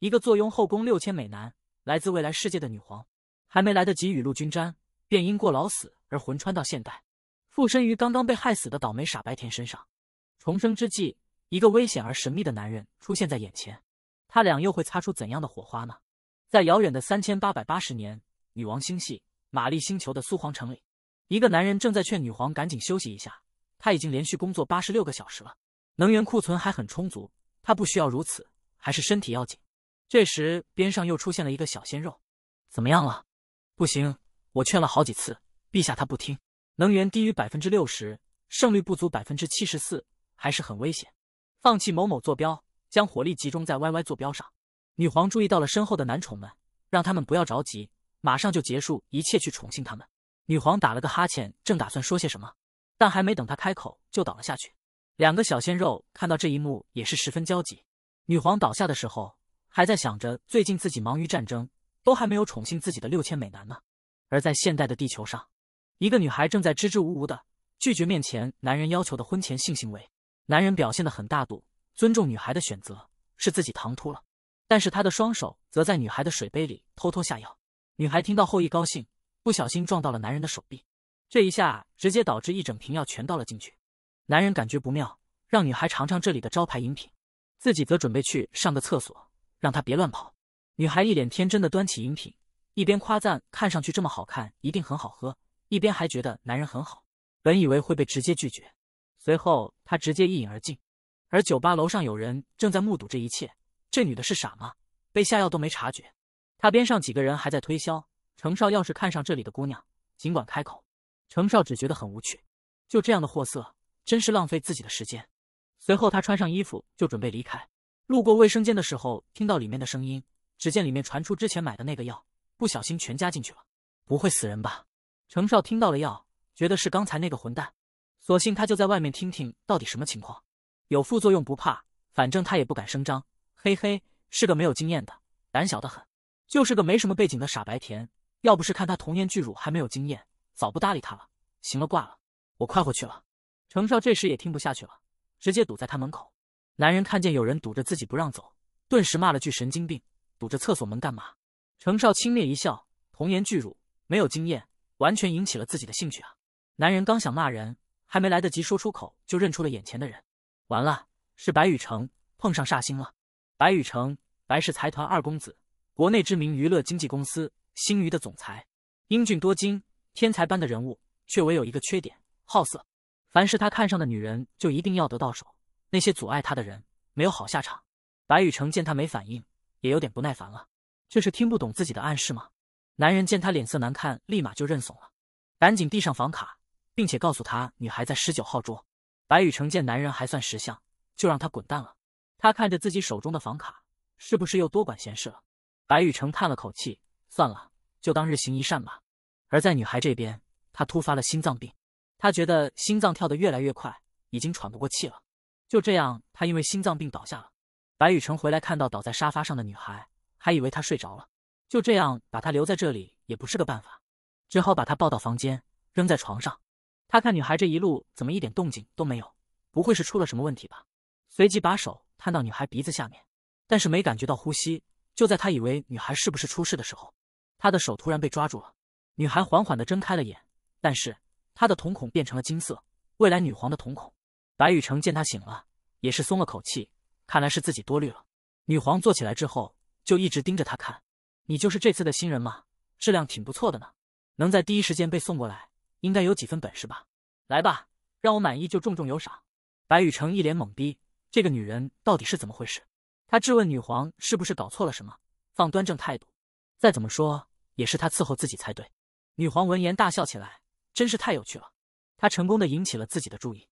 一个坐拥后宫六千美男、来自未来世界的女皇，还没来得及雨露均沾，便因过劳死而魂穿到现代，附身于刚刚被害死的倒霉傻白甜身上。重生之际，一个危险而神秘的男人出现在眼前，他俩又会擦出怎样的火花呢？在遥远的三千八百八十年，女王星系玛丽星球的苏皇城里，一个男人正在劝女皇赶紧休息一下，他已经连续工作八十六个小时了，能源库存还很充足，他不需要如此，还是身体要紧。这时，边上又出现了一个小鲜肉。怎么样了？不行，我劝了好几次，陛下他不听。能源低于百分之六十，胜率不足百分之七十四，还是很危险。放弃某某坐标，将火力集中在 YY 坐标上。女皇注意到了身后的男宠们，让他们不要着急，马上就结束一切，去宠幸他们。女皇打了个哈欠，正打算说些什么，但还没等她开口，就倒了下去。两个小鲜肉看到这一幕，也是十分焦急。女皇倒下的时候。还在想着最近自己忙于战争，都还没有宠幸自己的六千美男呢。而在现代的地球上，一个女孩正在支支吾吾的拒绝面前男人要求的婚前性行为。男人表现的很大度，尊重女孩的选择，是自己唐突了。但是他的双手则在女孩的水杯里偷偷下药。女孩听到后一高兴，不小心撞到了男人的手臂，这一下直接导致一整瓶药全倒了进去。男人感觉不妙，让女孩尝尝这里的招牌饮品，自己则准备去上个厕所。让他别乱跑。女孩一脸天真的端起饮品，一边夸赞看上去这么好看，一定很好喝，一边还觉得男人很好。本以为会被直接拒绝，随后她直接一饮而尽。而酒吧楼上有人正在目睹这一切。这女的是傻吗？被下药都没察觉。他边上几个人还在推销。程少要是看上这里的姑娘，尽管开口。程少只觉得很无趣。就这样的货色，真是浪费自己的时间。随后他穿上衣服就准备离开。路过卫生间的时候，听到里面的声音，只见里面传出之前买的那个药，不小心全加进去了。不会死人吧？程少听到了药，觉得是刚才那个混蛋，索性他就在外面听听到底什么情况。有副作用不怕，反正他也不敢声张。嘿嘿，是个没有经验的，胆小的很，就是个没什么背景的傻白甜。要不是看他童颜巨乳还没有经验，早不搭理他了。行了，挂了，我快回去了。程少这时也听不下去了，直接堵在他门口。男人看见有人堵着自己不让走，顿时骂了句“神经病”，堵着厕所门干嘛？程少轻蔑一笑：“童颜巨乳，没有经验，完全引起了自己的兴趣啊！”男人刚想骂人，还没来得及说出口，就认出了眼前的人。完了，是白雨城，碰上煞星了。白雨城，白氏财团二公子，国内知名娱乐经纪公司星娱的总裁，英俊多金，天才般的人物，却唯有一个缺点——好色。凡是他看上的女人，就一定要得到手。那些阻碍他的人没有好下场。白宇成见他没反应，也有点不耐烦了，这是听不懂自己的暗示吗？男人见他脸色难看，立马就认怂了，赶紧递上房卡，并且告诉他女孩在十九号桌。白宇成见男人还算识相，就让他滚蛋了。他看着自己手中的房卡，是不是又多管闲事了？白宇成叹了口气，算了，就当日行一善吧。而在女孩这边，她突发了心脏病，她觉得心脏跳得越来越快，已经喘不过气了。就这样，他因为心脏病倒下了。白雨辰回来看到倒在沙发上的女孩，还以为她睡着了。就这样把她留在这里也不是个办法，只好把她抱到房间，扔在床上。他看女孩这一路怎么一点动静都没有，不会是出了什么问题吧？随即把手探到女孩鼻子下面，但是没感觉到呼吸。就在他以为女孩是不是出事的时候，他的手突然被抓住了。女孩缓缓地睁开了眼，但是她的瞳孔变成了金色，未来女皇的瞳孔。白宇成见他醒了，也是松了口气，看来是自己多虑了。女皇坐起来之后，就一直盯着他看：“你就是这次的新人吗？质量挺不错的呢，能在第一时间被送过来，应该有几分本事吧？来吧，让我满意就重重有赏。”白宇成一脸懵逼，这个女人到底是怎么回事？他质问女皇：“是不是搞错了什么？放端正态度，再怎么说也是他伺候自己才对。”女皇闻言大笑起来：“真是太有趣了，她成功的引起了自己的注意。”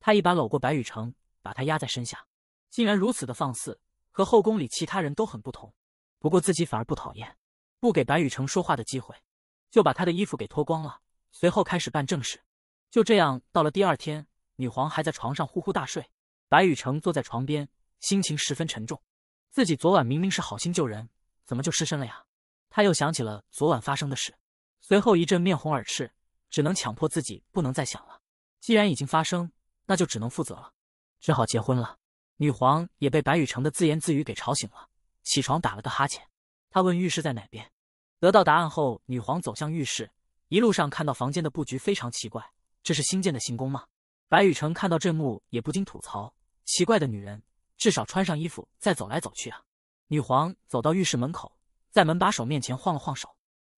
他一把搂过白雨城，把他压在身下，竟然如此的放肆，和后宫里其他人都很不同。不过自己反而不讨厌，不给白雨城说话的机会，就把他的衣服给脱光了。随后开始办正事。就这样，到了第二天，女皇还在床上呼呼大睡，白雨城坐在床边，心情十分沉重。自己昨晚明明是好心救人，怎么就失身了呀？他又想起了昨晚发生的事，随后一阵面红耳赤，只能强迫自己不能再想了。既然已经发生，那就只能负责了，只好结婚了。女皇也被白雨城的自言自语给吵醒了，起床打了个哈欠。她问浴室在哪边，得到答案后，女皇走向浴室，一路上看到房间的布局非常奇怪。这是新建的行宫吗？白雨城看到这幕也不禁吐槽：奇怪的女人，至少穿上衣服再走来走去啊。女皇走到浴室门口，在门把手面前晃了晃手，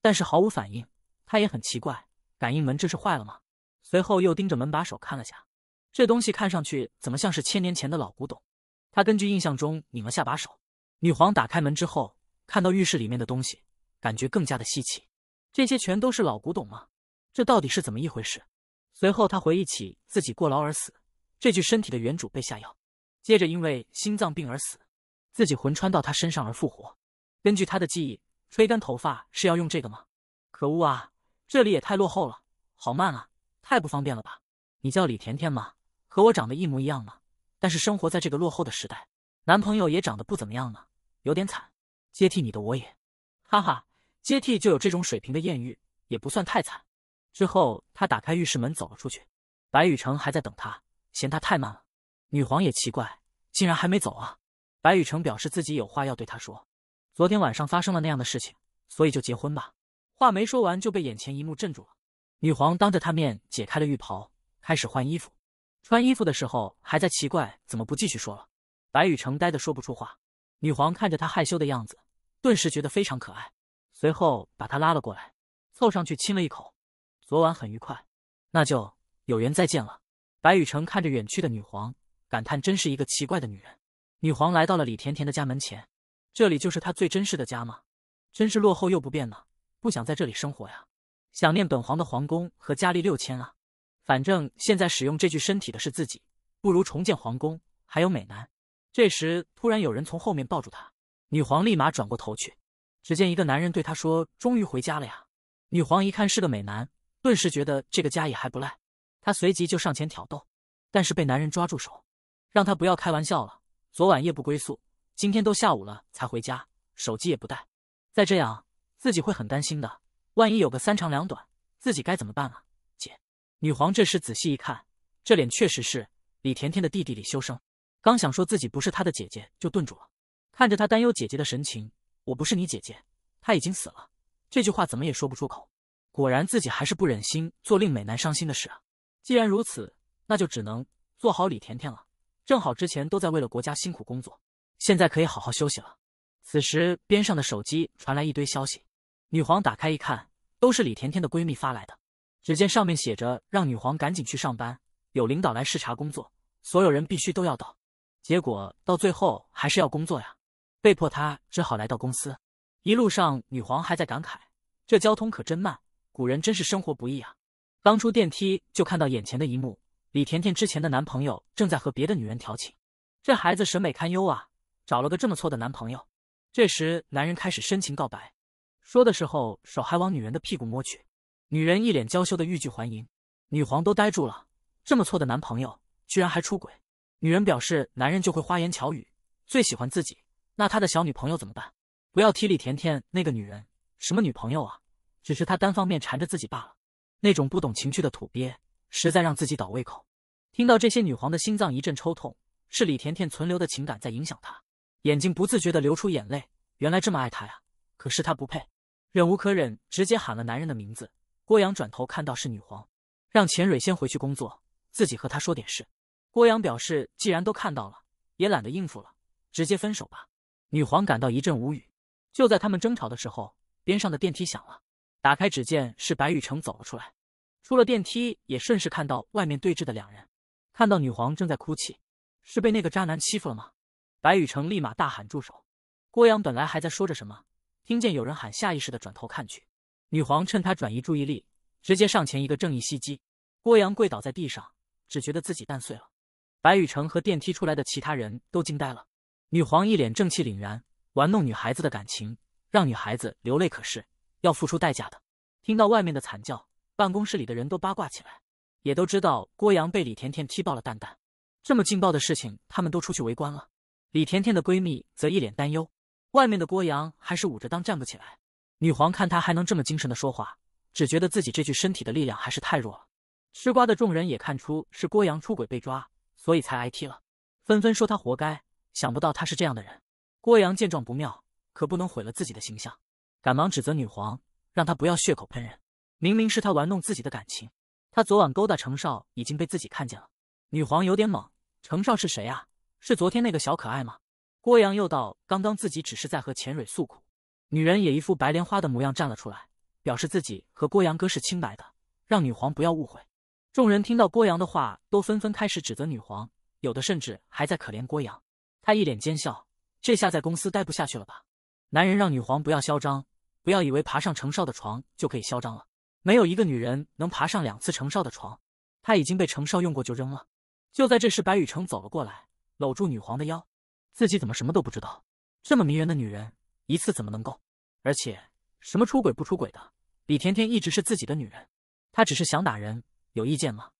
但是毫无反应。她也很奇怪，感应门这是坏了吗？随后又盯着门把手看了下。这东西看上去怎么像是千年前的老古董？他根据印象中拧了下把手。女皇打开门之后，看到浴室里面的东西，感觉更加的稀奇。这些全都是老古董吗？这到底是怎么一回事？随后他回忆起自己过劳而死，这具身体的原主被下药，接着因为心脏病而死，自己魂穿到他身上而复活。根据他的记忆，吹干头发是要用这个吗？可恶啊！这里也太落后了，好慢啊，太不方便了吧？你叫李甜甜吗？和我长得一模一样呢，但是生活在这个落后的时代，男朋友也长得不怎么样呢，有点惨。接替你的我也，哈哈，接替就有这种水平的艳遇，也不算太惨。之后他打开浴室门走了出去，白雨城还在等他，嫌他太慢了。女皇也奇怪，竟然还没走啊。白雨城表示自己有话要对他说，昨天晚上发生了那样的事情，所以就结婚吧。话没说完就被眼前一幕镇住了，女皇当着他面解开了浴袍，开始换衣服。穿衣服的时候还在奇怪，怎么不继续说了？白雨城呆的说不出话。女皇看着他害羞的样子，顿时觉得非常可爱，随后把他拉了过来，凑上去亲了一口。昨晚很愉快，那就有缘再见了。白雨城看着远去的女皇，感叹：真是一个奇怪的女人。女皇来到了李甜甜的家门前，这里就是她最真实的家吗？真是落后又不便呢，不想在这里生活呀，想念本皇的皇宫和佳丽六千啊。反正现在使用这具身体的是自己，不如重建皇宫。还有美男。这时突然有人从后面抱住他，女皇立马转过头去，只见一个男人对她说：“终于回家了呀！”女皇一看是个美男，顿时觉得这个家也还不赖。她随即就上前挑逗，但是被男人抓住手，让他不要开玩笑了。昨晚夜不归宿，今天都下午了才回家，手机也不带。再这样，自己会很担心的。万一有个三长两短，自己该怎么办啊？女皇这时仔细一看，这脸确实是李甜甜的弟弟李修生。刚想说自己不是她的姐姐，就顿住了。看着他担忧姐姐的神情，我不是你姐姐，她已经死了。这句话怎么也说不出口。果然自己还是不忍心做令美男伤心的事啊。既然如此，那就只能做好李甜甜了。正好之前都在为了国家辛苦工作，现在可以好好休息了。此时边上的手机传来一堆消息，女皇打开一看，都是李甜甜的闺蜜发来的。只见上面写着：“让女皇赶紧去上班，有领导来视察工作，所有人必须都要到。”结果到最后还是要工作呀，被迫他只好来到公司。一路上，女皇还在感慨：“这交通可真慢，古人真是生活不易啊！”刚出电梯就看到眼前的一幕：李甜甜之前的男朋友正在和别的女人调情，这孩子审美堪忧啊，找了个这么错的男朋友。这时，男人开始深情告白，说的时候手还往女人的屁股摸去。女人一脸娇羞的欲拒还迎，女皇都呆住了。这么错的男朋友居然还出轨。女人表示男人就会花言巧语，最喜欢自己。那他的小女朋友怎么办？不要提李甜甜那个女人，什么女朋友啊，只是他单方面缠着自己罢了。那种不懂情趣的土鳖，实在让自己倒胃口。听到这些，女皇的心脏一阵抽痛，是李甜甜存留的情感在影响她，眼睛不自觉的流出眼泪。原来这么爱他呀，可是他不配。忍无可忍，直接喊了男人的名字。郭阳转头看到是女皇，让钱蕊先回去工作，自己和她说点事。郭阳表示，既然都看到了，也懒得应付了，直接分手吧。女皇感到一阵无语。就在他们争吵的时候，边上的电梯响了，打开只见是白宇城走了出来。出了电梯也顺势看到外面对峙的两人，看到女皇正在哭泣，是被那个渣男欺负了吗？白宇城立马大喊住手。郭阳本来还在说着什么，听见有人喊，下意识的转头看去。女皇趁他转移注意力，直接上前一个正义袭击，郭阳跪倒在地上，只觉得自己蛋碎了。白雨城和电梯出来的其他人都惊呆了。女皇一脸正气凛然，玩弄女孩子的感情，让女孩子流泪，可是要付出代价的。听到外面的惨叫，办公室里的人都八卦起来，也都知道郭阳被李甜甜踢爆了蛋蛋。这么劲爆的事情，他们都出去围观了。李甜甜的闺蜜则一脸担忧，外面的郭阳还是捂着裆站不起来。女皇看他还能这么精神的说话，只觉得自己这具身体的力量还是太弱了。吃瓜的众人也看出是郭阳出轨被抓，所以才挨踢了，纷纷说他活该。想不到他是这样的人。郭阳见状不妙，可不能毁了自己的形象，赶忙指责女皇，让他不要血口喷人。明明是他玩弄自己的感情，他昨晚勾搭程少已经被自己看见了。女皇有点懵，程少是谁啊？是昨天那个小可爱吗？郭阳又道，刚刚自己只是在和钱蕊诉苦。女人也一副白莲花的模样站了出来，表示自己和郭阳哥是清白的，让女皇不要误会。众人听到郭阳的话，都纷纷开始指责女皇，有的甚至还在可怜郭阳。他一脸奸笑，这下在公司待不下去了吧？男人让女皇不要嚣张，不要以为爬上程少的床就可以嚣张了。没有一个女人能爬上两次程少的床，他已经被程少用过就扔了。就在这时，白雨城走了过来，搂住女皇的腰，自己怎么什么都不知道？这么迷人的女人。一次怎么能够？而且什么出轨不出轨的，李甜甜一直是自己的女人，她只是想打人，有意见吗？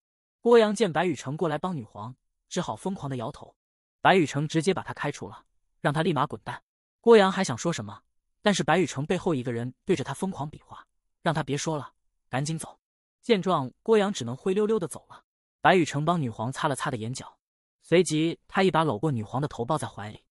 郭阳见白雨城过来帮女皇，只好疯狂的摇头。白雨城直接把他开除了，让他立马滚蛋。郭阳还想说什么，但是白雨城背后一个人对着他疯狂比划，让他别说了，赶紧走。见状，郭阳只能灰溜溜的走了。白雨城帮女皇擦了擦的眼角，随即他一把搂过女皇的头，抱在怀里。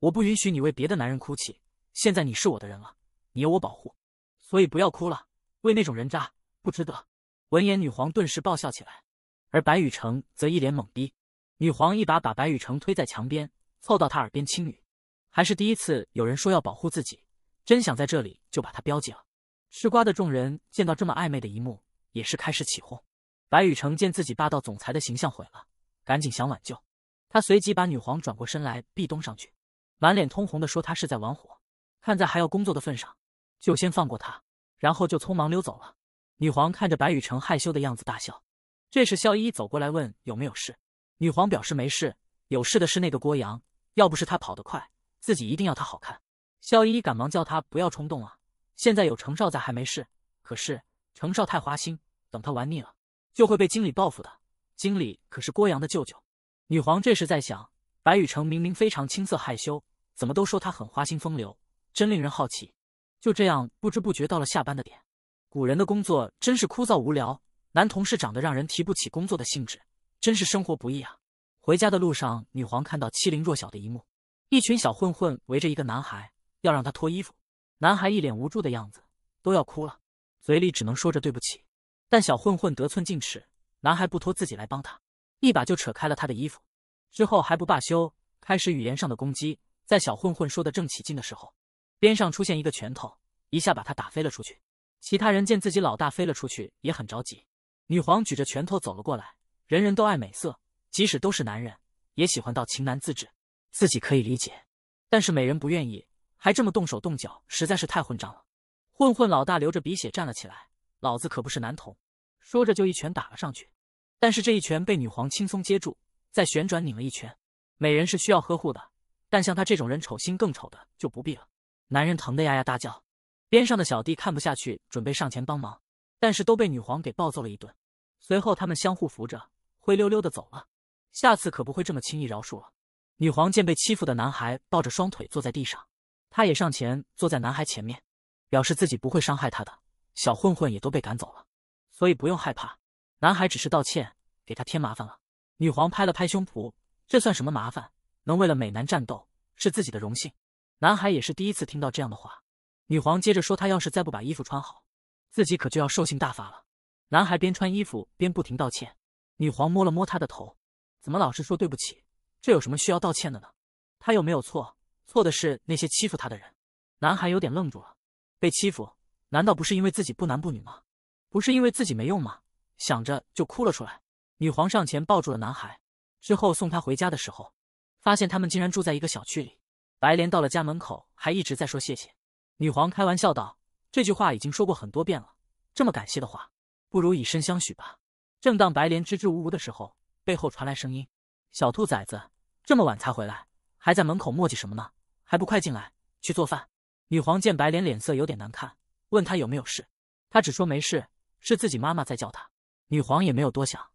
我不允许你为别的男人哭泣。现在你是我的人了，你有我保护，所以不要哭了。为那种人渣不值得。闻言，女皇顿时爆笑起来，而白宇城则一脸懵逼。女皇一把把白宇城推在墙边，凑到他耳边轻语：“还是第一次有人说要保护自己，真想在这里就把他标记了。”吃瓜的众人见到这么暧昧的一幕，也是开始起哄。白宇城见自己霸道总裁的形象毁了，赶紧想挽救。他随即把女皇转过身来壁咚上去，满脸通红地说：“他是在玩火。”看在还要工作的份上，就先放过他，然后就匆忙溜走了。女皇看着白雨城害羞的样子大笑。这时，萧依依走过来问有没有事。女皇表示没事，有事的是那个郭阳，要不是他跑得快，自己一定要他好看。萧依依赶忙叫他不要冲动啊！现在有程少在还没事，可是程少太花心，等他玩腻了，就会被经理报复的。经理可是郭阳的舅舅。女皇这时在想，白雨城明明非常青涩害羞，怎么都说他很花心风流？真令人好奇，就这样不知不觉到了下班的点。古人的工作真是枯燥无聊。男同事长得让人提不起工作的兴致，真是生活不易啊。回家的路上，女皇看到欺凌弱小的一幕：一群小混混围着一个男孩，要让他脱衣服。男孩一脸无助的样子，都要哭了，嘴里只能说着对不起。但小混混得寸进尺，男孩不脱自己来帮他，一把就扯开了他的衣服。之后还不罢休，开始语言上的攻击。在小混混说的正起劲的时候，边上出现一个拳头，一下把他打飞了出去。其他人见自己老大飞了出去，也很着急。女皇举着拳头走了过来。人人都爱美色，即使都是男人，也喜欢到情难自制。自己可以理解，但是美人不愿意，还这么动手动脚，实在是太混账了。混混老大流着鼻血站了起来：“老子可不是男童。”说着就一拳打了上去。但是这一拳被女皇轻松接住，再旋转拧了一圈。美人是需要呵护的，但像他这种人丑心更丑的就不必了。男人疼得呀呀大叫，边上的小弟看不下去，准备上前帮忙，但是都被女皇给暴揍了一顿。随后他们相互扶着，灰溜溜的走了。下次可不会这么轻易饶恕了。女皇见被欺负的男孩抱着双腿坐在地上，她也上前坐在男孩前面，表示自己不会伤害他的。小混混也都被赶走了，所以不用害怕。男孩只是道歉，给他添麻烦了。女皇拍了拍胸脯，这算什么麻烦？能为了美男战斗是自己的荣幸。男孩也是第一次听到这样的话。女皇接着说：“他要是再不把衣服穿好，自己可就要兽性大发了。”男孩边穿衣服边不停道歉。女皇摸了摸他的头：“怎么老是说对不起？这有什么需要道歉的呢？他又没有错，错的是那些欺负他的人。”男孩有点愣住了：“被欺负难道不是因为自己不男不女吗？不是因为自己没用吗？”想着就哭了出来。女皇上前抱住了男孩，之后送他回家的时候，发现他们竟然住在一个小区里。白莲到了家门口，还一直在说谢谢。女皇开玩笑道：“这句话已经说过很多遍了，这么感谢的话，不如以身相许吧。”正当白莲支支吾吾的时候，背后传来声音：“小兔崽子，这么晚才回来，还在门口磨叽什么呢？还不快进来去做饭！”女皇见白莲脸色有点难看，问她有没有事。她只说没事，是自己妈妈在叫她。女皇也没有多想，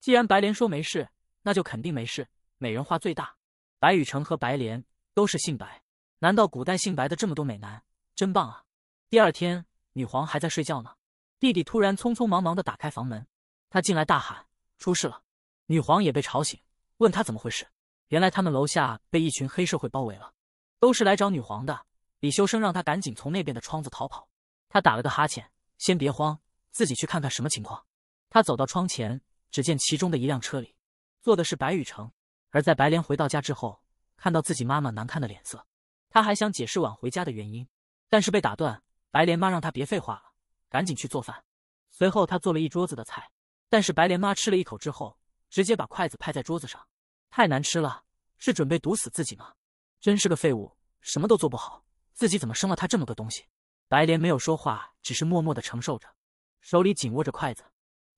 既然白莲说没事，那就肯定没事。美人话最大。白雨成和白莲。都是姓白，难道古代姓白的这么多美男，真棒啊！第二天，女皇还在睡觉呢，弟弟突然匆匆忙忙的打开房门，他进来大喊：“出事了！”女皇也被吵醒，问他怎么回事。原来他们楼下被一群黑社会包围了，都是来找女皇的。李修生让他赶紧从那边的窗子逃跑。他打了个哈欠，先别慌，自己去看看什么情况。他走到窗前，只见其中的一辆车里坐的是白雨城，而在白莲回到家之后。看到自己妈妈难看的脸色，他还想解释晚回家的原因，但是被打断。白莲妈让他别废话了，赶紧去做饭。随后他做了一桌子的菜，但是白莲妈吃了一口之后，直接把筷子拍在桌子上，太难吃了，是准备毒死自己吗？真是个废物，什么都做不好，自己怎么生了他这么个东西？白莲没有说话，只是默默的承受着，手里紧握着筷子。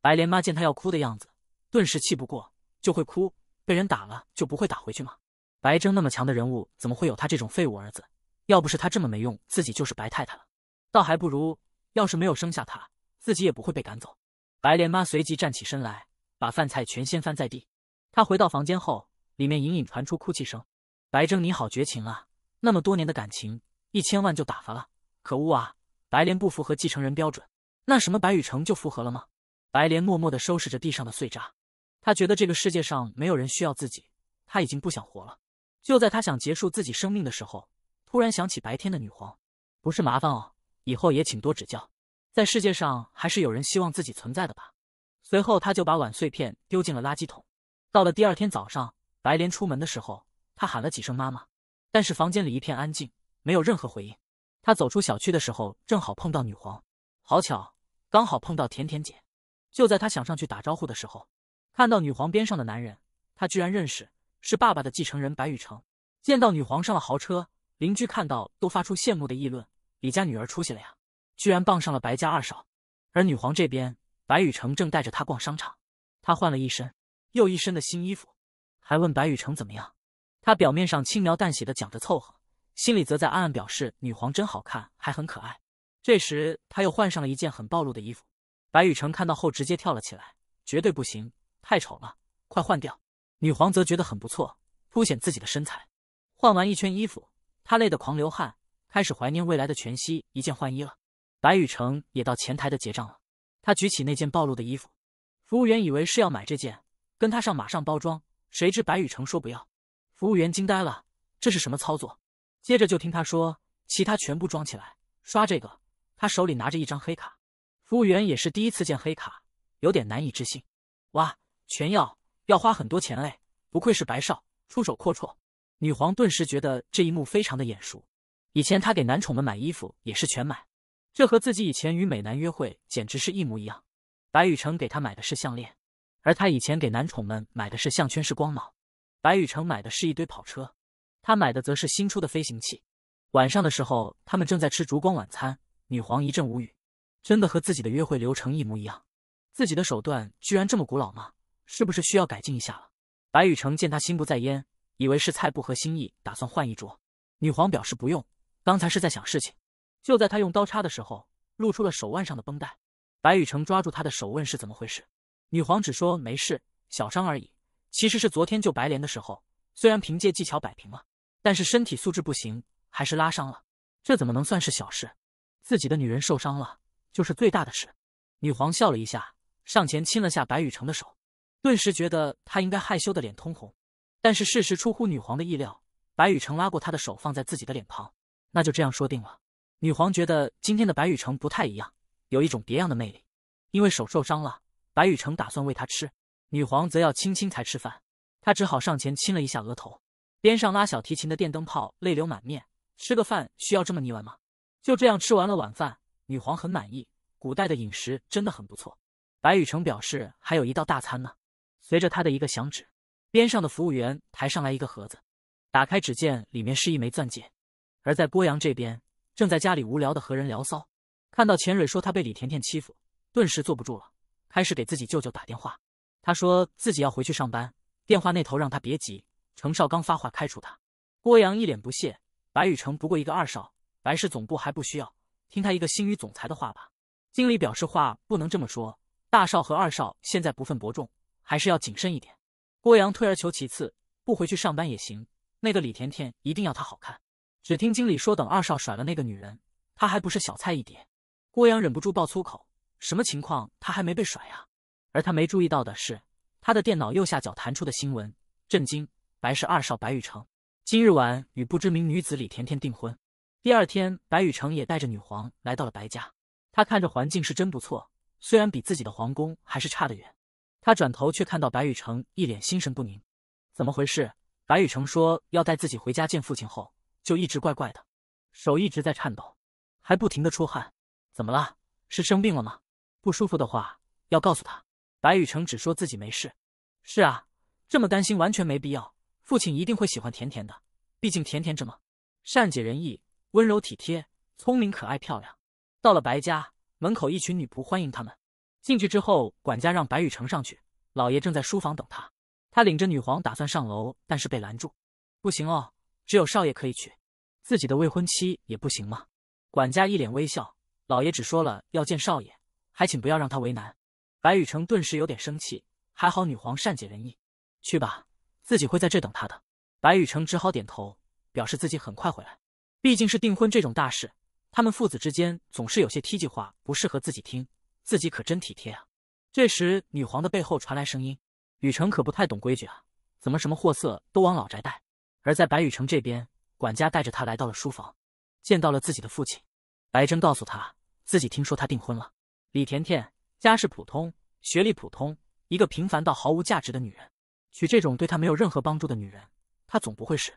白莲妈见他要哭的样子，顿时气不过，就会哭，被人打了就不会打回去吗？白征那么强的人物，怎么会有他这种废物儿子？要不是他这么没用，自己就是白太太了。倒还不如，要是没有生下他，自己也不会被赶走。白莲妈随即站起身来，把饭菜全掀翻在地。她回到房间后，里面隐隐传出哭泣声。白征，你好绝情啊！那么多年的感情，一千万就打发了，可恶啊！白莲不符合继承人标准，那什么白雨城就符合了吗？白莲默默地收拾着地上的碎渣，她觉得这个世界上没有人需要自己，她已经不想活了。就在他想结束自己生命的时候，突然想起白天的女皇，不是麻烦哦，以后也请多指教。在世界上还是有人希望自己存在的吧。随后他就把碗碎片丢进了垃圾桶。到了第二天早上，白莲出门的时候，他喊了几声妈妈，但是房间里一片安静，没有任何回应。她走出小区的时候，正好碰到女皇，好巧，刚好碰到甜甜姐。就在她想上去打招呼的时候，看到女皇边上的男人，她居然认识。是爸爸的继承人白宇城见到女皇上了豪车，邻居看到都发出羡慕的议论：“李家女儿出息了呀，居然傍上了白家二少。”而女皇这边，白宇城正带着她逛商场，她换了一身又一身的新衣服，还问白宇城怎么样。他表面上轻描淡写的讲着凑合，心里则在暗暗表示女皇真好看，还很可爱。这时，她又换上了一件很暴露的衣服，白宇城看到后直接跳了起来：“绝对不行，太丑了，快换掉。”女皇则觉得很不错，凸显自己的身材。换完一圈衣服，她累得狂流汗，开始怀念未来的全息一键换衣了。白雨城也到前台的结账了。他举起那件暴露的衣服，服务员以为是要买这件，跟他上马上包装。谁知白雨城说不要，服务员惊呆了，这是什么操作？接着就听他说其他全部装起来，刷这个。他手里拿着一张黑卡，服务员也是第一次见黑卡，有点难以置信。哇，全要！要花很多钱嘞，不愧是白少，出手阔绰。女皇顿时觉得这一幕非常的眼熟，以前她给男宠们买衣服也是全买，这和自己以前与美男约会简直是一模一样。白宇城给她买的是项链，而她以前给男宠们买的是项圈是光芒。白宇城买的是一堆跑车，他买的则是新出的飞行器。晚上的时候，他们正在吃烛光晚餐，女皇一阵无语，真的和自己的约会流程一模一样，自己的手段居然这么古老吗？是不是需要改进一下了？白宇城见他心不在焉，以为是菜不合心意，打算换一桌。女皇表示不用，刚才是在想事情。就在他用刀叉的时候，露出了手腕上的绷带。白宇城抓住他的手问是怎么回事，女皇只说没事，小伤而已。其实是昨天救白莲的时候，虽然凭借技巧摆平了，但是身体素质不行，还是拉伤了。这怎么能算是小事？自己的女人受伤了，就是最大的事。女皇笑了一下，上前亲了下白宇城的手。顿时觉得他应该害羞的脸通红，但是事实出乎女皇的意料，白宇城拉过她的手放在自己的脸旁，那就这样说定了。女皇觉得今天的白宇城不太一样，有一种别样的魅力。因为手受伤了，白宇城打算喂她吃，女皇则要亲亲才吃饭，她只好上前亲了一下额头。边上拉小提琴的电灯泡泪流满面，吃个饭需要这么腻歪吗？就这样吃完了晚饭，女皇很满意，古代的饮食真的很不错。白宇城表示还有一道大餐呢。随着他的一个响指，边上的服务员抬上来一个盒子，打开只见里面是一枚钻戒。而在郭阳这边，正在家里无聊的和人聊骚，看到钱蕊说他被李甜甜欺负，顿时坐不住了，开始给自己舅舅打电话。他说自己要回去上班，电话那头让他别急，程少刚发话开除他。郭阳一脸不屑，白宇城不过一个二少，白氏总部还不需要听他一个新宇总裁的话吧？经理表示话不能这么说，大少和二少现在不分伯仲。还是要谨慎一点。郭阳退而求其次，不回去上班也行。那个李甜甜一定要她好看。只听经理说，等二少甩了那个女人，她还不是小菜一碟。郭阳忍不住爆粗口：什么情况？她还没被甩啊！而他没注意到的是，他的电脑右下角弹出的新闻：震惊，白是二少白雨城今日晚与不知名女子李甜甜订婚。第二天，白雨城也带着女皇来到了白家。他看着环境是真不错，虽然比自己的皇宫还是差得远。他转头却看到白雨城一脸心神不宁，怎么回事？白雨城说要带自己回家见父亲后，就一直怪怪的，手一直在颤抖，还不停的出汗。怎么了？是生病了吗？不舒服的话要告诉他。白雨城只说自己没事。是啊，这么担心完全没必要。父亲一定会喜欢甜甜的，毕竟甜甜这么善解人意、温柔体贴、聪明可爱、漂亮。到了白家门口，一群女仆欢迎他们。进去之后，管家让白雨城上去，老爷正在书房等他。他领着女皇打算上楼，但是被拦住。不行哦，只有少爷可以去，自己的未婚妻也不行吗？管家一脸微笑，老爷只说了要见少爷，还请不要让他为难。白雨城顿时有点生气，还好女皇善解人意，去吧，自己会在这等他的。白雨城只好点头，表示自己很快回来。毕竟是订婚这种大事，他们父子之间总是有些踢计话不适合自己听。自己可真体贴啊！这时，女皇的背后传来声音：“雨城可不太懂规矩啊，怎么什么货色都往老宅带？”而在白雨城这边，管家带着他来到了书房，见到了自己的父亲白珍告诉他自己听说他订婚了。李甜甜家世普通，学历普通，一个平凡到毫无价值的女人，娶这种对他没有任何帮助的女人，他总不会是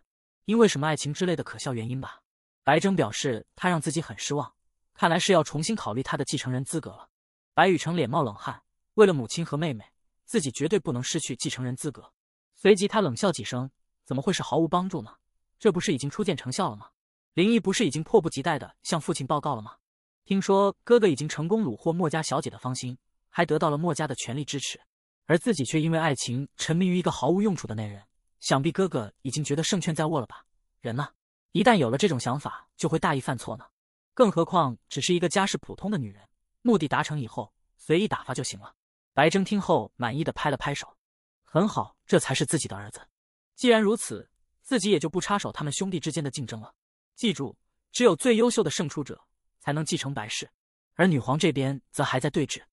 因为什么爱情之类的可笑原因吧？白珍表示他让自己很失望，看来是要重新考虑他的继承人资格了。白雨城脸冒冷汗，为了母亲和妹妹，自己绝对不能失去继承人资格。随即他冷笑几声：“怎么会是毫无帮助呢？这不是已经初见成效了吗？林毅不是已经迫不及待的向父亲报告了吗？听说哥哥已经成功虏获墨家小姐的芳心，还得到了墨家的全力支持，而自己却因为爱情沉迷于一个毫无用处的男人。想必哥哥已经觉得胜券在握了吧？人呢？一旦有了这种想法，就会大意犯错呢。更何况只是一个家世普通的女人。”目的达成以后，随意打发就行了。白征听后满意的拍了拍手，很好，这才是自己的儿子。既然如此，自己也就不插手他们兄弟之间的竞争了。记住，只有最优秀的胜出者才能继承白氏。而女皇这边则还在对峙。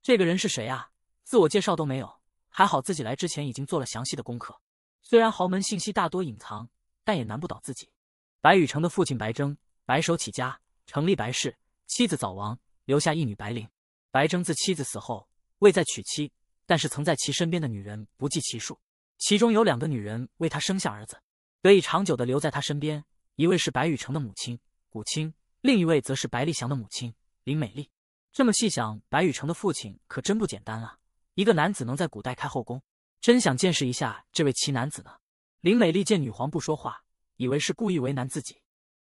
这个人是谁啊？自我介绍都没有，还好自己来之前已经做了详细的功课。虽然豪门信息大多隐藏，但也难不倒自己。白雨城的父亲白征，白手起家成立白氏，妻子早亡。留下一女白灵，白征自妻子死后未再娶妻，但是曾在其身边的女人不计其数，其中有两个女人为他生下儿子，得以长久的留在他身边，一位是白雨城的母亲古青，另一位则是白立祥的母亲林美丽。这么细想，白雨城的父亲可真不简单啊！一个男子能在古代开后宫，真想见识一下这位奇男子呢。林美丽见女皇不说话，以为是故意为难自己，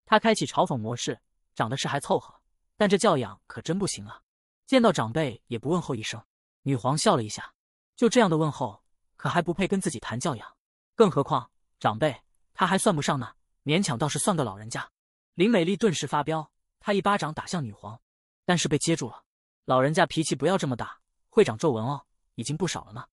她开启嘲讽模式，长得是还凑合。但这教养可真不行啊！见到长辈也不问候一声。女皇笑了一下，就这样的问候，可还不配跟自己谈教养。更何况长辈，她还算不上呢，勉强倒是算个老人家。林美丽顿时发飙，她一巴掌打向女皇，但是被接住了。老人家脾气不要这么大，会长皱纹哦，已经不少了呢。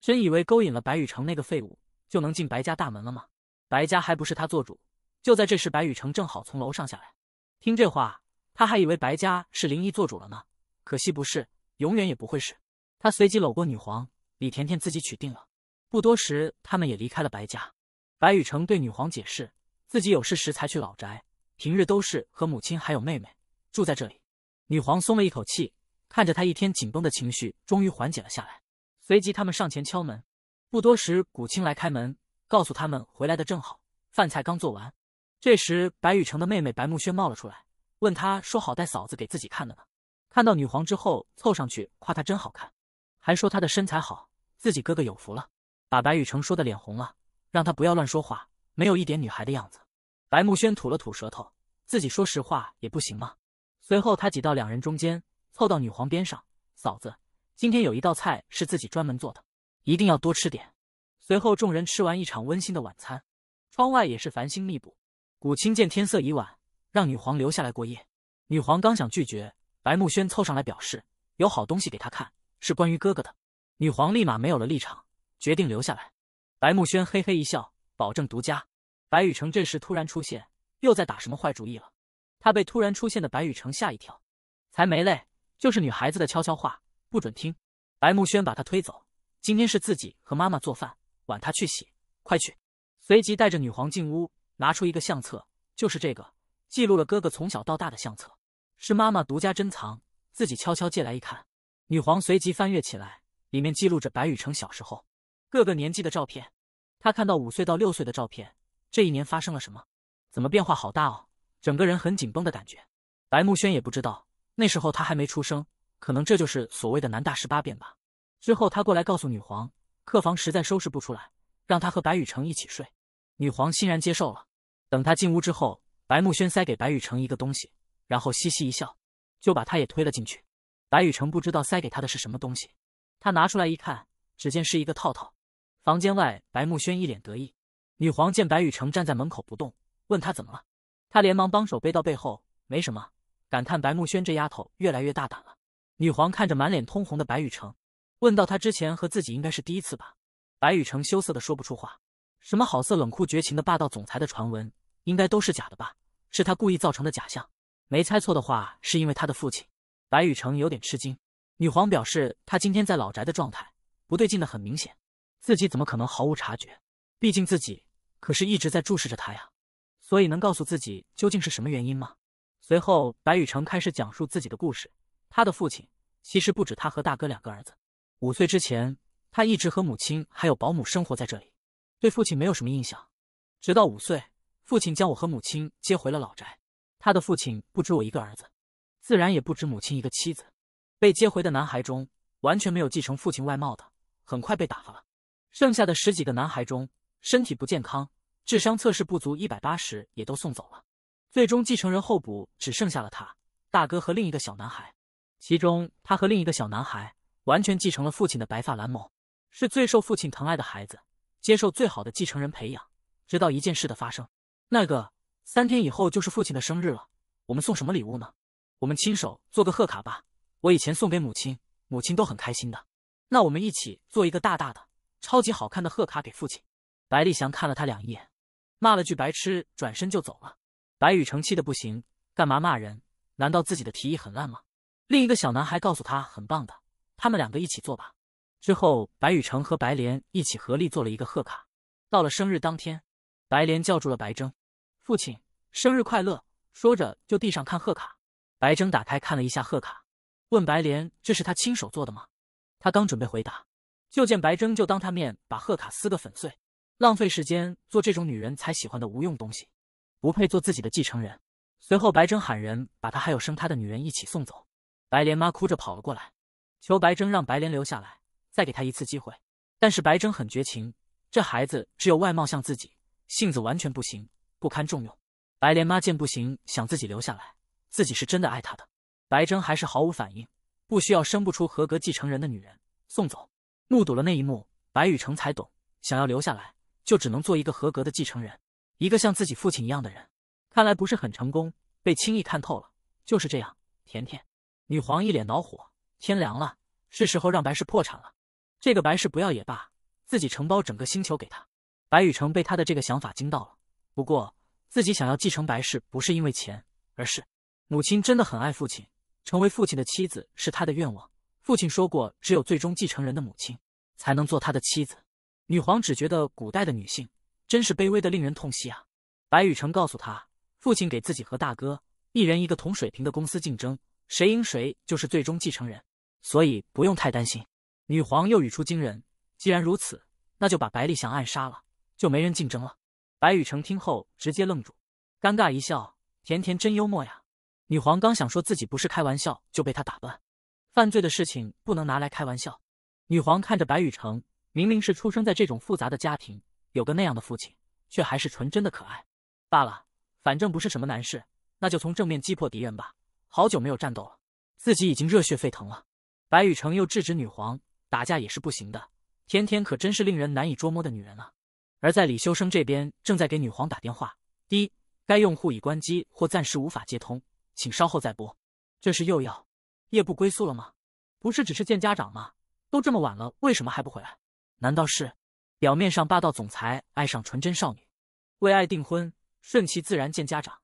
真以为勾引了白雨城那个废物就能进白家大门了吗？白家还不是他做主。就在这时，白雨城正好从楼上下来，听这话。他还以为白家是林毅做主了呢，可惜不是，永远也不会是。他随即搂过女皇李甜甜，自己娶定了。不多时，他们也离开了白家。白雨城对女皇解释，自己有事时才去老宅，平日都是和母亲还有妹妹住在这里。女皇松了一口气，看着他一天紧绷的情绪终于缓解了下来。随即，他们上前敲门。不多时，古青来开门，告诉他们回来的正好，饭菜刚做完。这时，白雨城的妹妹白慕萱冒了出来。问他说：“好带嫂子给自己看的呢。”看到女皇之后，凑上去夸她真好看，还说她的身材好，自己哥哥有福了，把白宇成说的脸红了，让他不要乱说话，没有一点女孩的样子。白慕轩吐了吐舌头，自己说实话也不行吗？随后他挤到两人中间，凑到女皇边上：“嫂子，今天有一道菜是自己专门做的，一定要多吃点。”随后众人吃完一场温馨的晚餐，窗外也是繁星密布。古青见天色已晚。让女皇留下来过夜。女皇刚想拒绝，白慕轩凑上来表示有好东西给她看，是关于哥哥的。女皇立马没有了立场，决定留下来。白慕轩嘿嘿一笑，保证独家。白宇城这时突然出现，又在打什么坏主意了？他被突然出现的白宇城吓一跳，才没嘞，就是女孩子的悄悄话，不准听。白慕轩把他推走，今天是自己和妈妈做饭，碗他去洗，快去。随即带着女皇进屋，拿出一个相册，就是这个。记录了哥哥从小到大的相册，是妈妈独家珍藏，自己悄悄借来一看。女皇随即翻阅起来，里面记录着白宇城小时候各个年纪的照片。她看到五岁到六岁的照片，这一年发生了什么？怎么变化好大哦，整个人很紧绷的感觉。白慕轩也不知道，那时候他还没出生，可能这就是所谓的男大十八变吧。之后他过来告诉女皇，客房实在收拾不出来，让他和白宇城一起睡。女皇欣然接受了。等他进屋之后。白慕轩塞给白雨城一个东西，然后嘻嘻一笑，就把他也推了进去。白雨城不知道塞给他的是什么东西，他拿出来一看，只见是一个套套。房间外，白慕轩一脸得意。女皇见白雨城站在门口不动，问他怎么了，他连忙帮手背到背后，没什么，感叹白慕轩这丫头越来越大胆了。女皇看着满脸通红的白雨城，问到他之前和自己应该是第一次吧？”白雨城羞涩的说不出话。什么好色、冷酷、绝情的霸道总裁的传闻？应该都是假的吧？是他故意造成的假象。没猜错的话，是因为他的父亲。白宇城有点吃惊。女皇表示，他今天在老宅的状态不对劲的很明显，自己怎么可能毫无察觉？毕竟自己可是一直在注视着他呀。所以能告诉自己究竟是什么原因吗？随后，白宇城开始讲述自己的故事。他的父亲其实不止他和大哥两个儿子。五岁之前，他一直和母亲还有保姆生活在这里，对父亲没有什么印象。直到五岁。父亲将我和母亲接回了老宅。他的父亲不止我一个儿子，自然也不止母亲一个妻子。被接回的男孩中，完全没有继承父亲外貌的，很快被打发了。剩下的十几个男孩中，身体不健康、智商测试不足一百八十，也都送走了。最终继承人候补只剩下了他、大哥和另一个小男孩。其中，他和另一个小男孩完全继承了父亲的白发蓝眸，是最受父亲疼爱的孩子，接受最好的继承人培养，直到一件事的发生。那个三天以后就是父亲的生日了，我们送什么礼物呢？我们亲手做个贺卡吧，我以前送给母亲，母亲都很开心的。那我们一起做一个大大的、超级好看的贺卡给父亲。白丽祥看了他两眼，骂了句白痴，转身就走了。白宇成气的不行，干嘛骂人？难道自己的提议很烂吗？另一个小男孩告诉他很棒的，他们两个一起做吧。之后，白宇成和白莲一起合力做了一个贺卡。到了生日当天，白莲叫住了白征。父亲生日快乐！说着就递上看贺卡。白征打开看了一下贺卡，问白莲：“这是他亲手做的吗？”他刚准备回答，就见白征就当他面把贺卡撕个粉碎，浪费时间做这种女人才喜欢的无用东西，不配做自己的继承人。随后白征喊人把他还有生他的女人一起送走。白莲妈哭着跑了过来，求白征让白莲留下来，再给他一次机会。但是白征很绝情，这孩子只有外貌像自己，性子完全不行。不堪重用，白莲妈见不行，想自己留下来，自己是真的爱她的。白征还是毫无反应，不需要生不出合格继承人的女人送走。目睹了那一幕，白雨城才懂，想要留下来，就只能做一个合格的继承人，一个像自己父亲一样的人。看来不是很成功，被轻易看透了。就是这样，甜甜，女皇一脸恼火。天凉了，是时候让白氏破产了。这个白氏不要也罢，自己承包整个星球给他。白雨城被他的这个想法惊到了。不过，自己想要继承白氏不是因为钱，而是母亲真的很爱父亲，成为父亲的妻子是他的愿望。父亲说过，只有最终继承人的母亲才能做他的妻子。女皇只觉得古代的女性真是卑微的令人痛惜啊！白宇成告诉他，父亲给自己和大哥一人一个同水平的公司竞争，谁赢谁就是最终继承人，所以不用太担心。女皇又语出惊人：“既然如此，那就把白丽祥暗杀了，就没人竞争了。”白雨城听后直接愣住，尴尬一笑：“甜甜真幽默呀。”女皇刚想说自己不是开玩笑，就被他打断：“犯罪的事情不能拿来开玩笑。”女皇看着白雨城，明明是出生在这种复杂的家庭，有个那样的父亲，却还是纯真的可爱。罢了，反正不是什么难事，那就从正面击破敌人吧。好久没有战斗了，自己已经热血沸腾了。白雨城又制止女皇：“打架也是不行的。”甜甜可真是令人难以捉摸的女人啊。而在李修生这边，正在给女皇打电话。一，该用户已关机或暂时无法接通，请稍后再拨。这是又要夜不归宿了吗？不是，只是见家长吗？都这么晚了，为什么还不回来？难道是表面上霸道总裁爱上纯真少女，为爱订婚，顺其自然见家长，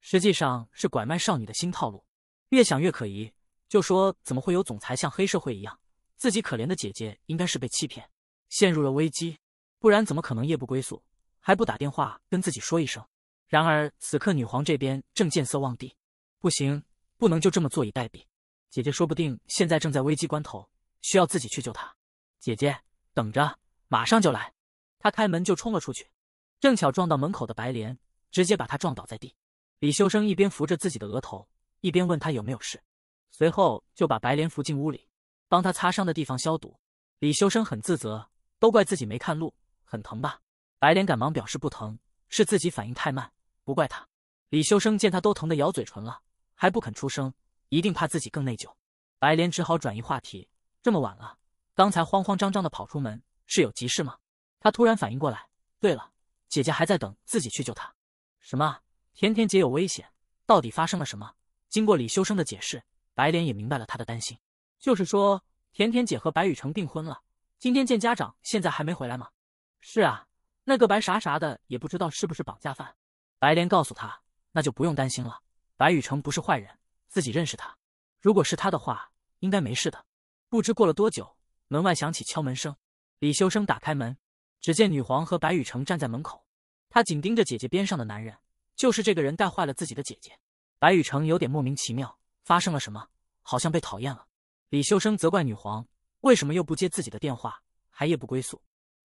实际上是拐卖少女的新套路？越想越可疑。就说怎么会有总裁像黑社会一样？自己可怜的姐姐应该是被欺骗，陷入了危机。不然怎么可能夜不归宿，还不打电话跟自己说一声？然而此刻女皇这边正见色忘地，不行，不能就这么坐以待毙。姐姐说不定现在正在危机关头，需要自己去救她。姐姐等着，马上就来。他开门就冲了出去，正巧撞到门口的白莲，直接把他撞倒在地。李修生一边扶着自己的额头，一边问他有没有事，随后就把白莲扶进屋里，帮他擦伤的地方消毒。李修生很自责，都怪自己没看路。很疼吧？白莲赶忙表示不疼，是自己反应太慢，不怪他。李修生见他都疼得咬嘴唇了，还不肯出声，一定怕自己更内疚。白莲只好转移话题。这么晚了，刚才慌慌张张的跑出门，是有急事吗？他突然反应过来，对了，姐姐还在等自己去救她。什么？甜甜姐有危险？到底发生了什么？经过李修生的解释，白莲也明白了他的担心，就是说甜甜姐和白雨城订婚了，今天见家长，现在还没回来吗？是啊，那个白啥啥的也不知道是不是绑架犯。白莲告诉他，那就不用担心了。白雨城不是坏人，自己认识他。如果是他的话，应该没事的。不知过了多久，门外响起敲门声。李修生打开门，只见女皇和白雨城站在门口。他紧盯着姐姐边上的男人，就是这个人带坏了自己的姐姐。白雨城有点莫名其妙，发生了什么？好像被讨厌了。李修生责怪女皇，为什么又不接自己的电话，还夜不归宿？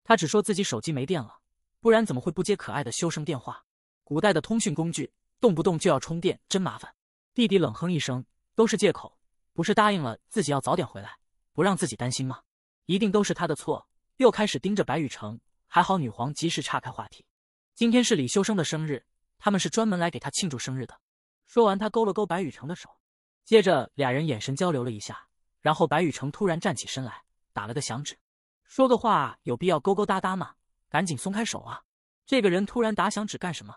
他只说自己手机没电了，不然怎么会不接可爱的修生电话？古代的通讯工具，动不动就要充电，真麻烦。弟弟冷哼一声，都是借口，不是答应了自己要早点回来，不让自己担心吗？一定都是他的错。又开始盯着白雨城，还好女皇及时岔开话题。今天是李修生的生日，他们是专门来给他庆祝生日的。说完，他勾了勾白雨城的手，接着俩人眼神交流了一下，然后白雨城突然站起身来，打了个响指。说个话有必要勾勾搭搭吗？赶紧松开手啊！这个人突然打响指干什么？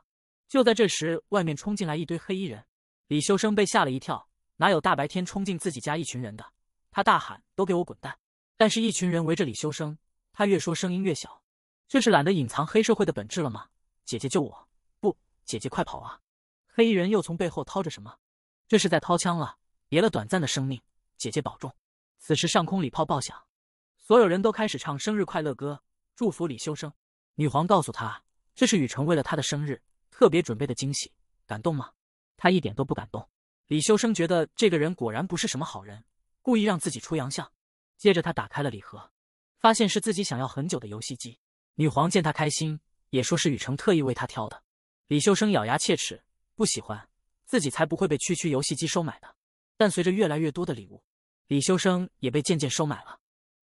就在这时，外面冲进来一堆黑衣人。李修生被吓了一跳，哪有大白天冲进自己家一群人的？他大喊：“都给我滚蛋！”但是，一群人围着李修生，他越说声音越小，这是懒得隐藏黑社会的本质了吗？姐姐救我！不，姐姐快跑啊！黑衣人又从背后掏着什么？这是在掏枪了！别了，短暂的生命，姐姐保重。此时上空礼炮爆响。所有人都开始唱生日快乐歌，祝福李修生。女皇告诉他，这是雨成为了他的生日特别准备的惊喜，感动吗？他一点都不感动。李修生觉得这个人果然不是什么好人，故意让自己出洋相。接着他打开了礼盒，发现是自己想要很久的游戏机。女皇见他开心，也说是雨成特意为他挑的。李修生咬牙切齿，不喜欢，自己才不会被区区游戏机收买的。但随着越来越多的礼物，李修生也被渐渐收买了。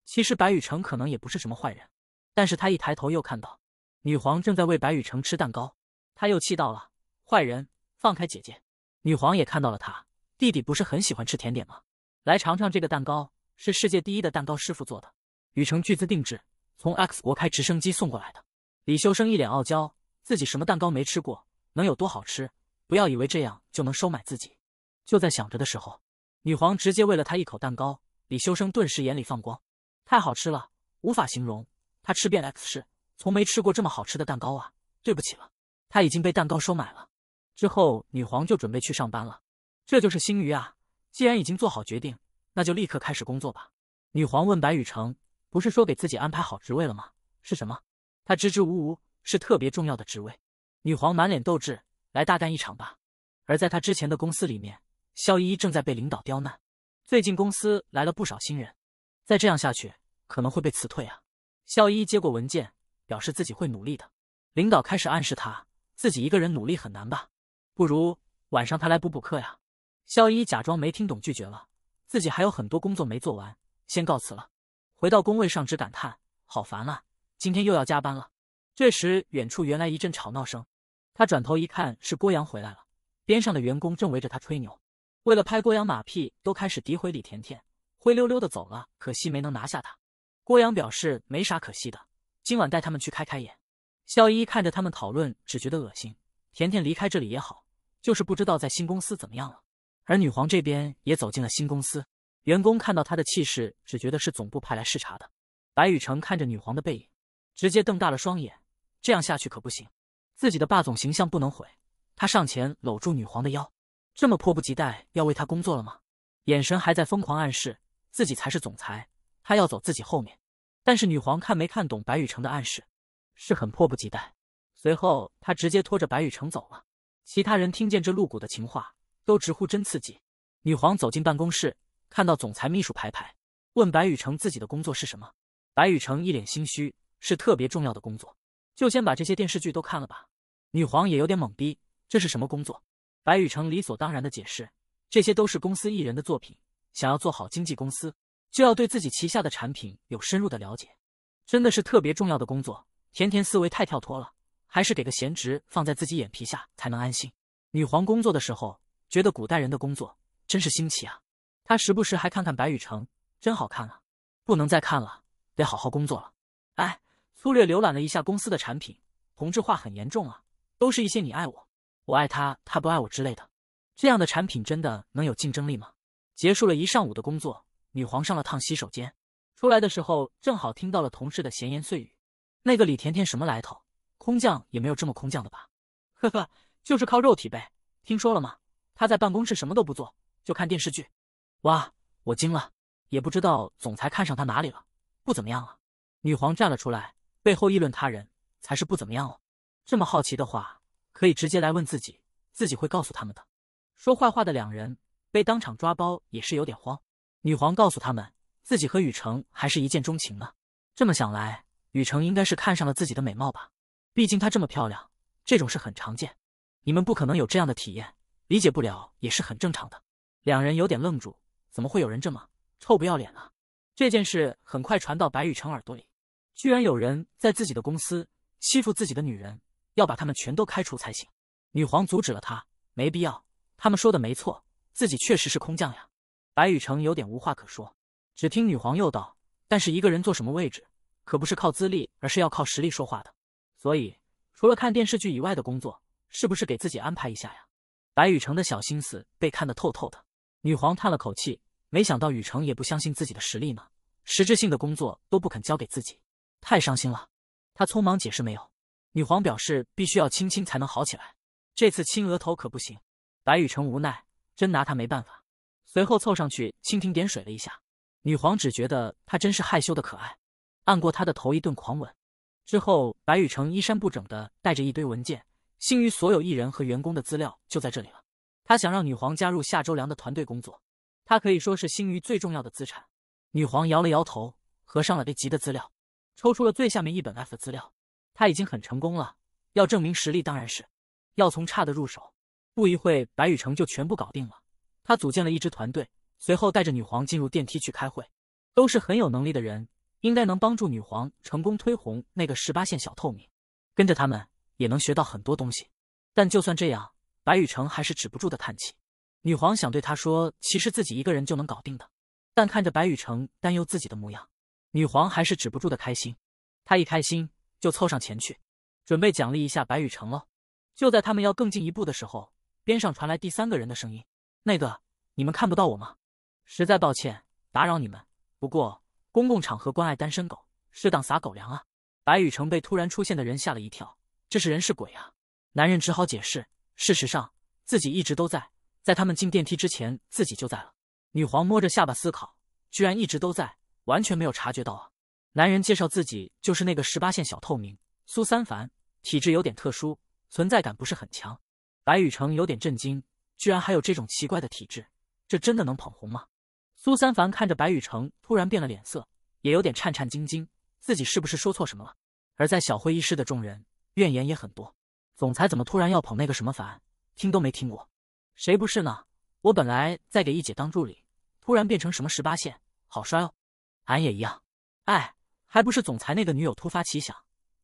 其实白宇城可能也不是什么坏人，但是他一抬头又看到，女皇正在喂白宇城吃蛋糕，他又气到了。坏人，放开姐姐！女皇也看到了他弟弟，不是很喜欢吃甜点吗？来尝尝这个蛋糕，是世界第一的蛋糕师傅做的，宇城巨资定制，从 X 国开直升机送过来的。李修生一脸傲娇，自己什么蛋糕没吃过，能有多好吃？不要以为这样就能收买自己。就在想着的时候，女皇直接喂了他一口蛋糕，李修生顿时眼里放光。太好吃了，无法形容。他吃遍 X 市，从没吃过这么好吃的蛋糕啊！对不起了，他已经被蛋糕收买了。之后，女皇就准备去上班了。这就是星鱼啊！既然已经做好决定，那就立刻开始工作吧。女皇问白雨城：“不是说给自己安排好职位了吗？是什么？”他支支吾吾：“是特别重要的职位。”女皇满脸斗志：“来大干一场吧！”而在他之前的公司里面，肖依依正在被领导刁难。最近公司来了不少新人。再这样下去，可能会被辞退啊！肖一接过文件，表示自己会努力的。领导开始暗示他，自己一个人努力很难吧？不如晚上他来补补课呀？肖一假装没听懂，拒绝了。自己还有很多工作没做完，先告辞了。回到工位上，只感叹：好烦啊！今天又要加班了。这时，远处传来一阵吵闹声。他转头一看，是郭阳回来了。边上的员工正围着他吹牛，为了拍郭阳马屁，都开始诋毁李甜甜。灰溜溜的走了，可惜没能拿下他。郭阳表示没啥可惜的，今晚带他们去开开眼。肖一看着他们讨论，只觉得恶心。甜甜离开这里也好，就是不知道在新公司怎么样了。而女皇这边也走进了新公司，员工看到她的气势，只觉得是总部派来视察的。白宇成看着女皇的背影，直接瞪大了双眼。这样下去可不行，自己的霸总形象不能毁。他上前搂住女皇的腰，这么迫不及待要为她工作了吗？眼神还在疯狂暗示。自己才是总裁，他要走自己后面。但是女皇看没看懂白宇城的暗示，是很迫不及待。随后，他直接拖着白宇城走了。其他人听见这露骨的情话，都直呼真刺激。女皇走进办公室，看到总裁秘书排排，问白宇城自己的工作是什么。白宇城一脸心虚，是特别重要的工作，就先把这些电视剧都看了吧。女皇也有点懵逼，这是什么工作？白宇城理所当然的解释，这些都是公司艺人的作品。想要做好经纪公司，就要对自己旗下的产品有深入的了解，真的是特别重要的工作。甜甜思维太跳脱了，还是给个闲职放在自己眼皮下才能安心。女皇工作的时候觉得古代人的工作真是新奇啊，她时不时还看看白雨城，真好看啊！不能再看了，得好好工作了。哎，粗略浏览了一下公司的产品，同质化很严重啊，都是一些你爱我，我爱他，他不爱我之类的，这样的产品真的能有竞争力吗？结束了一上午的工作，女皇上了趟洗手间，出来的时候正好听到了同事的闲言碎语。那个李甜甜什么来头？空降也没有这么空降的吧？呵呵，就是靠肉体呗。听说了吗？她在办公室什么都不做，就看电视剧。哇，我惊了！也不知道总裁看上她哪里了，不怎么样啊。女皇站了出来，背后议论他人才是不怎么样哦。这么好奇的话，可以直接来问自己，自己会告诉他们的。说坏话的两人。被当场抓包也是有点慌。女皇告诉他们，自己和雨橙还是一见钟情呢。这么想来，雨橙应该是看上了自己的美貌吧？毕竟她这么漂亮，这种事很常见。你们不可能有这样的体验，理解不了也是很正常的。两人有点愣住，怎么会有人这么臭不要脸啊？这件事很快传到白雨成耳朵里，居然有人在自己的公司欺负自己的女人，要把他们全都开除才行。女皇阻止了他，没必要，他们说的没错。自己确实是空降呀，白宇城有点无话可说。只听女皇又道：“但是一个人坐什么位置，可不是靠资历，而是要靠实力说话的。所以，除了看电视剧以外的工作，是不是给自己安排一下呀？”白宇城的小心思被看得透透的。女皇叹了口气，没想到宇城也不相信自己的实力呢，实质性的工作都不肯交给自己，太伤心了。他匆忙解释没有。女皇表示必须要亲亲才能好起来，这次亲额头可不行。白宇城无奈。真拿他没办法，随后凑上去蜻蜓点水了一下，女皇只觉得他真是害羞的可爱，按过他的头一顿狂吻。之后，白宇城衣衫不整的带着一堆文件，星娱所有艺人和员工的资料就在这里了。他想让女皇加入夏周良的团队工作，他可以说是星娱最重要的资产。女皇摇了摇头，合上了被急的资料，抽出了最下面一本 F 的资料。他已经很成功了，要证明实力当然是要从差的入手。不一会，白宇城就全部搞定了。他组建了一支团队，随后带着女皇进入电梯去开会。都是很有能力的人，应该能帮助女皇成功推红那个十八线小透明。跟着他们也能学到很多东西。但就算这样，白宇城还是止不住的叹气。女皇想对他说，其实自己一个人就能搞定的。但看着白宇城担忧自己的模样，女皇还是止不住的开心。她一开心就凑上前去，准备奖励一下白宇城喽。就在他们要更进一步的时候。边上传来第三个人的声音：“那个，你们看不到我吗？实在抱歉，打扰你们。不过公共场合关爱单身狗，适当撒狗粮啊。”白宇城被突然出现的人吓了一跳：“这是人是鬼啊？”男人只好解释：“事实上，自己一直都在，在他们进电梯之前，自己就在了。”女皇摸着下巴思考：“居然一直都在，完全没有察觉到啊。”男人介绍自己就是那个十八线小透明苏三凡，体质有点特殊，存在感不是很强。白宇城有点震惊，居然还有这种奇怪的体质，这真的能捧红吗？苏三凡看着白宇城突然变了脸色，也有点颤颤兢兢，自己是不是说错什么了？而在小会议室的众人怨言也很多，总裁怎么突然要捧那个什么凡，听都没听过，谁不是呢？我本来在给一姐当助理，突然变成什么十八线，好衰哦！俺也一样，哎，还不是总裁那个女友突发奇想，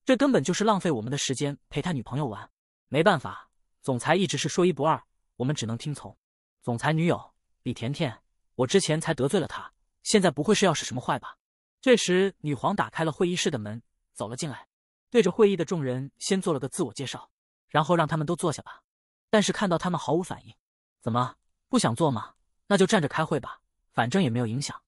这根本就是浪费我们的时间陪他女朋友玩，没办法。总裁一直是说一不二，我们只能听从。总裁女友李甜甜，我之前才得罪了她，现在不会是要使什么坏吧？这时，女皇打开了会议室的门，走了进来，对着会议的众人先做了个自我介绍，然后让他们都坐下吧。但是看到他们毫无反应，怎么不想坐吗？那就站着开会吧，反正也没有影响。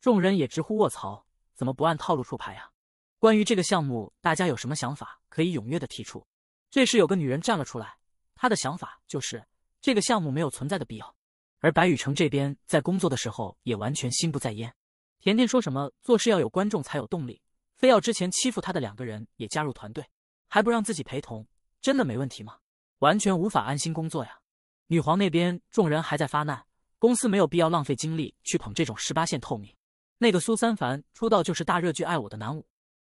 众人也直呼卧槽，怎么不按套路出牌啊？关于这个项目，大家有什么想法可以踊跃的提出。这时，有个女人站了出来。他的想法就是这个项目没有存在的必要，而白宇城这边在工作的时候也完全心不在焉。甜甜说什么做事要有观众才有动力，非要之前欺负他的两个人也加入团队，还不让自己陪同，真的没问题吗？完全无法安心工作呀！女皇那边众人还在发难，公司没有必要浪费精力去捧这种十八线透明。那个苏三凡出道就是大热剧《爱我的男五》，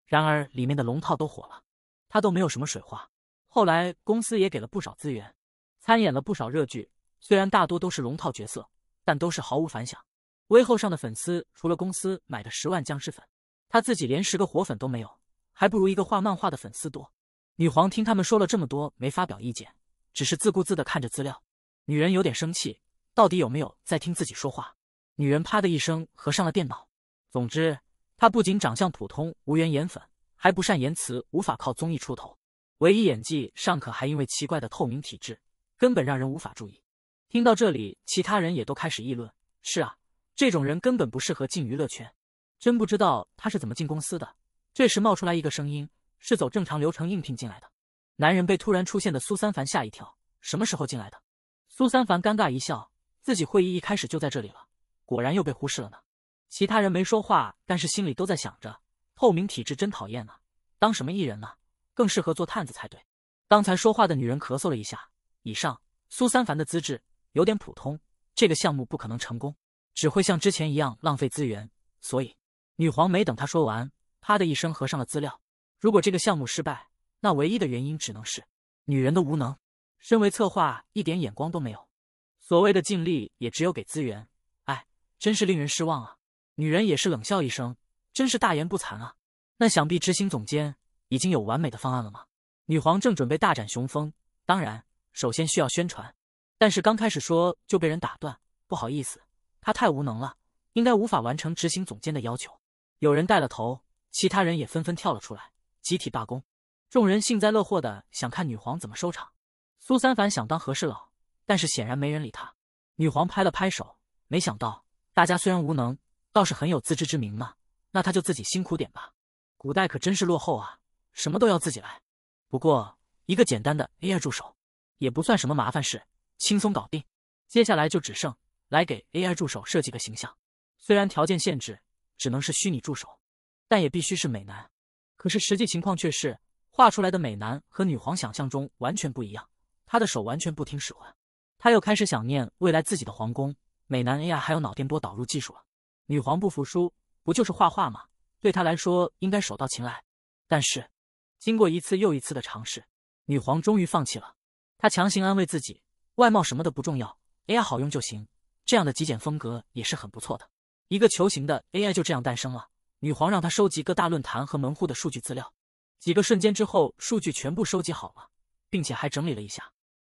然而里面的龙套都火了，他都没有什么水花。后来公司也给了不少资源，参演了不少热剧，虽然大多都是龙套角色，但都是毫无反响。微后上的粉丝除了公司买的十万僵尸粉，他自己连十个活粉都没有，还不如一个画漫画的粉丝多。女皇听他们说了这么多，没发表意见，只是自顾自的看着资料。女人有点生气，到底有没有在听自己说话？女人啪的一声合上了电脑。总之，她不仅长相普通，无缘颜粉，还不善言辞，无法靠综艺出头。唯一演技尚可，还因为奇怪的透明体质，根本让人无法注意。听到这里，其他人也都开始议论：“是啊，这种人根本不适合进娱乐圈，真不知道他是怎么进公司的。”这时，冒出来一个声音：“是走正常流程应聘进来的。”男人被突然出现的苏三凡吓一跳：“什么时候进来的？”苏三凡尴尬一笑：“自己会议一开始就在这里了，果然又被忽视了呢。”其他人没说话，但是心里都在想着：“透明体质真讨厌啊，当什么艺人呢？”更适合做探子才对。刚才说话的女人咳嗽了一下。以上，苏三凡的资质有点普通，这个项目不可能成功，只会像之前一样浪费资源。所以，女皇没等他说完，啪的一声合上了资料。如果这个项目失败，那唯一的原因只能是女人的无能。身为策划，一点眼光都没有，所谓的尽力也只有给资源。哎，真是令人失望啊！女人也是冷笑一声，真是大言不惭啊！那想必执行总监。已经有完美的方案了吗？女皇正准备大展雄风，当然，首先需要宣传。但是刚开始说就被人打断，不好意思，她太无能了，应该无法完成执行总监的要求。有人带了头，其他人也纷纷跳了出来，集体罢工。众人幸灾乐祸的想看女皇怎么收场。苏三凡想当和事佬，但是显然没人理他。女皇拍了拍手，没想到大家虽然无能，倒是很有自知之明呢。那他就自己辛苦点吧。古代可真是落后啊！什么都要自己来，不过一个简单的 AI 助手也不算什么麻烦事，轻松搞定。接下来就只剩来给 AI 助手设计个形象，虽然条件限制只能是虚拟助手，但也必须是美男。可是实际情况却是画出来的美男和女皇想象中完全不一样，他的手完全不听使唤。他又开始想念未来自己的皇宫、美男 AI 还有脑电波导入技术了。女皇不服输，不就是画画吗？对她来说应该手到擒来，但是。经过一次又一次的尝试，女皇终于放弃了。她强行安慰自己，外貌什么的不重要，AI 好用就行。这样的极简风格也是很不错的。一个球形的 AI 就这样诞生了。女皇让她收集各大论坛和门户的数据资料。几个瞬间之后，数据全部收集好了，并且还整理了一下。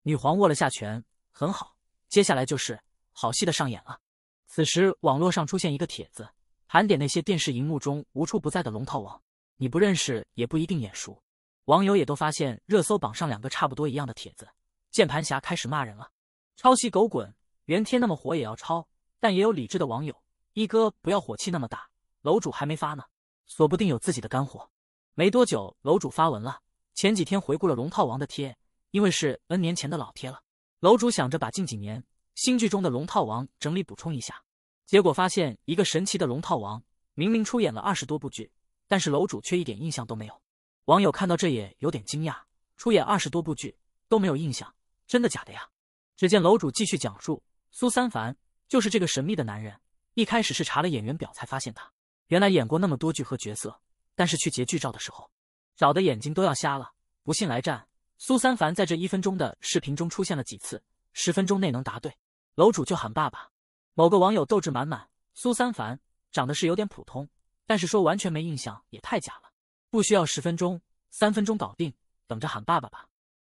女皇握了下拳，很好。接下来就是好戏的上演了。此时，网络上出现一个帖子，盘点那些电视荧幕中无处不在的龙套王。你不认识也不一定眼熟，网友也都发现热搜榜上两个差不多一样的帖子，键盘侠开始骂人了，抄袭狗滚！原贴那么火也要抄，但也有理智的网友，一哥不要火气那么大，楼主还没发呢，说不定有自己的干货。没多久，楼主发文了，前几天回顾了龙套王的贴，因为是 N 年前的老贴了，楼主想着把近几年新剧中的龙套王整理补充一下，结果发现一个神奇的龙套王，明明出演了二十多部剧。但是楼主却一点印象都没有。网友看到这也有点惊讶，出演二十多部剧都没有印象，真的假的呀？只见楼主继续讲述，苏三凡就是这个神秘的男人。一开始是查了演员表才发现他原来演过那么多剧和角色，但是去截剧照的时候，找的眼睛都要瞎了。不信来战！苏三凡在这一分钟的视频中出现了几次？十分钟内能答对，楼主就喊爸爸。某个网友斗志满满，苏三凡长得是有点普通。但是说完全没印象也太假了，不需要十分钟，三分钟搞定，等着喊爸爸吧。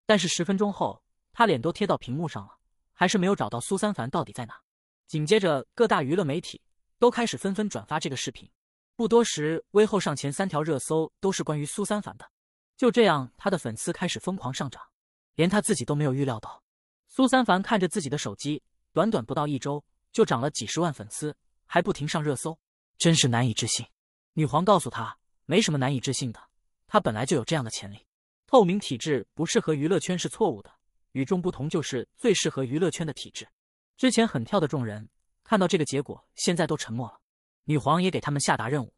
但是十分钟后，他脸都贴到屏幕上了，还是没有找到苏三凡到底在哪。紧接着，各大娱乐媒体都开始纷纷转发这个视频。不多时，微后上前三条热搜都是关于苏三凡的。就这样，他的粉丝开始疯狂上涨，连他自己都没有预料到。苏三凡看着自己的手机，短短不到一周就涨了几十万粉丝，还不停上热搜，真是难以置信。女皇告诉他，没什么难以置信的，她本来就有这样的潜力。透明体质不适合娱乐圈是错误的，与众不同就是最适合娱乐圈的体质。之前很跳的众人看到这个结果，现在都沉默了。女皇也给他们下达任务，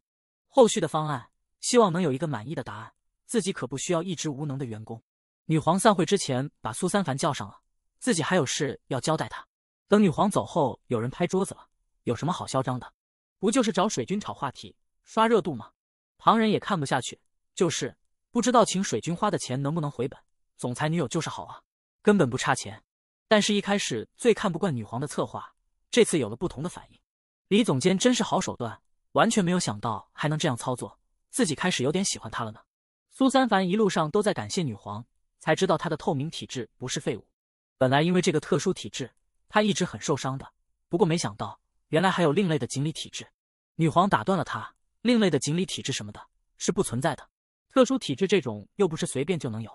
后续的方案希望能有一个满意的答案。自己可不需要一直无能的员工。女皇散会之前把苏三凡叫上了，自己还有事要交代他。等女皇走后，有人拍桌子了，有什么好嚣张的？不就是找水军炒话题？刷热度吗？旁人也看不下去，就是不知道请水军花的钱能不能回本。总裁女友就是好啊，根本不差钱。但是，一开始最看不惯女皇的策划，这次有了不同的反应。李总监真是好手段，完全没有想到还能这样操作，自己开始有点喜欢他了呢。苏三凡一路上都在感谢女皇，才知道他的透明体质不是废物。本来因为这个特殊体质，他一直很受伤的，不过没想到原来还有另类的锦鲤体质。女皇打断了他。另类的锦鲤体质什么的是不存在的，特殊体质这种又不是随便就能有，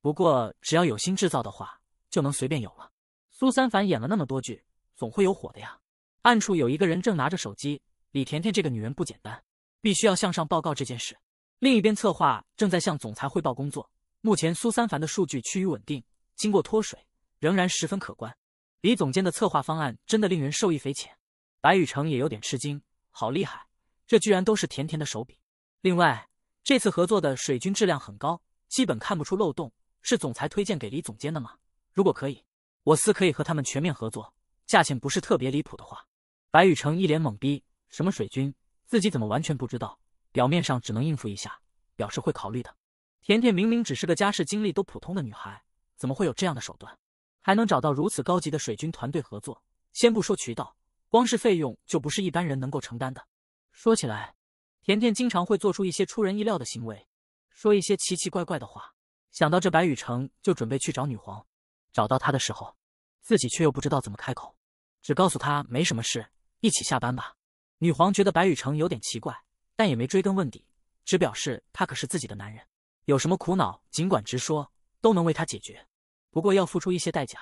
不过只要有心制造的话，就能随便有了。苏三凡演了那么多剧，总会有火的呀。暗处有一个人正拿着手机。李甜甜这个女人不简单，必须要向上报告这件事。另一边，策划正在向总裁汇报工作。目前苏三凡的数据趋于稳定，经过脱水仍然十分可观。李总监的策划方案真的令人受益匪浅。白雨城也有点吃惊，好厉害。这居然都是甜甜的手笔。另外，这次合作的水军质量很高，基本看不出漏洞，是总裁推荐给李总监的吗？如果可以，我司可以和他们全面合作，价钱不是特别离谱的话。白宇城一脸懵逼，什么水军？自己怎么完全不知道？表面上只能应付一下，表示会考虑的。甜甜明明只是个家世经历都普通的女孩，怎么会有这样的手段，还能找到如此高级的水军团队合作？先不说渠道，光是费用就不是一般人能够承担的。说起来，甜甜经常会做出一些出人意料的行为，说一些奇奇怪怪的话。想到这，白宇城就准备去找女皇。找到他的时候，自己却又不知道怎么开口，只告诉他没什么事，一起下班吧。女皇觉得白宇城有点奇怪，但也没追根问底，只表示他可是自己的男人，有什么苦恼尽管直说，都能为他解决。不过要付出一些代价，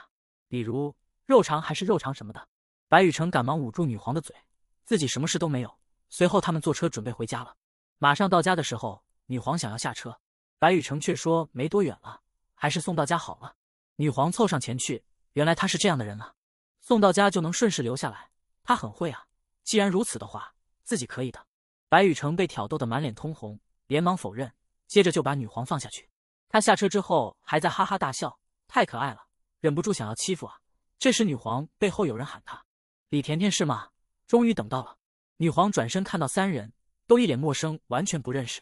比如肉肠还是肉肠什么的。白宇城赶忙捂住女皇的嘴，自己什么事都没有。随后，他们坐车准备回家了。马上到家的时候，女皇想要下车，白宇城却说没多远了，还是送到家好了。女皇凑上前去，原来她是这样的人了。送到家就能顺势留下来，她很会啊。既然如此的话，自己可以的。白宇城被挑逗得满脸通红，连忙否认，接着就把女皇放下去。他下车之后还在哈哈大笑，太可爱了，忍不住想要欺负啊。这时，女皇背后有人喊他：“李甜甜是吗？终于等到了。”女皇转身看到三人，都一脸陌生，完全不认识。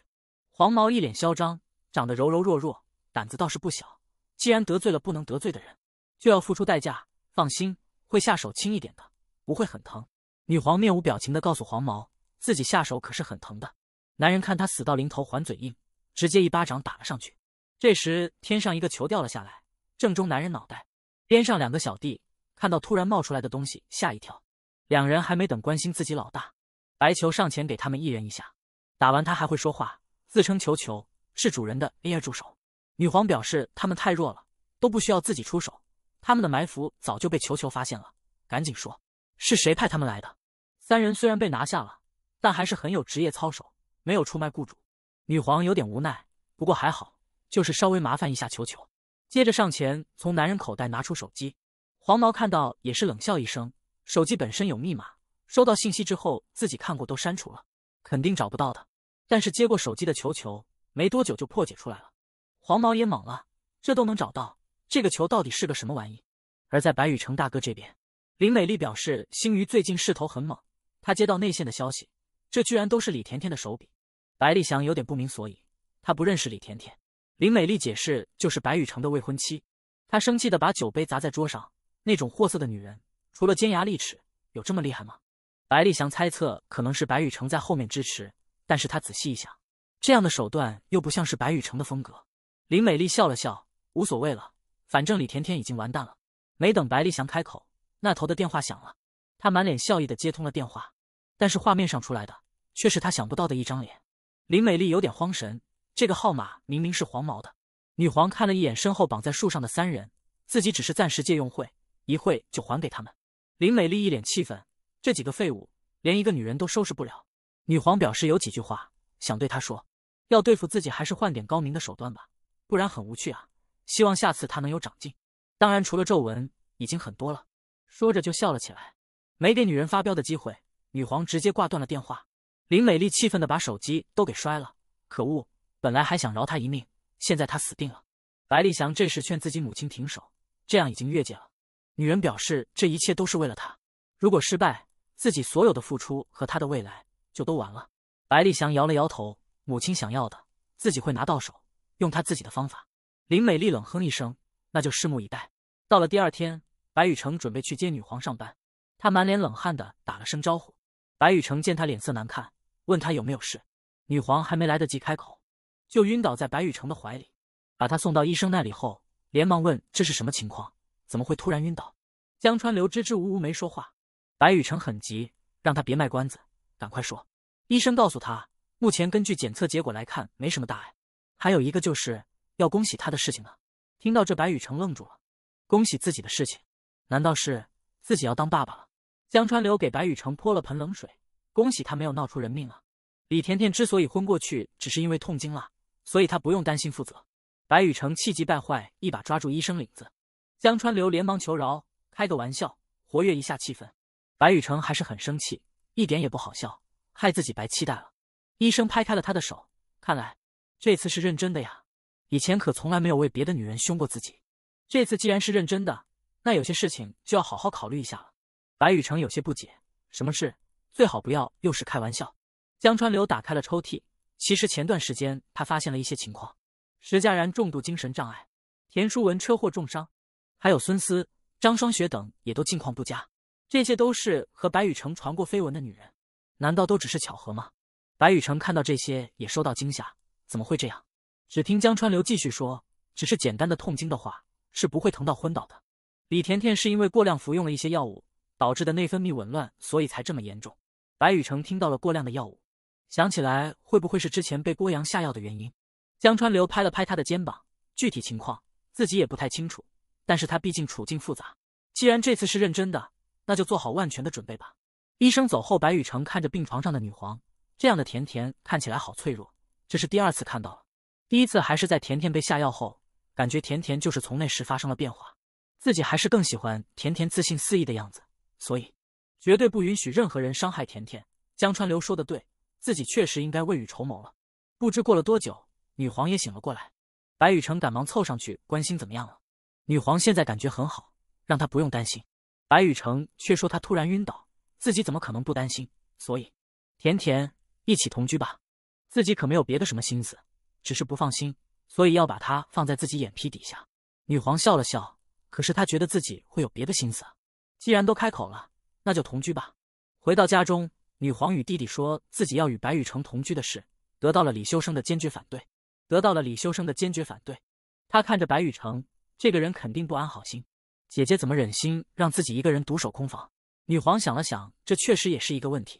黄毛一脸嚣张，长得柔柔弱弱，胆子倒是不小。既然得罪了不能得罪的人，就要付出代价。放心，会下手轻一点的，不会很疼。女皇面无表情地告诉黄毛，自己下手可是很疼的。男人看他死到临头还嘴硬，直接一巴掌打了上去。这时天上一个球掉了下来，正中男人脑袋。边上两个小弟看到突然冒出来的东西，吓一跳。两人还没等关心自己老大。白球上前给他们一人一下，打完他还会说话，自称球球是主人的 AI 助手。女皇表示他们太弱了，都不需要自己出手，他们的埋伏早就被球球发现了。赶紧说，是谁派他们来的？三人虽然被拿下了，但还是很有职业操守，没有出卖雇主。女皇有点无奈，不过还好，就是稍微麻烦一下球球。接着上前从男人口袋拿出手机，黄毛看到也是冷笑一声，手机本身有密码。收到信息之后，自己看过都删除了，肯定找不到的。但是接过手机的球球，没多久就破解出来了。黄毛也懵了，这都能找到，这个球到底是个什么玩意？而在白宇城大哥这边，林美丽表示星娱最近势头很猛。他接到内线的消息，这居然都是李甜甜的手笔。白立祥有点不明所以，他不认识李甜甜。林美丽解释，就是白宇城的未婚妻。他生气的把酒杯砸在桌上，那种货色的女人，除了尖牙利齿，有这么厉害吗？白丽祥猜测可能是白雨城在后面支持，但是他仔细一想，这样的手段又不像是白雨城的风格。林美丽笑了笑，无所谓了，反正李甜甜已经完蛋了。没等白丽祥开口，那头的电话响了，他满脸笑意的接通了电话，但是画面上出来的却是他想不到的一张脸。林美丽有点慌神，这个号码明明是黄毛的。女皇看了一眼身后绑在树上的三人，自己只是暂时借用会，一会就还给他们。林美丽一脸气愤。这几个废物连一个女人都收拾不了。女皇表示有几句话想对他说，要对付自己还是换点高明的手段吧，不然很无趣啊。希望下次他能有长进，当然除了皱纹已经很多了。说着就笑了起来，没给女人发飙的机会，女皇直接挂断了电话。林美丽气愤的把手机都给摔了，可恶！本来还想饶他一命，现在他死定了。白丽祥这时劝自己母亲停手，这样已经越界了。女人表示这一切都是为了他，如果失败。自己所有的付出和他的未来就都完了。白丽祥摇了摇头，母亲想要的自己会拿到手，用他自己的方法。林美丽冷哼一声，那就拭目以待。到了第二天，白雨城准备去接女皇上班，他满脸冷汗的打了声招呼。白雨城见他脸色难看，问他有没有事。女皇还没来得及开口，就晕倒在白雨城的怀里。把他送到医生那里后，连忙问这是什么情况，怎么会突然晕倒？江川流支支吾吾没说话。白雨成很急，让他别卖关子，赶快说。医生告诉他，目前根据检测结果来看，没什么大碍。还有一个就是要恭喜他的事情呢。听到这，白雨成愣住了。恭喜自己的事情？难道是自己要当爸爸了？江川流给白雨成泼了盆冷水：“恭喜他没有闹出人命啊！”李甜甜之所以昏过去，只是因为痛经了，所以她不用担心负责。白雨成气急败坏，一把抓住医生领子。江川流连忙求饶：“开个玩笑，活跃一下气氛。”白雨城还是很生气，一点也不好笑，害自己白期待了。医生拍开了他的手，看来这次是认真的呀。以前可从来没有为别的女人凶过自己，这次既然是认真的，那有些事情就要好好考虑一下了。白雨城有些不解，什么事？最好不要又是开玩笑。江川流打开了抽屉，其实前段时间他发现了一些情况：石佳然重度精神障碍，田淑文车祸重伤，还有孙思、张双雪等也都近况不佳。这些都是和白雨城传过绯闻的女人，难道都只是巧合吗？白雨城看到这些也受到惊吓，怎么会这样？只听江川流继续说：“只是简单的痛经的话是不会疼到昏倒的。李甜甜是因为过量服用了一些药物导致的内分泌紊乱，所以才这么严重。”白雨城听到了过量的药物，想起来会不会是之前被郭阳下药的原因？江川流拍了拍他的肩膀：“具体情况自己也不太清楚，但是他毕竟处境复杂。既然这次是认真的。”那就做好万全的准备吧。医生走后，白雨城看着病床上的女皇，这样的甜甜看起来好脆弱。这是第二次看到了，第一次还是在甜甜被下药后，感觉甜甜就是从那时发生了变化。自己还是更喜欢甜甜自信肆意的样子，所以绝对不允许任何人伤害甜甜。江川流说的对，自己确实应该未雨绸缪了。不知过了多久，女皇也醒了过来，白雨城赶忙凑上去关心怎么样了。女皇现在感觉很好，让她不用担心。白雨成却说他突然晕倒，自己怎么可能不担心？所以，甜甜一起同居吧，自己可没有别的什么心思，只是不放心，所以要把他放在自己眼皮底下。女皇笑了笑，可是她觉得自己会有别的心思。既然都开口了，那就同居吧。回到家中，女皇与弟弟说自己要与白雨城同居的事，得到了李修生的坚决反对。得到了李修生的坚决反对，他看着白雨城，这个人肯定不安好心。姐姐怎么忍心让自己一个人独守空房？女皇想了想，这确实也是一个问题。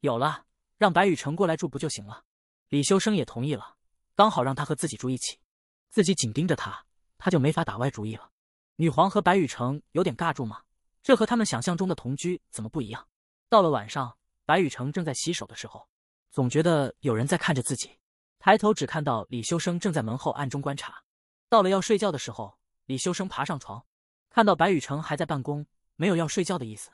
有了，让白雨城过来住不就行了？李修生也同意了，刚好让他和自己住一起，自己紧盯着他，他就没法打歪主意了。女皇和白雨城有点尬住吗？这和他们想象中的同居怎么不一样？到了晚上，白雨城正在洗手的时候，总觉得有人在看着自己，抬头只看到李修生正在门后暗中观察。到了要睡觉的时候，李修生爬上床。看到白雨城还在办公，没有要睡觉的意思，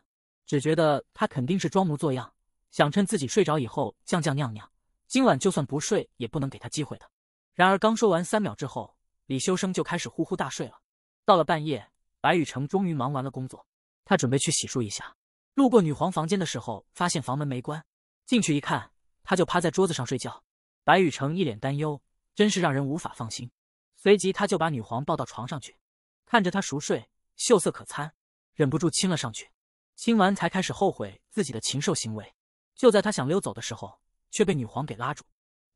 只觉得他肯定是装模作样，想趁自己睡着以后降降尿尿。今晚就算不睡，也不能给他机会的。然而刚说完三秒之后，李修生就开始呼呼大睡了。到了半夜，白雨城终于忙完了工作，他准备去洗漱一下。路过女皇房间的时候，发现房门没关，进去一看，他就趴在桌子上睡觉。白雨城一脸担忧，真是让人无法放心。随即他就把女皇抱到床上去，看着她熟睡。秀色可餐，忍不住亲了上去。亲完才开始后悔自己的禽兽行为。就在他想溜走的时候，却被女皇给拉住。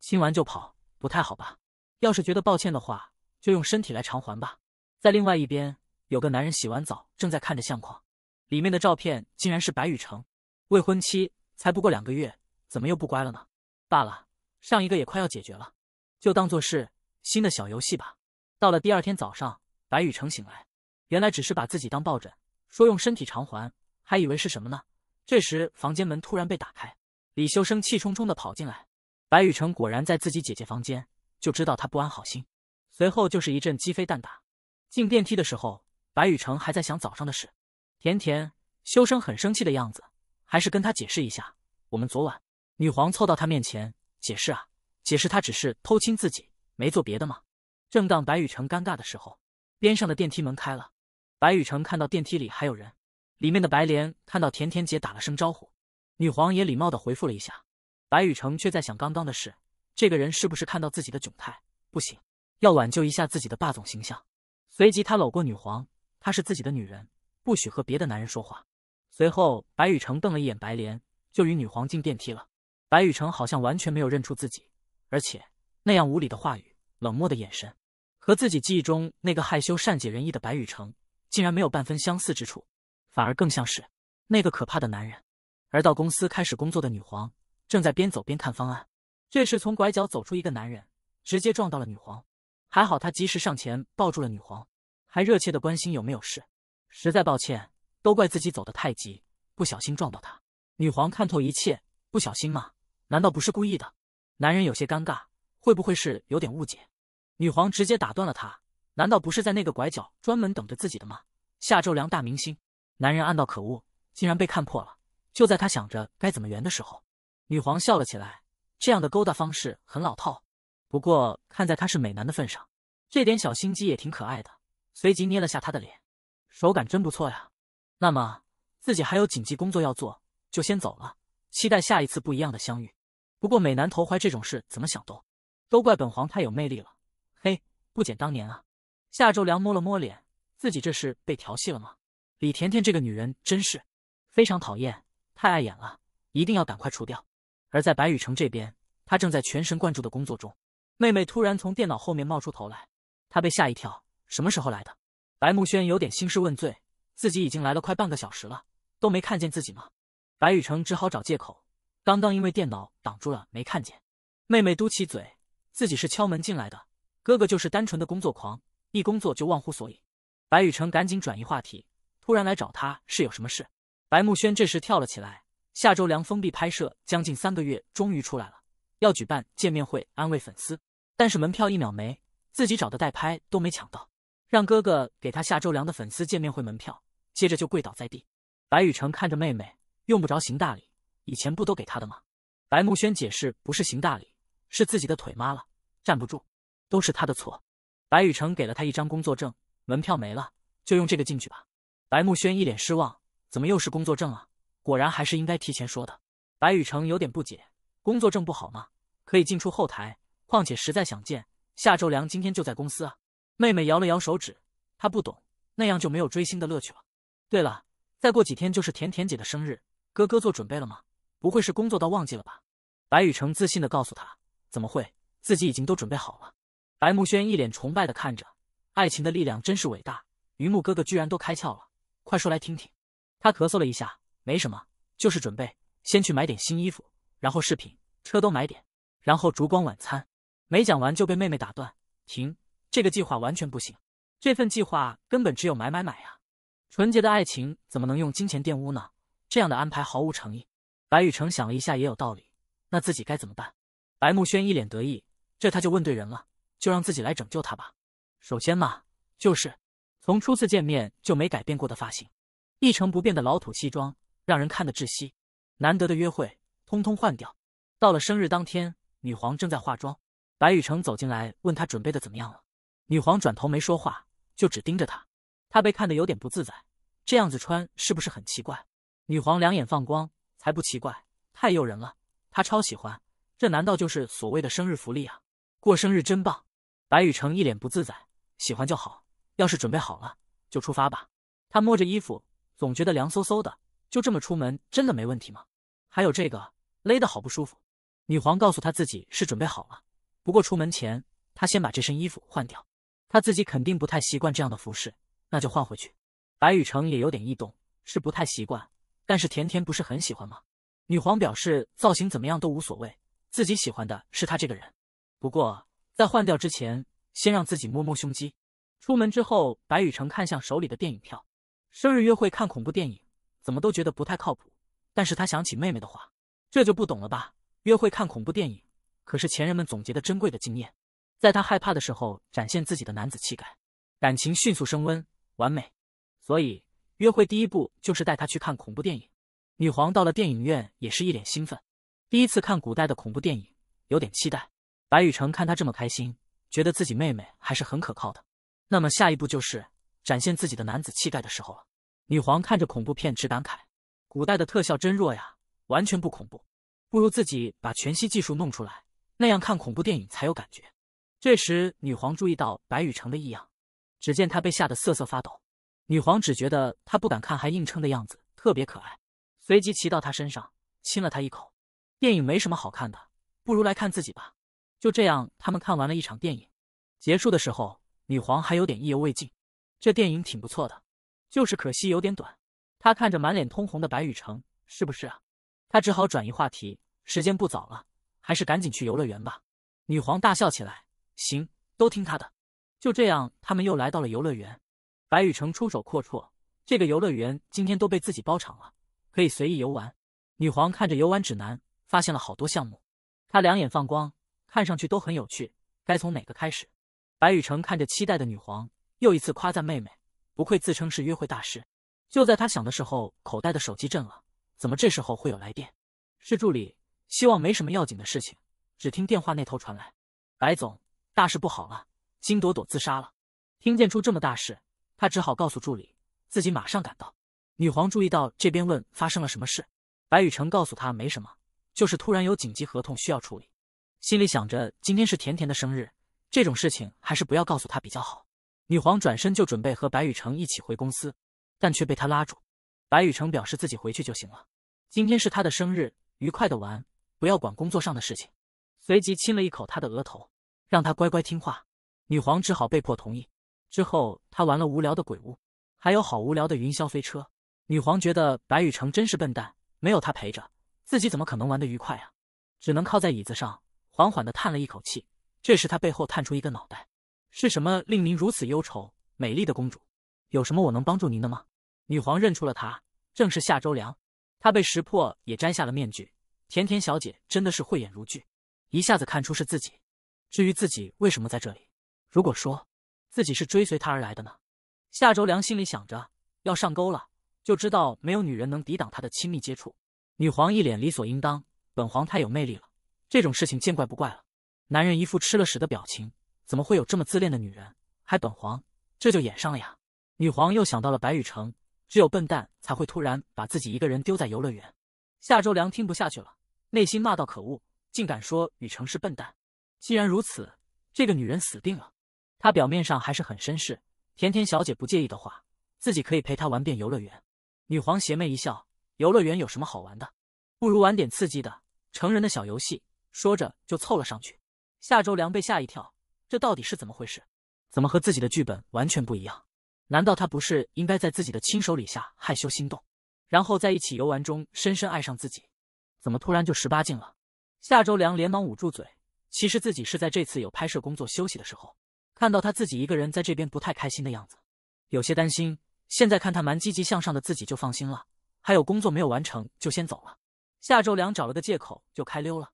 亲完就跑，不太好吧？要是觉得抱歉的话，就用身体来偿还吧。在另外一边，有个男人洗完澡，正在看着相框里面的照片，竟然是白雨城未婚妻。才不过两个月，怎么又不乖了呢？罢了，上一个也快要解决了，就当做是新的小游戏吧。到了第二天早上，白雨城醒来。原来只是把自己当抱枕，说用身体偿还，还以为是什么呢？这时房间门突然被打开，李修生气冲冲的跑进来。白雨成果然在自己姐姐房间，就知道他不安好心。随后就是一阵鸡飞蛋打。进电梯的时候，白雨城还在想早上的事。甜甜，修生很生气的样子，还是跟他解释一下。我们昨晚，女皇凑到他面前解释啊，解释他只是偷亲自己，没做别的吗？正当白雨城尴尬的时候，边上的电梯门开了。白雨城看到电梯里还有人，里面的白莲看到甜甜姐打了声招呼，女皇也礼貌的回复了一下。白雨城却在想刚刚的事，这个人是不是看到自己的窘态？不行，要挽救一下自己的霸总形象。随即他搂过女皇，她是自己的女人，不许和别的男人说话。随后白雨城瞪了一眼白莲，就与女皇进电梯了。白雨城好像完全没有认出自己，而且那样无理的话语、冷漠的眼神，和自己记忆中那个害羞、善解人意的白雨城。竟然没有半分相似之处，反而更像是那个可怕的男人。而到公司开始工作的女皇正在边走边看方案，这时从拐角走出一个男人，直接撞到了女皇，还好他及时上前抱住了女皇，还热切的关心有没有事，实在抱歉，都怪自己走得太急，不小心撞到她。女皇看透一切，不小心吗？难道不是故意的？男人有些尴尬，会不会是有点误解？女皇直接打断了他。难道不是在那个拐角专门等着自己的吗？夏周良大明星，男人暗道可恶，竟然被看破了。就在他想着该怎么圆的时候，女皇笑了起来。这样的勾搭方式很老套，不过看在他是美男的份上，这点小心机也挺可爱的。随即捏了下他的脸，手感真不错呀。那么自己还有紧急工作要做，就先走了。期待下一次不一样的相遇。不过美男投怀这种事怎么想都都怪本皇太有魅力了。嘿，不减当年啊。夏周良摸了摸脸，自己这是被调戏了吗？李甜甜这个女人真是非常讨厌，太碍眼了，一定要赶快除掉。而在白雨城这边，他正在全神贯注的工作中。妹妹突然从电脑后面冒出头来，他被吓一跳。什么时候来的？白慕轩有点兴师问罪，自己已经来了快半个小时了，都没看见自己吗？白雨城只好找借口，刚刚因为电脑挡住了没看见。妹妹嘟起嘴，自己是敲门进来的，哥哥就是单纯的工作狂。一工作就忘乎所以，白雨城赶紧转移话题。突然来找他是有什么事？白慕轩这时跳了起来。夏周梁封闭拍摄将近三个月，终于出来了，要举办见面会，安慰粉丝。但是门票一秒没，自己找的代拍都没抢到，让哥哥给他夏周梁的粉丝见面会门票。接着就跪倒在地。白雨城看着妹妹，用不着行大礼，以前不都给他的吗？白慕轩解释，不是行大礼，是自己的腿麻了，站不住，都是他的错。白雨成给了他一张工作证，门票没了，就用这个进去吧。白慕轩一脸失望，怎么又是工作证啊？果然还是应该提前说的。白雨成有点不解，工作证不好吗？可以进出后台，况且实在想见夏周良，今天就在公司啊。妹妹摇了摇手指，她不懂，那样就没有追星的乐趣了。对了，再过几天就是甜甜姐的生日，哥哥做准备了吗？不会是工作到忘记了吧？白雨成自信地告诉他，怎么会，自己已经都准备好了。白慕轩一脸崇拜的看着，爱情的力量真是伟大，榆木哥哥居然都开窍了！快说来听听。他咳嗽了一下，没什么，就是准备先去买点新衣服，然后饰品、车都买点，然后烛光晚餐。没讲完就被妹妹打断，停，这个计划完全不行，这份计划根本只有买买买呀！纯洁的爱情怎么能用金钱玷污呢？这样的安排毫无诚意。白宇成想了一下，也有道理，那自己该怎么办？白慕轩一脸得意，这他就问对人了。就让自己来拯救他吧。首先嘛，就是从初次见面就没改变过的发型，一成不变的老土西装，让人看得窒息。难得的约会，通通换掉。到了生日当天，女皇正在化妆，白宇城走进来，问他准备的怎么样了。女皇转头没说话，就只盯着他。他被看得有点不自在。这样子穿是不是很奇怪？女皇两眼放光，才不奇怪，太诱人了，她超喜欢。这难道就是所谓的生日福利啊？过生日真棒。白宇城一脸不自在，喜欢就好。要是准备好了，就出发吧。他摸着衣服，总觉得凉飕飕的，就这么出门真的没问题吗？还有这个勒的好不舒服。女皇告诉他自己是准备好了，不过出门前他先把这身衣服换掉。他自己肯定不太习惯这样的服饰，那就换回去。白宇城也有点异动，是不太习惯，但是甜甜不是很喜欢吗？女皇表示造型怎么样都无所谓，自己喜欢的是他这个人。不过。在换掉之前，先让自己摸摸胸肌。出门之后，白宇城看向手里的电影票，生日约会看恐怖电影，怎么都觉得不太靠谱。但是他想起妹妹的话，这就不懂了吧？约会看恐怖电影，可是前人们总结的珍贵的经验，在他害怕的时候展现自己的男子气概，感情迅速升温，完美。所以约会第一步就是带他去看恐怖电影。女皇到了电影院也是一脸兴奋，第一次看古代的恐怖电影，有点期待。白雨成看他这么开心，觉得自己妹妹还是很可靠的。那么下一步就是展现自己的男子气概的时候了。女皇看着恐怖片，直感慨：古代的特效真弱呀，完全不恐怖。不如自己把全息技术弄出来，那样看恐怖电影才有感觉。这时，女皇注意到白雨成的异样，只见他被吓得瑟瑟发抖。女皇只觉得他不敢看还硬撑的样子特别可爱，随即骑到他身上亲了他一口。电影没什么好看的，不如来看自己吧。就这样，他们看完了一场电影。结束的时候，女皇还有点意犹未尽。这电影挺不错的，就是可惜有点短。她看着满脸通红的白宇城，是不是啊？她只好转移话题。时间不早了，还是赶紧去游乐园吧。女皇大笑起来。行，都听他的。就这样，他们又来到了游乐园。白宇城出手阔绰，这个游乐园今天都被自己包场了，可以随意游玩。女皇看着游玩指南，发现了好多项目，她两眼放光。看上去都很有趣，该从哪个开始？白雨城看着期待的女皇，又一次夸赞妹妹，不愧自称是约会大师。就在他想的时候，口袋的手机震了，怎么这时候会有来电？是助理，希望没什么要紧的事情。只听电话那头传来：“白总，大事不好了，金朵朵自杀了。”听见出这么大事，他只好告诉助理，自己马上赶到。女皇注意到这边，问发生了什么事。白雨城告诉她没什么，就是突然有紧急合同需要处理。心里想着，今天是甜甜的生日，这种事情还是不要告诉她比较好。女皇转身就准备和白雨城一起回公司，但却被他拉住。白雨城表示自己回去就行了，今天是他的生日，愉快的玩，不要管工作上的事情。随即亲了一口她的额头，让她乖乖听话。女皇只好被迫同意。之后，他玩了无聊的鬼屋，还有好无聊的云霄飞车。女皇觉得白雨城真是笨蛋，没有他陪着，自己怎么可能玩得愉快啊？只能靠在椅子上。缓缓的叹了一口气，这时他背后探出一个脑袋，是什么令您如此忧愁？美丽的公主，有什么我能帮助您的吗？女皇认出了他，正是夏周良。他被识破，也摘下了面具。甜甜小姐真的是慧眼如炬，一下子看出是自己。至于自己为什么在这里，如果说自己是追随他而来的呢？夏周良心里想着，要上钩了，就知道没有女人能抵挡他的亲密接触。女皇一脸理所应当，本皇太有魅力了。这种事情见怪不怪了。男人一副吃了屎的表情，怎么会有这么自恋的女人？还本皇这就演上了呀！女皇又想到了白宇城，只有笨蛋才会突然把自己一个人丢在游乐园。夏周良听不下去了，内心骂到：可恶，竟敢说雨城是笨蛋！既然如此，这个女人死定了。他表面上还是很绅士，甜甜小姐不介意的话，自己可以陪她玩遍游乐园。女皇邪魅一笑：游乐园有什么好玩的？不如玩点刺激的，成人的小游戏。说着就凑了上去，夏周良被吓一跳，这到底是怎么回事？怎么和自己的剧本完全不一样？难道他不是应该在自己的亲手里下害羞心动，然后在一起游玩中深深爱上自己？怎么突然就十八禁了？夏周良连忙捂住嘴。其实自己是在这次有拍摄工作休息的时候，看到他自己一个人在这边不太开心的样子，有些担心。现在看他蛮积极向上的，自己就放心了。还有工作没有完成，就先走了。夏周良找了个借口就开溜了。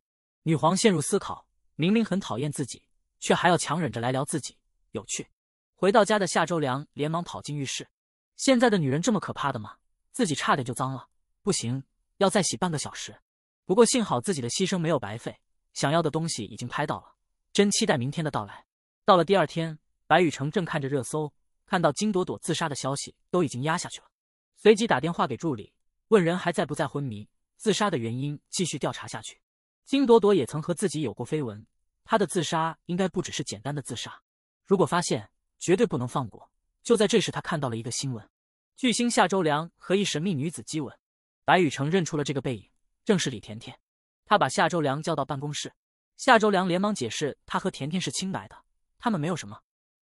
女皇陷入思考，明明很讨厌自己，却还要强忍着来聊自己，有趣。回到家的夏周良连忙跑进浴室，现在的女人这么可怕的吗？自己差点就脏了，不行，要再洗半个小时。不过幸好自己的牺牲没有白费，想要的东西已经拍到了，真期待明天的到来。到了第二天，白雨城正看着热搜，看到金朵朵自杀的消息都已经压下去了，随即打电话给助理，问人还在不在昏迷，自杀的原因继续调查下去。金朵朵也曾和自己有过绯闻，她的自杀应该不只是简单的自杀。如果发现，绝对不能放过。就在这时，他看到了一个新闻：巨星夏周良和一神秘女子激吻。白宇承认出了这个背影，正是李甜甜。他把夏周良叫到办公室，夏周良连忙解释，他和甜甜是清白的，他们没有什么。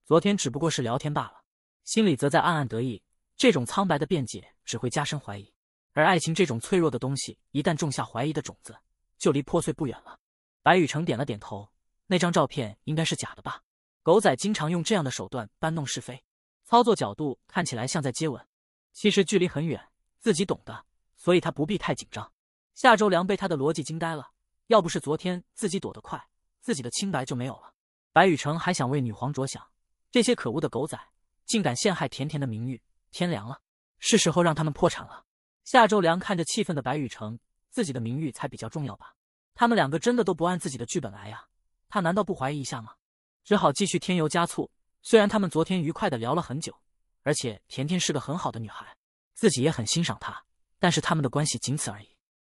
昨天只不过是聊天罢了。心里则在暗暗得意，这种苍白的辩解只会加深怀疑。而爱情这种脆弱的东西，一旦种下怀疑的种子。就离破碎不远了。白宇成点了点头。那张照片应该是假的吧？狗仔经常用这样的手段搬弄是非，操作角度看起来像在接吻，其实距离很远，自己懂的，所以他不必太紧张。夏周良被他的逻辑惊呆了。要不是昨天自己躲得快，自己的清白就没有了。白宇成还想为女皇着想，这些可恶的狗仔竟敢陷害甜甜的名誉。天凉了，是时候让他们破产了。夏周良看着气愤的白宇成，自己的名誉才比较重要吧？他们两个真的都不按自己的剧本来呀？他难道不怀疑一下吗？只好继续添油加醋。虽然他们昨天愉快的聊了很久，而且甜甜是个很好的女孩，自己也很欣赏她，但是他们的关系仅此而已，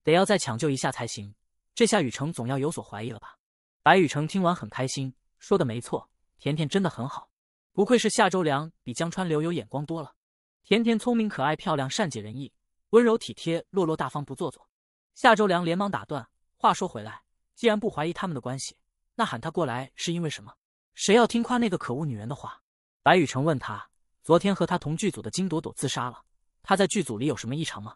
得要再抢救一下才行。这下雨城总要有所怀疑了吧？白雨城听完很开心，说的没错，甜甜真的很好，不愧是夏周良，比江川流有眼光多了。甜甜聪明、可爱、漂亮、善解人意、温柔体贴、落落大方、不做作。夏周良连忙打断。话说回来，既然不怀疑他们的关系，那喊他过来是因为什么？谁要听夸那个可恶女人的话？白宇城问他，昨天和他同剧组的金朵朵自杀了，他在剧组里有什么异常吗？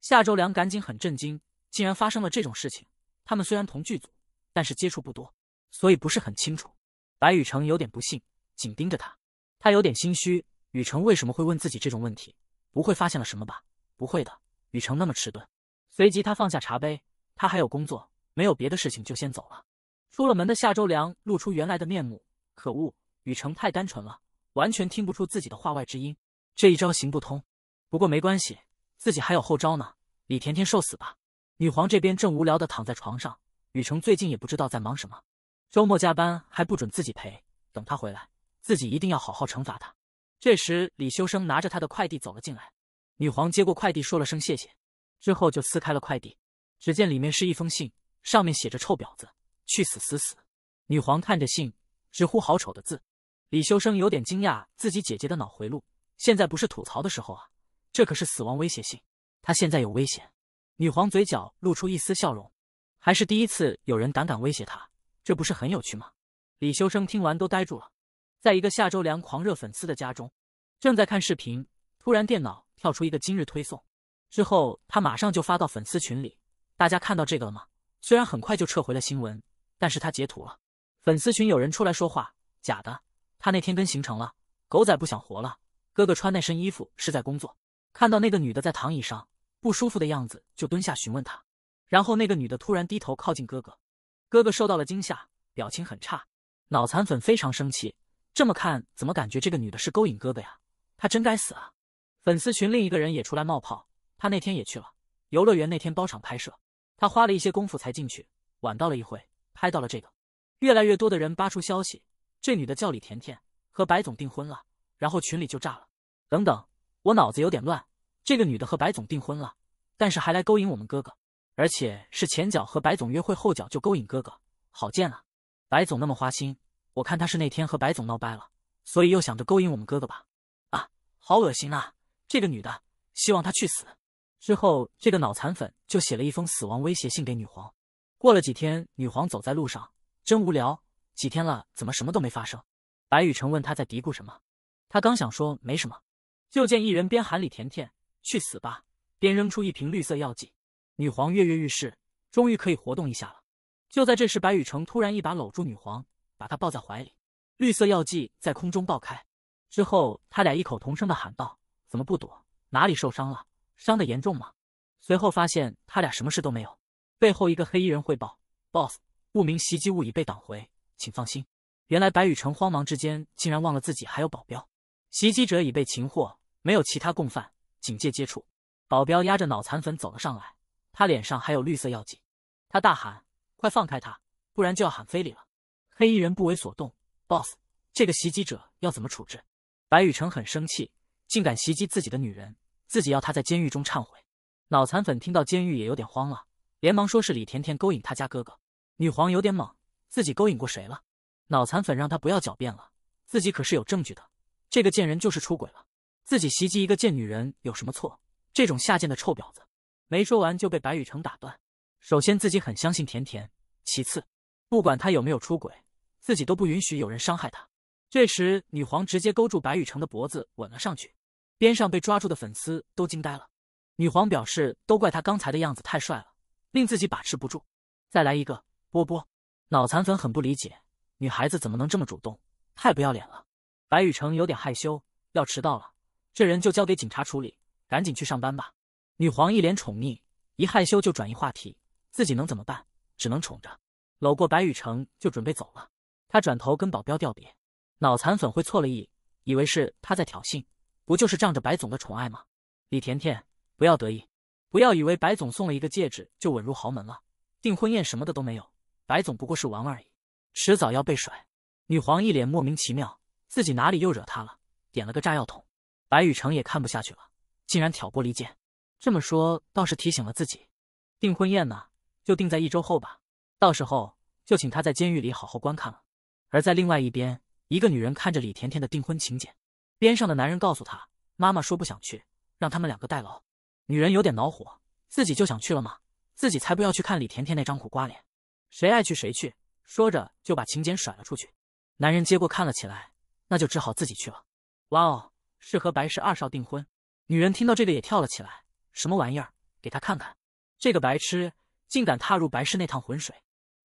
夏周良赶紧很震惊，竟然发生了这种事情。他们虽然同剧组，但是接触不多，所以不是很清楚。白宇城有点不信，紧盯着他。他有点心虚，宇城为什么会问自己这种问题？不会发现了什么吧？不会的，宇城那么迟钝。随即他放下茶杯，他还有工作，没有别的事情就先走了。出了门的夏周良露出原来的面目，可恶，雨城太单纯了，完全听不出自己的话外之音，这一招行不通。不过没关系，自己还有后招呢。李甜甜受死吧！女皇这边正无聊的躺在床上，雨城最近也不知道在忙什么，周末加班还不准自己陪，等他回来，自己一定要好好惩罚他。这时李修生拿着他的快递走了进来，女皇接过快递说了声谢谢。之后就撕开了快递，只见里面是一封信，上面写着“臭婊子，去死死死”。女皇看着信，直呼好丑的字。李修生有点惊讶，自己姐姐的脑回路。现在不是吐槽的时候啊，这可是死亡威胁信，她现在有危险。女皇嘴角露出一丝笑容，还是第一次有人胆敢威胁她，这不是很有趣吗？李修生听完都呆住了。在一个下周良狂热粉丝的家中，正在看视频，突然电脑跳出一个今日推送。之后，他马上就发到粉丝群里。大家看到这个了吗？虽然很快就撤回了新闻，但是他截图了。粉丝群有人出来说话：“假的，他那天跟行程了，狗仔不想活了。哥哥穿那身衣服是在工作。看到那个女的在躺椅上不舒服的样子，就蹲下询问她。然后那个女的突然低头靠近哥哥，哥哥受到了惊吓，表情很差。脑残粉非常生气。这么看，怎么感觉这个女的是勾引哥哥呀？他真该死啊！粉丝群另一个人也出来冒泡。”他那天也去了游乐园，那天包场拍摄，他花了一些功夫才进去，晚到了一会，拍到了这个。越来越多的人扒出消息，这女的叫李甜甜，和白总订婚了，然后群里就炸了。等等，我脑子有点乱，这个女的和白总订婚了，但是还来勾引我们哥哥，而且是前脚和白总约会，后脚就勾引哥哥，好贱啊！白总那么花心，我看他是那天和白总闹掰了，所以又想着勾引我们哥哥吧？啊，好恶心啊！这个女的，希望她去死。之后，这个脑残粉就写了一封死亡威胁信给女皇。过了几天，女皇走在路上，真无聊。几天了，怎么什么都没发生？白雨辰问他在嘀咕什么。他刚想说没什么，就见一人边喊李甜甜去死吧，边扔出一瓶绿色药剂。女皇跃跃欲试，终于可以活动一下了。就在这时，白雨城突然一把搂住女皇，把她抱在怀里。绿色药剂在空中爆开，之后他俩异口同声的喊道：“怎么不躲？哪里受伤了？”伤的严重吗？随后发现他俩什么事都没有。背后一个黑衣人汇报，boss，不明袭击物已被挡回，请放心。原来白宇城慌忙之间竟然忘了自己还有保镖，袭击者已被擒获，没有其他共犯，警戒接触。保镖压着脑残粉走了上来，他脸上还有绿色药剂。他大喊，快放开他，不然就要喊非礼了。黑衣人不为所动，boss，这个袭击者要怎么处置？白宇城很生气，竟敢袭击自己的女人。自己要他在监狱中忏悔。脑残粉听到监狱也有点慌了，连忙说是李甜甜勾引他家哥哥。女皇有点懵，自己勾引过谁了？脑残粉让他不要狡辩了，自己可是有证据的。这个贱人就是出轨了，自己袭击一个贱女人有什么错？这种下贱的臭婊子！没说完就被白雨城打断。首先自己很相信甜甜，其次不管她有没有出轨，自己都不允许有人伤害她。这时女皇直接勾住白雨城的脖子吻了上去。边上被抓住的粉丝都惊呆了。女皇表示：“都怪他刚才的样子太帅了，令自己把持不住。”再来一个，波波。脑残粉很不理解，女孩子怎么能这么主动，太不要脸了。白宇城有点害羞，要迟到了，这人就交给警察处理，赶紧去上班吧。女皇一脸宠溺，一害羞就转移话题，自己能怎么办？只能宠着，搂过白宇城就准备走了。他转头跟保镖调别，脑残粉会错了意，以为是他在挑衅。不就是仗着白总的宠爱吗？李甜甜，不要得意，不要以为白总送了一个戒指就稳入豪门了，订婚宴什么的都没有，白总不过是玩玩而已，迟早要被甩。女皇一脸莫名其妙，自己哪里又惹他了？点了个炸药桶。白宇成也看不下去了，竟然挑拨离间。这么说倒是提醒了自己，订婚宴呢，就定在一周后吧，到时候就请他在监狱里好好观看了。而在另外一边，一个女人看着李甜甜的订婚请柬。边上的男人告诉他：“妈妈说不想去，让他们两个代劳。”女人有点恼火，自己就想去了吗？自己才不要去看李甜甜那张苦瓜脸，谁爱去谁去。说着就把请柬甩了出去。男人接过看了起来，那就只好自己去了。哇哦，是和白氏二少订婚。女人听到这个也跳了起来：“什么玩意儿？给他看看，这个白痴竟敢踏入白氏那趟浑水！”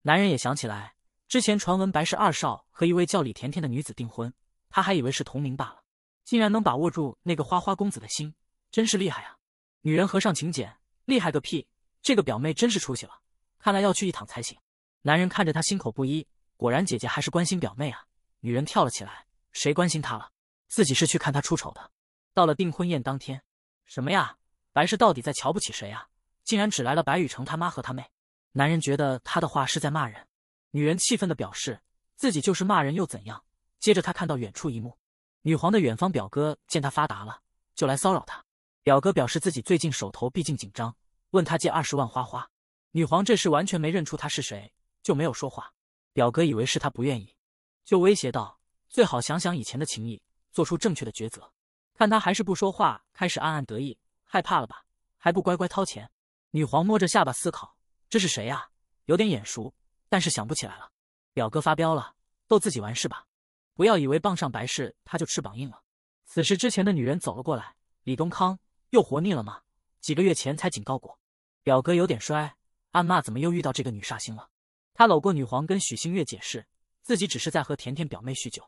男人也想起来，之前传闻白氏二少和一位叫李甜甜的女子订婚，他还以为是同名罢了。竟然能把握住那个花花公子的心，真是厉害啊！女人合上请柬，厉害个屁！这个表妹真是出息了，看来要去一趟才行。男人看着她心口不一。果然，姐姐还是关心表妹啊！女人跳了起来，谁关心她了？自己是去看她出丑的。到了订婚宴当天，什么呀？白氏到底在瞧不起谁啊？竟然只来了白雨城他妈和他妹。男人觉得他的话是在骂人，女人气愤的表示自己就是骂人又怎样？接着他看到远处一幕。女皇的远方表哥见他发达了，就来骚扰他。表哥表示自己最近手头毕竟紧张，问他借二十万花花。女皇这时完全没认出他是谁，就没有说话。表哥以为是他不愿意，就威胁道：“最好想想以前的情谊，做出正确的抉择。”看他还是不说话，开始暗暗得意，害怕了吧？还不乖乖掏钱？女皇摸着下巴思考：“这是谁呀？有点眼熟，但是想不起来了。”表哥发飙了，逗自己玩是吧。不要以为傍上白事他就翅膀硬了。此时，之前的女人走了过来。李东康又活腻了吗？几个月前才警告过，表哥有点衰。暗骂怎么又遇到这个女煞星了？他搂过女皇，跟许星月解释自己只是在和甜甜表妹叙旧。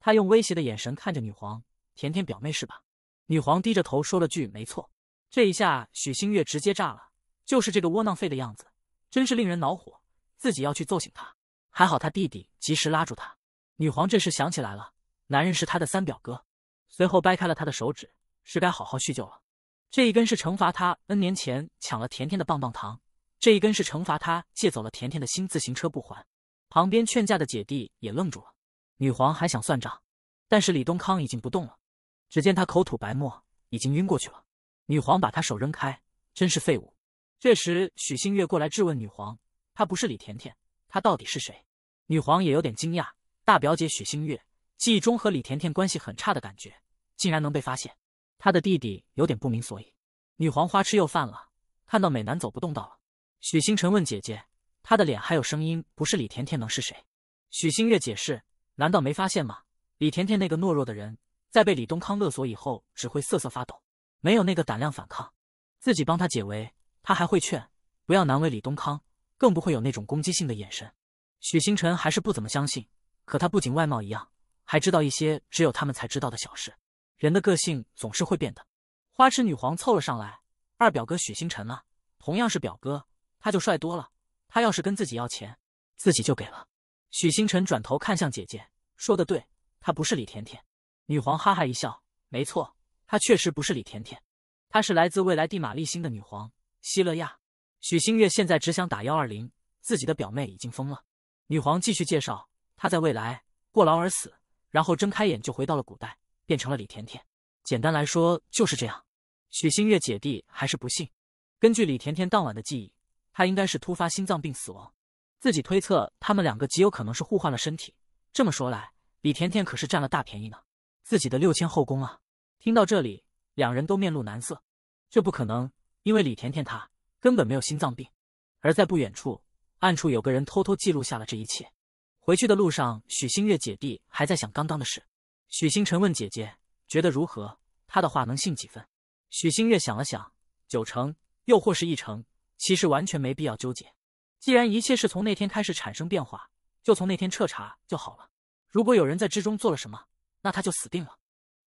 他用威胁的眼神看着女皇，甜甜表妹是吧？女皇低着头说了句没错。这一下，许星月直接炸了，就是这个窝囊废的样子，真是令人恼火。自己要去揍醒他，还好他弟弟及时拉住他。女皇这时想起来了，男人是她的三表哥，随后掰开了他的手指，是该好好叙旧了。这一根是惩罚他 N 年前抢了甜甜的棒棒糖，这一根是惩罚他借走了甜甜的新自行车不还。旁边劝架的姐弟也愣住了。女皇还想算账，但是李东康已经不动了，只见他口吐白沫，已经晕过去了。女皇把他手扔开，真是废物。这时许新月过来质问女皇，她不是李甜甜，她到底是谁？女皇也有点惊讶。大表姐许星月记忆中和李甜甜关系很差的感觉，竟然能被发现，她的弟弟有点不明所以。女皇花痴又犯了，看到美男走不动道了。许星辰问姐姐：“她的脸还有声音，不是李甜甜能是谁？”许星月解释：“难道没发现吗？李甜甜那个懦弱的人，在被李东康勒索以后，只会瑟瑟发抖，没有那个胆量反抗。自己帮他解围，他还会劝不要难为李东康，更不会有那种攻击性的眼神。”许星辰还是不怎么相信。可他不仅外貌一样，还知道一些只有他们才知道的小事。人的个性总是会变的。花痴女皇凑了上来：“二表哥许星辰呢？同样是表哥，他就帅多了。他要是跟自己要钱，自己就给了。”许星辰转头看向姐姐，说的对，他不是李甜甜。女皇哈哈一笑：“没错，她确实不是李甜甜，她是来自未来帝玛丽星的女皇希勒亚。”许星月现在只想打幺二零，自己的表妹已经疯了。女皇继续介绍。他在未来过劳而死，然后睁开眼就回到了古代，变成了李甜甜。简单来说就是这样。许新月姐弟还是不信。根据李甜甜当晚的记忆，她应该是突发心脏病死亡。自己推测，他们两个极有可能是互换了身体。这么说来，李甜甜可是占了大便宜呢，自己的六千后宫啊！听到这里，两人都面露难色。这不可能，因为李甜甜她根本没有心脏病。而在不远处，暗处有个人偷偷记录下了这一切。回去的路上，许星月姐弟还在想刚刚的事。许星辰问姐姐：“觉得如何？他的话能信几分？”许星月想了想，九成，又或是一成，其实完全没必要纠结。既然一切是从那天开始产生变化，就从那天彻查就好了。如果有人在之中做了什么，那他就死定了。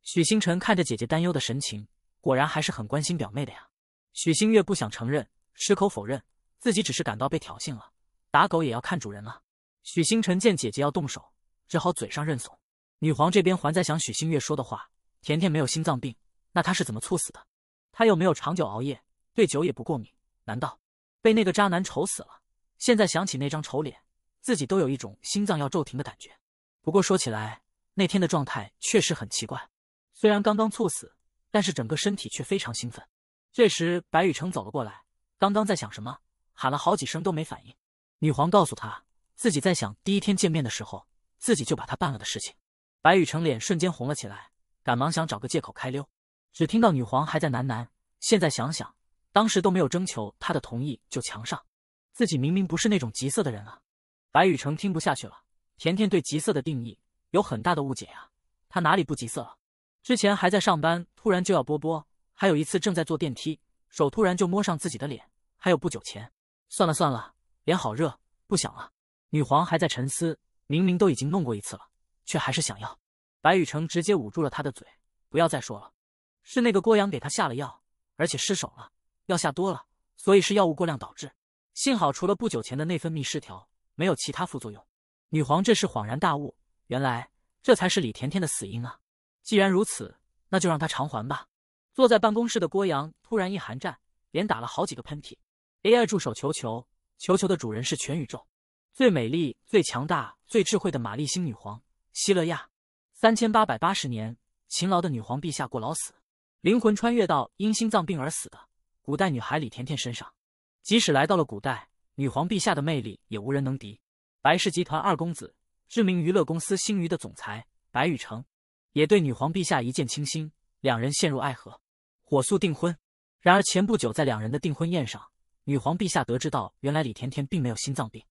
许星辰看着姐姐担忧的神情，果然还是很关心表妹的呀。许星月不想承认，矢口否认，自己只是感到被挑衅了。打狗也要看主人了。许星辰见姐姐要动手，只好嘴上认怂。女皇这边还在想许星月说的话：“甜甜没有心脏病，那她是怎么猝死的？她又没有长久熬夜，对酒也不过敏，难道被那个渣男丑死了？现在想起那张丑脸，自己都有一种心脏要骤停的感觉。不过说起来，那天的状态确实很奇怪，虽然刚刚猝死，但是整个身体却非常兴奋。”这时白雨城走了过来，刚刚在想什么，喊了好几声都没反应。女皇告诉他。自己在想第一天见面的时候，自己就把他办了的事情。白雨成脸瞬间红了起来，赶忙想找个借口开溜。只听到女皇还在喃喃：“现在想想，当时都没有征求他的同意就强上，自己明明不是那种急色的人啊！”白雨成听不下去了，甜甜对急色的定义有很大的误解呀，他哪里不急色了？之前还在上班，突然就要波波；还有一次正在坐电梯，手突然就摸上自己的脸；还有不久前……算了算了，脸好热，不想了。女皇还在沉思，明明都已经弄过一次了，却还是想要。白雨城直接捂住了她的嘴，不要再说了。是那个郭阳给她下了药，而且失手了，药下多了，所以是药物过量导致。幸好除了不久前的内分泌失调，没有其他副作用。女皇这时恍然大悟，原来这才是李甜甜的死因啊！既然如此，那就让她偿还吧。坐在办公室的郭阳突然一寒战，连打了好几个喷嚏。AI 助手球球，球球的主人是全宇宙。最美丽、最强大、最智慧的玛丽星女皇希勒亚，三千八百八十年，勤劳的女皇陛下过劳死，灵魂穿越到因心脏病而死的古代女孩李甜甜身上。即使来到了古代，女皇陛下的魅力也无人能敌。白氏集团二公子、知名娱乐公司星娱的总裁白宇成，也对女皇陛下一见倾心，两人陷入爱河，火速订婚。然而前不久，在两人的订婚宴上，女皇陛下得知到原来李甜甜并没有心脏病。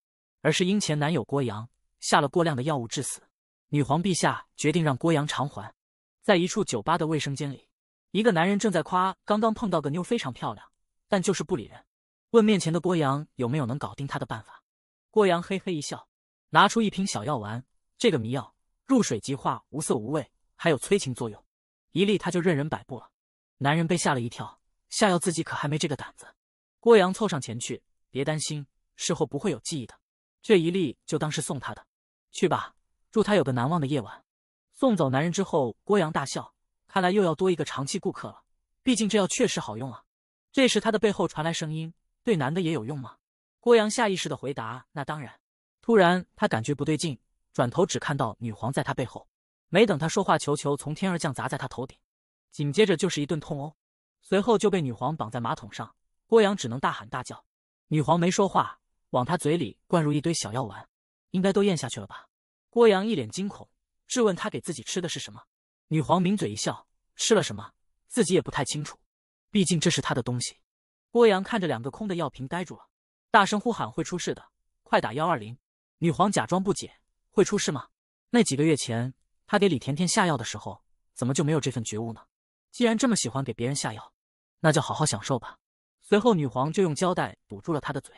而是因前男友郭阳下了过量的药物致死，女皇陛下决定让郭阳偿还。在一处酒吧的卫生间里，一个男人正在夸刚刚碰到个妞非常漂亮，但就是不理人，问面前的郭阳有没有能搞定她的办法。郭阳嘿嘿一笑，拿出一瓶小药丸，这个迷药入水即化，无色无味，还有催情作用，一粒他就任人摆布了。男人被吓了一跳，下药自己可还没这个胆子。郭阳凑上前去，别担心，事后不会有记忆的。这一粒就当是送他的，去吧，祝他有个难忘的夜晚。送走男人之后，郭阳大笑，看来又要多一个长期顾客了。毕竟这药确实好用啊。这时他的背后传来声音：“对男的也有用吗？”郭阳下意识的回答：“那当然。”突然他感觉不对劲，转头只看到女皇在他背后。没等他说话，球球从天而降，砸在他头顶，紧接着就是一顿痛殴，随后就被女皇绑在马桶上。郭阳只能大喊大叫。女皇没说话。往他嘴里灌入一堆小药丸，应该都咽下去了吧？郭阳一脸惊恐，质问他给自己吃的是什么？女皇抿嘴一笑，吃了什么自己也不太清楚，毕竟这是她的东西。郭阳看着两个空的药瓶，呆住了，大声呼喊：“会出事的，快打幺二零！”女皇假装不解：“会出事吗？那几个月前她给李甜甜下药的时候，怎么就没有这份觉悟呢？既然这么喜欢给别人下药，那就好好享受吧。”随后，女皇就用胶带堵住了他的嘴。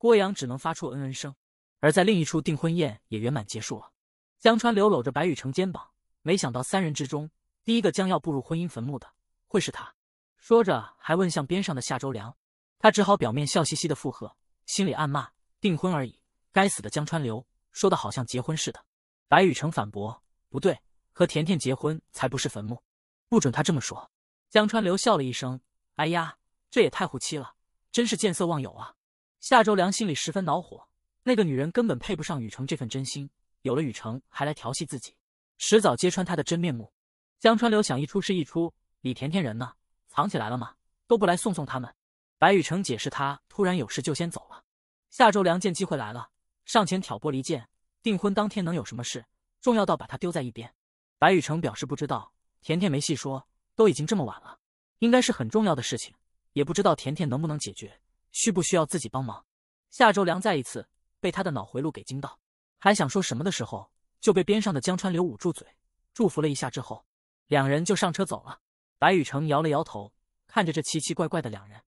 郭阳只能发出嗯嗯声，而在另一处订婚宴也圆满结束了。江川流搂着白雨城肩膀，没想到三人之中第一个将要步入婚姻坟墓的会是他。说着，还问向边上的夏周良。他只好表面笑嘻嘻的附和，心里暗骂：订婚而已，该死的江川流，说的好像结婚似的。白雨城反驳：不对，和甜甜结婚才不是坟墓，不准他这么说。江川流笑了一声：哎呀，这也太护妻了，真是见色忘友啊。夏周良心里十分恼火，那个女人根本配不上雨城这份真心，有了雨城还来调戏自己，迟早揭穿她的真面目。江川流想一出是一出，李甜甜人呢？藏起来了吗？都不来送送他们。白雨城解释，他突然有事就先走了。夏周良见机会来了，上前挑拨离间。订婚当天能有什么事重要到把他丢在一边？白雨城表示不知道，甜甜没细说。都已经这么晚了，应该是很重要的事情，也不知道甜甜能不能解决。需不需要自己帮忙？夏周良再一次被他的脑回路给惊到，还想说什么的时候，就被边上的江川流捂住嘴，祝福了一下之后，两人就上车走了。白宇城摇了摇头，看着这奇奇怪怪的两人。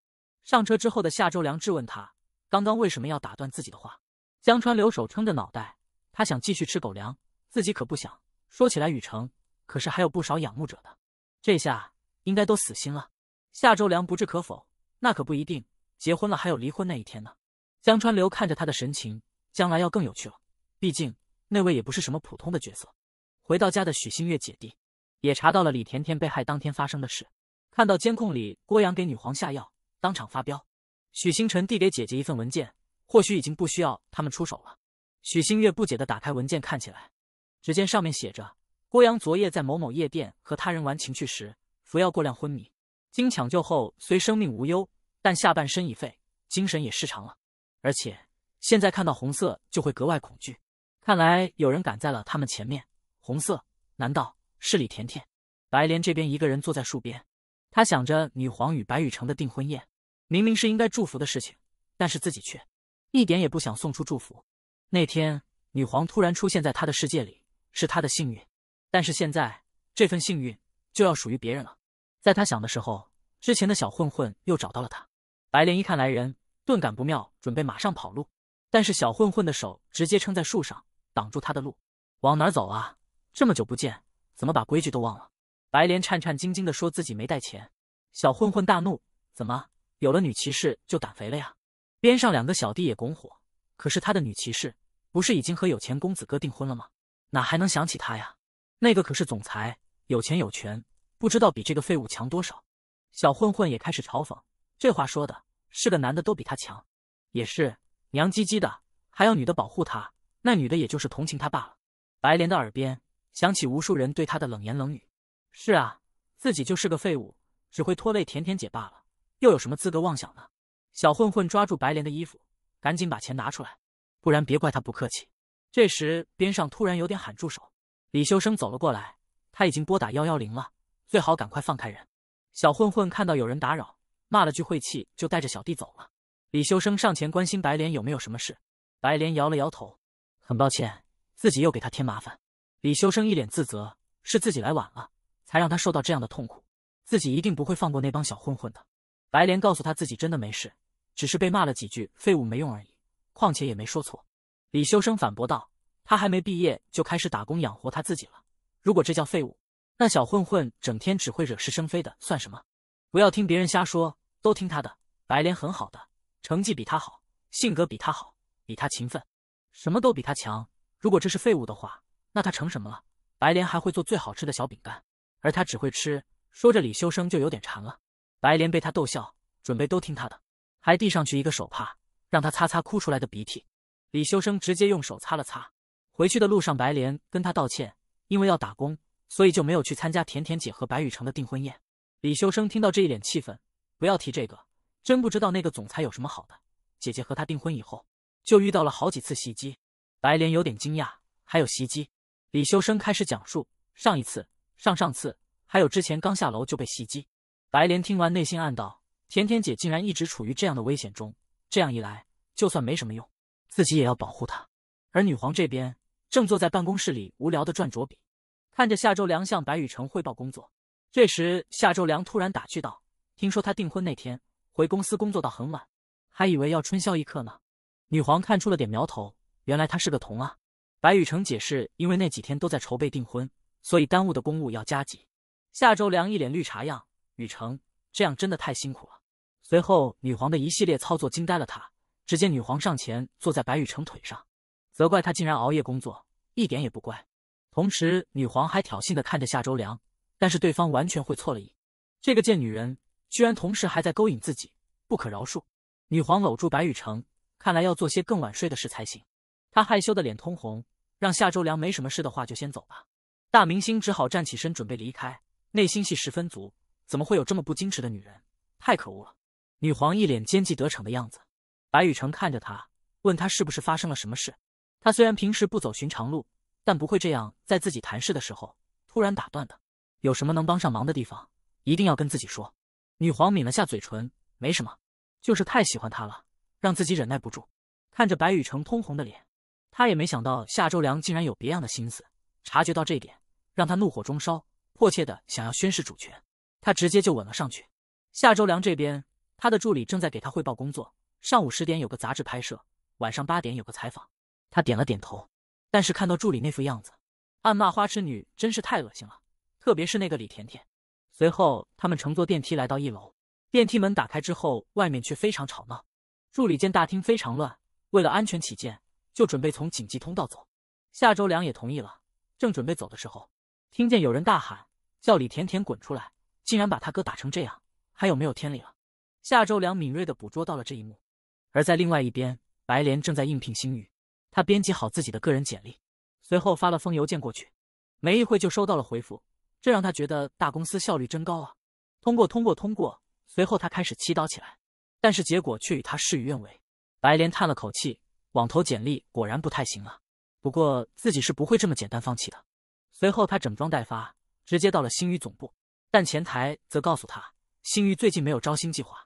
上车之后的夏周良质问他，刚刚为什么要打断自己的话？江川流手撑着脑袋，他想继续吃狗粮，自己可不想。说起来，宇城可是还有不少仰慕者的，这下应该都死心了。夏周良不置可否，那可不一定。结婚了还有离婚那一天呢。江川流看着他的神情，将来要更有趣了。毕竟那位也不是什么普通的角色。回到家的许星月姐弟也查到了李甜甜被害当天发生的事，看到监控里郭阳给女皇下药，当场发飙。许星辰递给姐姐一份文件，或许已经不需要他们出手了。许星月不解的打开文件，看起来，只见上面写着：郭阳昨夜在某某夜店和他人玩情趣时，服药过量昏迷，经抢救后虽生命无忧。但下半身已废，精神也失常了，而且现在看到红色就会格外恐惧。看来有人赶在了他们前面。红色，难道是李甜甜？白莲这边一个人坐在树边，他想着女皇与白雨城的订婚宴，明明是应该祝福的事情，但是自己却一点也不想送出祝福。那天女皇突然出现在他的世界里，是他的幸运，但是现在这份幸运就要属于别人了。在他想的时候，之前的小混混又找到了他。白莲一看来人，顿感不妙，准备马上跑路。但是小混混的手直接撑在树上，挡住他的路，往哪走啊？这么久不见，怎么把规矩都忘了？白莲颤颤兢兢地说：“自己没带钱。”小混混大怒：“怎么有了女骑士就胆肥了呀？”边上两个小弟也拱火：“可是他的女骑士不是已经和有钱公子哥订婚了吗？哪还能想起他呀？那个可是总裁，有钱有权，不知道比这个废物强多少。”小混混也开始嘲讽。这话说的，是个男的都比他强，也是娘唧唧的，还要女的保护他，那女的也就是同情他罢了。白莲的耳边响起无数人对她的冷言冷语，是啊，自己就是个废物，只会拖累甜甜姐罢了，又有什么资格妄想呢？小混混抓住白莲的衣服，赶紧把钱拿出来，不然别怪他不客气。这时边上突然有点喊住手，李修生走了过来，他已经拨打幺幺零了，最好赶快放开人。小混混看到有人打扰。骂了句晦气，就带着小弟走了。李修生上前关心白莲有没有什么事，白莲摇了摇头，很抱歉自己又给他添麻烦。李修生一脸自责，是自己来晚了，才让他受到这样的痛苦。自己一定不会放过那帮小混混的。白莲告诉他自己真的没事，只是被骂了几句废物没用而已，况且也没说错。李修生反驳道：“他还没毕业就开始打工养活他自己了，如果这叫废物，那小混混整天只会惹是生非的算什么？不要听别人瞎说。”都听他的，白莲很好的成绩比他好，性格比他好，比他勤奋，什么都比他强。如果这是废物的话，那他成什么了？白莲还会做最好吃的小饼干，而他只会吃。说着，李修生就有点馋了。白莲被他逗笑，准备都听他的，还递上去一个手帕，让他擦擦哭出来的鼻涕。李修生直接用手擦了擦。回去的路上，白莲跟他道歉，因为要打工，所以就没有去参加甜甜姐和白雨城的订婚宴。李修生听到这一脸气愤。不要提这个，真不知道那个总裁有什么好的。姐姐和他订婚以后，就遇到了好几次袭击。白莲有点惊讶，还有袭击。李修生开始讲述：上一次、上上次，还有之前刚下楼就被袭击。白莲听完，内心暗道：甜甜姐竟然一直处于这样的危险中，这样一来，就算没什么用，自己也要保护她。而女皇这边正坐在办公室里无聊的转着笔，看着夏周良向白雨城汇报工作。这时，夏周良突然打趣道。听说他订婚那天回公司工作到很晚，还以为要春宵一刻呢。女皇看出了点苗头，原来他是个童啊。白雨城解释，因为那几天都在筹备订婚，所以耽误的公务要加急。夏周良一脸绿茶样，雨成这样真的太辛苦了。随后，女皇的一系列操作惊呆了他。只见女皇上前坐在白雨成腿上，责怪他竟然熬夜工作，一点也不乖。同时，女皇还挑衅的看着夏周良，但是对方完全会错了意，这个贱女人。居然同时还在勾引自己，不可饶恕！女皇搂住白雨城，看来要做些更晚睡的事才行。她害羞的脸通红，让夏周良没什么事的话就先走吧。大明星只好站起身准备离开，内心戏十分足，怎么会有这么不矜持的女人？太可恶了！女皇一脸奸计得逞的样子。白雨城看着她，问她是不是发生了什么事。她虽然平时不走寻常路，但不会这样在自己谈事的时候突然打断的。有什么能帮上忙的地方，一定要跟自己说。女皇抿了下嘴唇，没什么，就是太喜欢他了，让自己忍耐不住。看着白雨城通红的脸，她也没想到夏周良竟然有别样的心思。察觉到这点，让她怒火中烧，迫切的想要宣示主权。她直接就吻了上去。夏周良这边，他的助理正在给他汇报工作。上午十点有个杂志拍摄，晚上八点有个采访。他点了点头，但是看到助理那副样子，暗骂花痴女真是太恶心了，特别是那个李甜甜。随后，他们乘坐电梯来到一楼。电梯门打开之后，外面却非常吵闹。助理见大厅非常乱，为了安全起见，就准备从紧急通道走。夏周良也同意了。正准备走的时候，听见有人大喊：“叫李甜甜滚出来！竟然把他哥打成这样，还有没有天理了？”夏周良敏锐地捕捉到了这一幕。而在另外一边，白莲正在应聘星宇。她编辑好自己的个人简历，随后发了封邮件过去。没一会就收到了回复。这让他觉得大公司效率真高啊！通过，通过，通过。随后他开始祈祷起来，但是结果却与他事与愿违。白莲叹了口气，网投简历果然不太行啊。不过自己是不会这么简单放弃的。随后他整装待发，直接到了星宇总部。但前台则告诉他，星宇最近没有招新计划。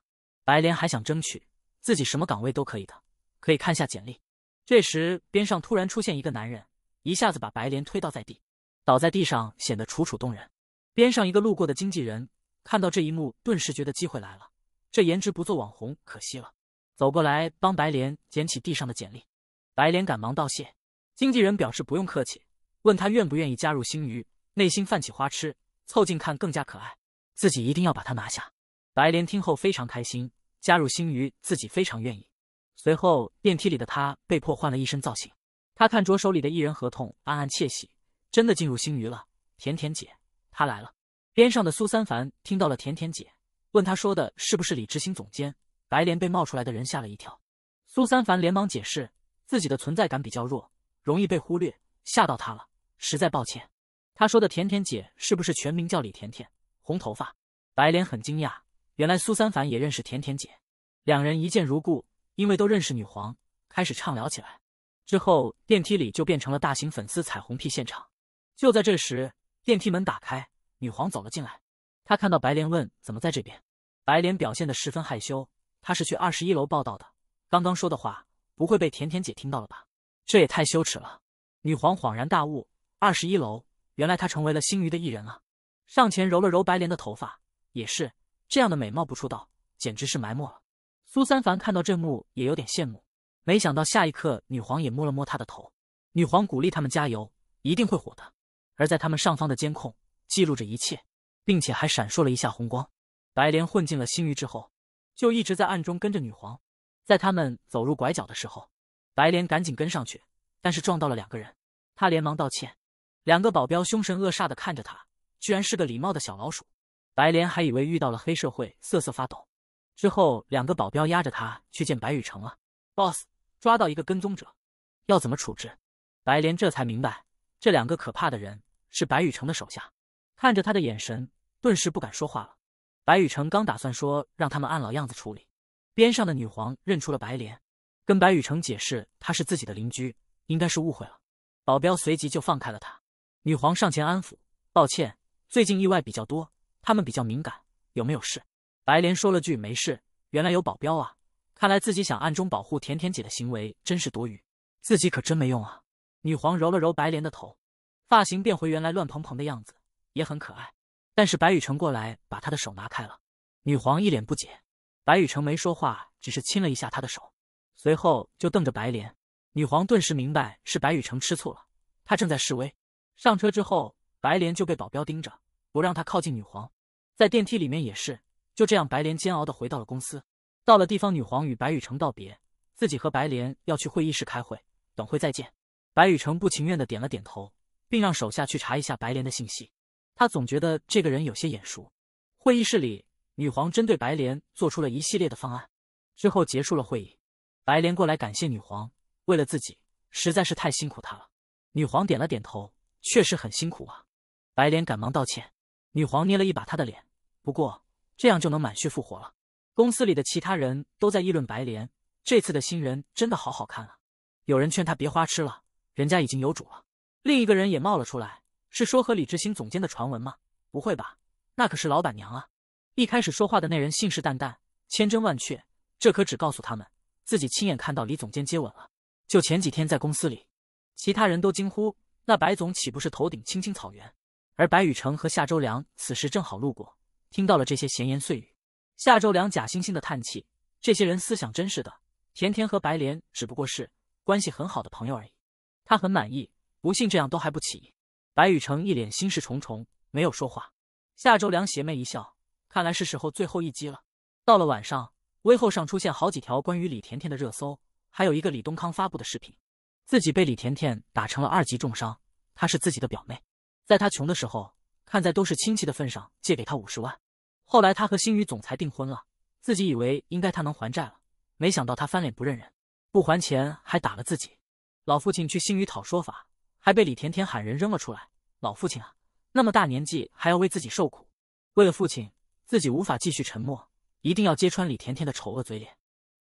白莲还想争取自己什么岗位都可以的，可以看下简历。这时边上突然出现一个男人，一下子把白莲推倒在地。倒在地上，显得楚楚动人。边上一个路过的经纪人看到这一幕，顿时觉得机会来了。这颜值不做网红可惜了，走过来帮白莲捡起地上的简历。白莲赶忙道谢，经纪人表示不用客气，问他愿不愿意加入星娱。内心泛起花痴，凑近看更加可爱，自己一定要把他拿下。白莲听后非常开心，加入星娱自己非常愿意。随后电梯里的他被迫换了一身造型，他看着手里的艺人合同，暗暗窃喜。真的进入星娱了，甜甜姐，她来了。边上的苏三凡听到了甜甜姐问她说的是不是李执行总监？白莲被冒出来的人吓了一跳，苏三凡连忙解释自己的存在感比较弱，容易被忽略，吓到她了，实在抱歉。他说的甜甜姐是不是全名叫李甜甜？红头发白莲很惊讶，原来苏三凡也认识甜甜姐，两人一见如故，因为都认识女皇，开始畅聊起来。之后电梯里就变成了大型粉丝彩虹屁现场。就在这时，电梯门打开，女皇走了进来。她看到白莲，问：“怎么在这边？”白莲表现的十分害羞。她是去二十一楼报道的。刚刚说的话不会被甜甜姐听到了吧？这也太羞耻了！女皇恍然大悟：二十一楼，原来她成为了星娱的艺人了。上前揉了揉白莲的头发，也是这样的美貌不出道，简直是埋没了。苏三凡看到这幕也有点羡慕。没想到下一刻，女皇也摸了摸他的头，女皇鼓励他们加油，一定会火的。而在他们上方的监控记录着一切，并且还闪烁了一下红光。白莲混进了星域之后，就一直在暗中跟着女皇。在他们走入拐角的时候，白莲赶紧跟上去，但是撞到了两个人，她连忙道歉。两个保镖凶神恶煞的看着他，居然是个礼貌的小老鼠。白莲还以为遇到了黑社会，瑟瑟发抖。之后，两个保镖压着他去见白雨城了。BOSS 抓到一个跟踪者，要怎么处置？白莲这才明白，这两个可怕的人。是白宇城的手下，看着他的眼神，顿时不敢说话了。白宇城刚打算说让他们按老样子处理，边上的女皇认出了白莲，跟白宇城解释她是自己的邻居，应该是误会了。保镖随即就放开了他。女皇上前安抚：“抱歉，最近意外比较多，他们比较敏感，有没有事？”白莲说了句：“没事。”原来有保镖啊，看来自己想暗中保护甜甜姐的行为真是多余，自己可真没用啊。女皇揉了揉白莲的头。发型变回原来乱蓬蓬的样子，也很可爱。但是白雨城过来把他的手拿开了。女皇一脸不解，白雨城没说话，只是亲了一下她的手，随后就瞪着白莲。女皇顿时明白是白雨城吃醋了，他正在示威。上车之后，白莲就被保镖盯着，不让他靠近女皇。在电梯里面也是，就这样白莲煎熬的回到了公司。到了地方，女皇与白雨城道别，自己和白莲要去会议室开会，等会再见。白雨城不情愿的点了点头。并让手下去查一下白莲的信息，他总觉得这个人有些眼熟。会议室里，女皇针对白莲做出了一系列的方案，之后结束了会议。白莲过来感谢女皇，为了自己实在是太辛苦她了。女皇点了点头，确实很辛苦啊。白莲赶忙道歉。女皇捏了一把她的脸，不过这样就能满血复活了。公司里的其他人都在议论白莲这次的新人真的好好看啊，有人劝她别花痴了，人家已经有主了。另一个人也冒了出来，是说和李志新总监的传闻吗？不会吧，那可是老板娘啊！一开始说话的那人信誓旦旦，千真万确，这可只告诉他们自己亲眼看到李总监接吻了，就前几天在公司里。其他人都惊呼，那白总岂不是头顶青青草原？而白宇成和夏周良此时正好路过，听到了这些闲言碎语，夏周良假惺惺的叹气，这些人思想真是的。甜甜和白莲只不过是关系很好的朋友而已，他很满意。不信这样都还不起？白宇城一脸心事重重，没有说话。夏周良邪魅一笑，看来是时候最后一击了。到了晚上，微后上出现好几条关于李甜甜的热搜，还有一个李东康发布的视频，自己被李甜甜打成了二级重伤。她是自己的表妹，在她穷的时候，看在都是亲戚的份上，借给她五十万。后来她和星宇总裁订婚了，自己以为应该她能还债了，没想到她翻脸不认人，不还钱还打了自己。老父亲去星宇讨说法。还被李甜甜喊人扔了出来。老父亲啊，那么大年纪还要为自己受苦。为了父亲，自己无法继续沉默，一定要揭穿李甜甜的丑恶嘴脸。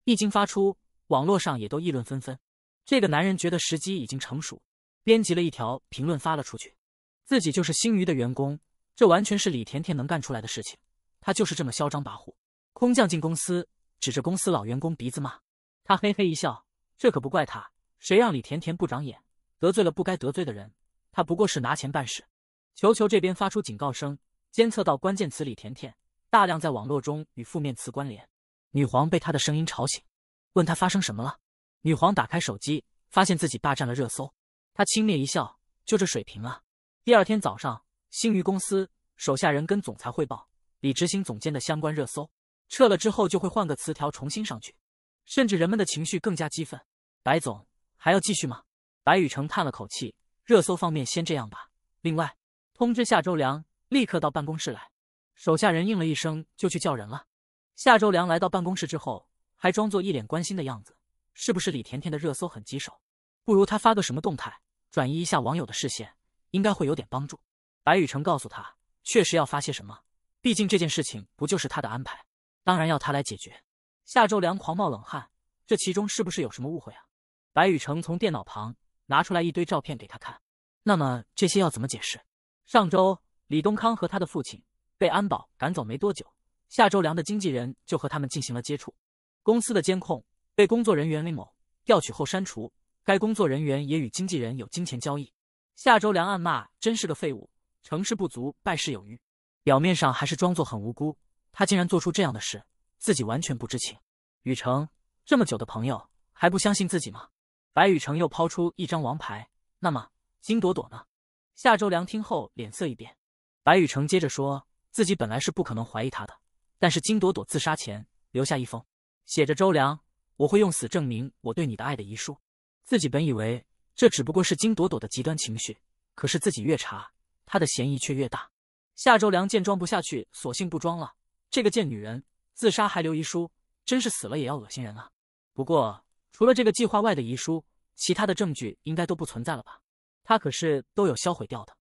一经发出，网络上也都议论纷纷。这个男人觉得时机已经成熟，编辑了一条评论发了出去。自己就是星余的员工，这完全是李甜甜能干出来的事情。他就是这么嚣张跋扈，空降进公司，指着公司老员工鼻子骂。他嘿嘿一笑，这可不怪他，谁让李甜甜不长眼。得罪了不该得罪的人，他不过是拿钱办事。球球这边发出警告声，监测到关键词“李甜甜”大量在网络中与负面词关联。女皇被他的声音吵醒，问他发生什么了。女皇打开手机，发现自己霸占了热搜。她轻蔑一笑：“就这水平啊！”第二天早上，星娱公司手下人跟总裁汇报，李执行总监的相关热搜撤了之后，就会换个词条重新上去，甚至人们的情绪更加激愤。白总还要继续吗？白宇成叹了口气：“热搜方面先这样吧。另外，通知夏周良立刻到办公室来。”手下人应了一声，就去叫人了。夏周良来到办公室之后，还装作一脸关心的样子：“是不是李甜甜的热搜很棘手？不如他发个什么动态，转移一下网友的视线，应该会有点帮助。”白宇成告诉他：“确实要发些什么，毕竟这件事情不就是他的安排？当然要他来解决。”夏周良狂冒冷汗：“这其中是不是有什么误会啊？”白宇成从电脑旁。拿出来一堆照片给他看，那么这些要怎么解释？上周李东康和他的父亲被安保赶走没多久，下周良的经纪人就和他们进行了接触。公司的监控被工作人员李某调取后删除，该工作人员也与经纪人有金钱交易。下周良暗骂真是个废物，成事不足败事有余。表面上还是装作很无辜，他竟然做出这样的事，自己完全不知情。雨成这么久的朋友还不相信自己吗？白雨城又抛出一张王牌，那么金朵朵呢？夏周良听后脸色一变。白雨城接着说：“自己本来是不可能怀疑她的，但是金朵朵自杀前留下一封，写着‘周良，我会用死证明我对你的爱’的遗书。自己本以为这只不过是金朵朵的极端情绪，可是自己越查，她的嫌疑却越大。”夏周良见装不下去，索性不装了。这个贱女人自杀还留遗书，真是死了也要恶心人啊！不过。除了这个计划外的遗书，其他的证据应该都不存在了吧？他可是都有销毁掉的。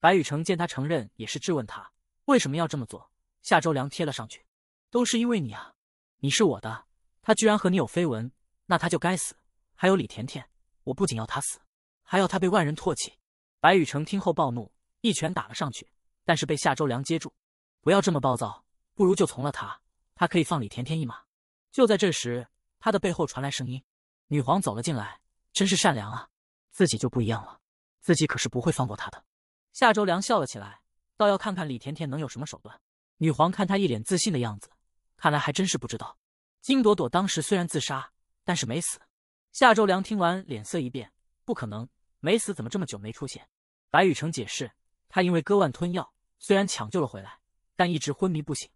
白宇城见他承认，也是质问他为什么要这么做。夏周良贴了上去，都是因为你啊！你是我的，他居然和你有绯闻，那他就该死。还有李甜甜，我不仅要他死，还要他被万人唾弃。白宇城听后暴怒，一拳打了上去，但是被夏周良接住。不要这么暴躁，不如就从了他，他可以放李甜甜一马。就在这时，他的背后传来声音。女皇走了进来，真是善良啊！自己就不一样了，自己可是不会放过她的。夏周良笑了起来，倒要看看李甜甜能有什么手段。女皇看他一脸自信的样子，看来还真是不知道。金朵朵当时虽然自杀，但是没死。夏周良听完，脸色一变，不可能，没死怎么这么久没出现？白雨城解释，他因为割腕吞药，虽然抢救了回来，但一直昏迷不醒。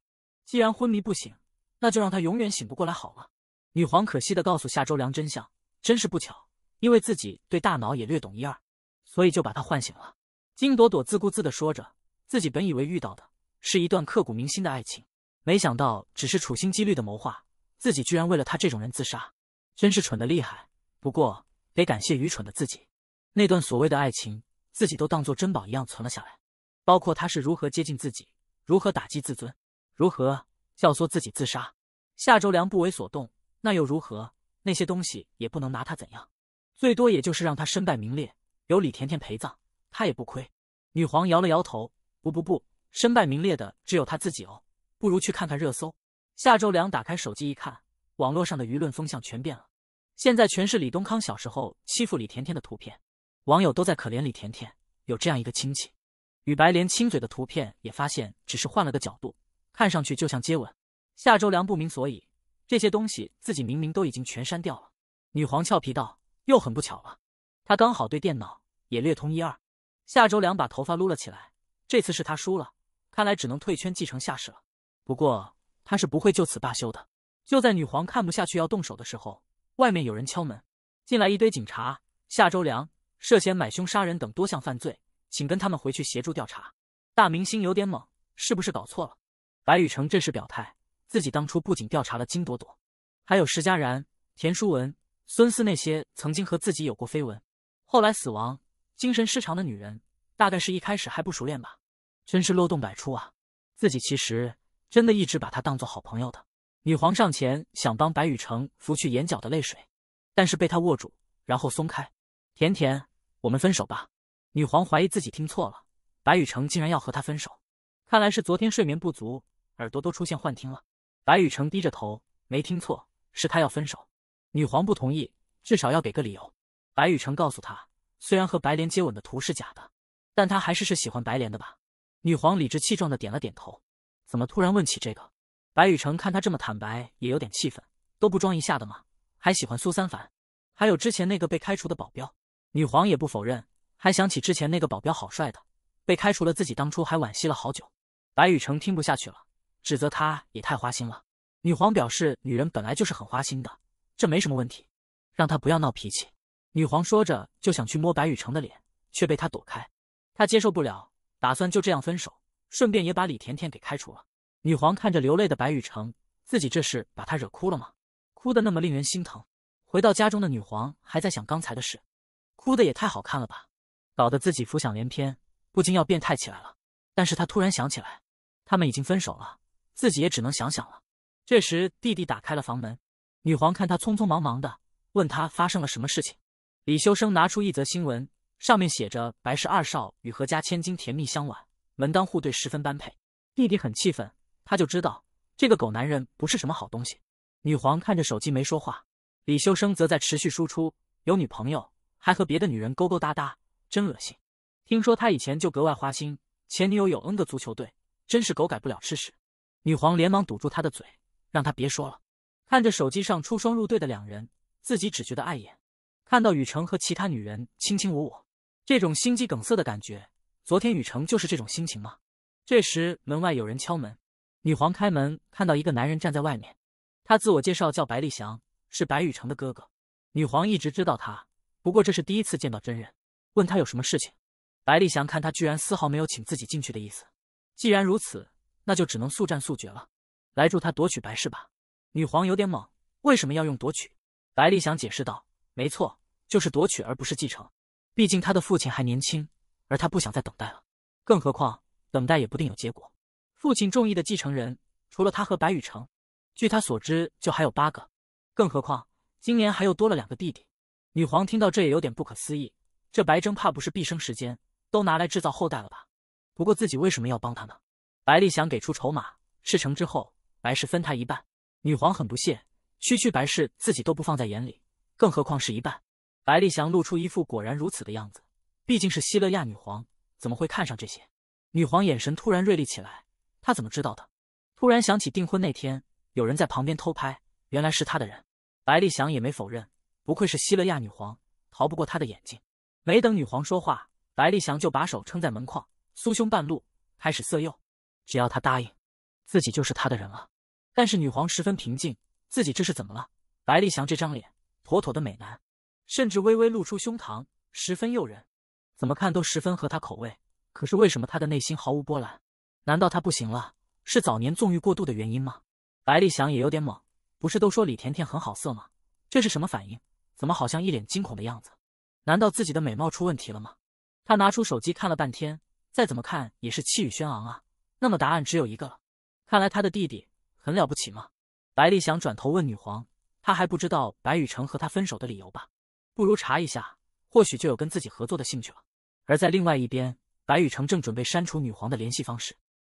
既然昏迷不醒，那就让他永远醒不过来好了。女皇可惜的告诉夏周良真相，真是不巧，因为自己对大脑也略懂一二，所以就把他唤醒了。金朵朵自顾自的说着，自己本以为遇到的是一段刻骨铭心的爱情，没想到只是处心积虑的谋划，自己居然为了他这种人自杀，真是蠢的厉害。不过得感谢愚蠢的自己，那段所谓的爱情，自己都当做珍宝一样存了下来，包括他是如何接近自己，如何打击自尊，如何教唆自己自杀。夏周良不为所动。那又如何？那些东西也不能拿他怎样，最多也就是让他身败名裂，有李甜甜陪葬，他也不亏。女皇摇了摇头：“不不不，身败名裂的只有他自己哦，不如去看看热搜。”夏周良打开手机一看，网络上的舆论风向全变了，现在全是李东康小时候欺负李甜甜的图片，网友都在可怜李甜甜有这样一个亲戚。与白莲亲嘴的图片也发现只是换了个角度，看上去就像接吻。夏周良不明所以。这些东西自己明明都已经全删掉了。女皇俏皮道：“又很不巧了，她刚好对电脑也略通一二。”夏周良把头发撸了起来，这次是他输了，看来只能退圈继承下世了。不过他是不会就此罢休的。就在女皇看不下去要动手的时候，外面有人敲门，进来一堆警察。夏周良涉嫌买凶杀人等多项犯罪，请跟他们回去协助调查。大明星有点懵，是不是搞错了？白宇城这时表态。自己当初不仅调查了金朵朵，还有石佳然、田淑文、孙思那些曾经和自己有过绯闻，后来死亡、精神失常的女人，大概是一开始还不熟练吧，真是漏洞百出啊！自己其实真的一直把她当做好朋友的。女皇上前想帮白雨城拂去眼角的泪水，但是被他握住，然后松开。甜甜，我们分手吧！女皇怀疑自己听错了，白雨城竟然要和她分手，看来是昨天睡眠不足，耳朵都出现幻听了。白宇城低着头，没听错，是他要分手。女皇不同意，至少要给个理由。白宇城告诉他，虽然和白莲接吻的图是假的，但他还是是喜欢白莲的吧？女皇理直气壮的点了点头。怎么突然问起这个？白宇城看他这么坦白，也有点气愤，都不装一下的吗？还喜欢苏三凡，还有之前那个被开除的保镖。女皇也不否认，还想起之前那个保镖好帅的，被开除了，自己当初还惋惜了好久。白宇城听不下去了。指责他也太花心了。女皇表示：“女人本来就是很花心的，这没什么问题。”让他不要闹脾气。女皇说着就想去摸白雨城的脸，却被他躲开。他接受不了，打算就这样分手，顺便也把李甜甜给开除了。女皇看着流泪的白雨城，自己这是把他惹哭了吗？哭的那么令人心疼。回到家中的女皇还在想刚才的事，哭的也太好看了吧，搞得自己浮想联翩，不禁要变态起来了。但是她突然想起来，他们已经分手了。自己也只能想想了。这时，弟弟打开了房门，女皇看他匆匆忙忙的，问他发生了什么事情。李修生拿出一则新闻，上面写着：“白氏二少与何家千金甜蜜相吻，门当户对，十分般配。”弟弟很气愤，他就知道这个狗男人不是什么好东西。女皇看着手机没说话，李修生则在持续输出：“有女朋友，还和别的女人勾勾搭搭，真恶心。听说他以前就格外花心，前女友有 n 个足球队，真是狗改不了吃屎。”女皇连忙堵住他的嘴，让他别说了。看着手机上出双入对的两人，自己只觉得碍眼。看到雨城和其他女人卿卿我我，这种心肌梗塞的感觉。昨天雨城就是这种心情吗？这时门外有人敲门，女皇开门，看到一个男人站在外面。他自我介绍叫白立祥，是白雨城的哥哥。女皇一直知道他，不过这是第一次见到真人。问他有什么事情？白立祥看他居然丝毫没有请自己进去的意思，既然如此。那就只能速战速决了，来助他夺取白氏吧。女皇有点懵，为什么要用夺取？白立想解释道：“没错，就是夺取，而不是继承。毕竟他的父亲还年轻，而他不想再等待了。更何况，等待也不定有结果。父亲中意的继承人，除了他和白雨城，据他所知就还有八个。更何况，今年还又多了两个弟弟。”女皇听到这也有点不可思议，这白征怕不是毕生时间都拿来制造后代了吧？不过自己为什么要帮他呢？白丽祥给出筹码，事成之后，白氏分他一半。女皇很不屑，区区白氏自己都不放在眼里，更何况是一半。白丽祥露出一副果然如此的样子，毕竟是希勒亚女皇，怎么会看上这些？女皇眼神突然锐利起来，她怎么知道的？突然想起订婚那天有人在旁边偷拍，原来是她的人。白丽祥也没否认，不愧是希勒亚女皇，逃不过她的眼睛。没等女皇说话，白丽祥就把手撑在门框，酥胸半露，开始色诱。只要他答应，自己就是他的人了。但是女皇十分平静，自己这是怎么了？白立祥这张脸，妥妥的美男，甚至微微露出胸膛，十分诱人，怎么看都十分合他口味。可是为什么他的内心毫无波澜？难道他不行了？是早年纵欲过度的原因吗？白立祥也有点懵，不是都说李甜甜很好色吗？这是什么反应？怎么好像一脸惊恐的样子？难道自己的美貌出问题了吗？他拿出手机看了半天，再怎么看也是气宇轩昂啊。那么答案只有一个了，看来他的弟弟很了不起吗？白丽想转头问女皇，她还不知道白雨城和他分手的理由吧？不如查一下，或许就有跟自己合作的兴趣了。而在另外一边，白雨城正准备删除女皇的联系方式，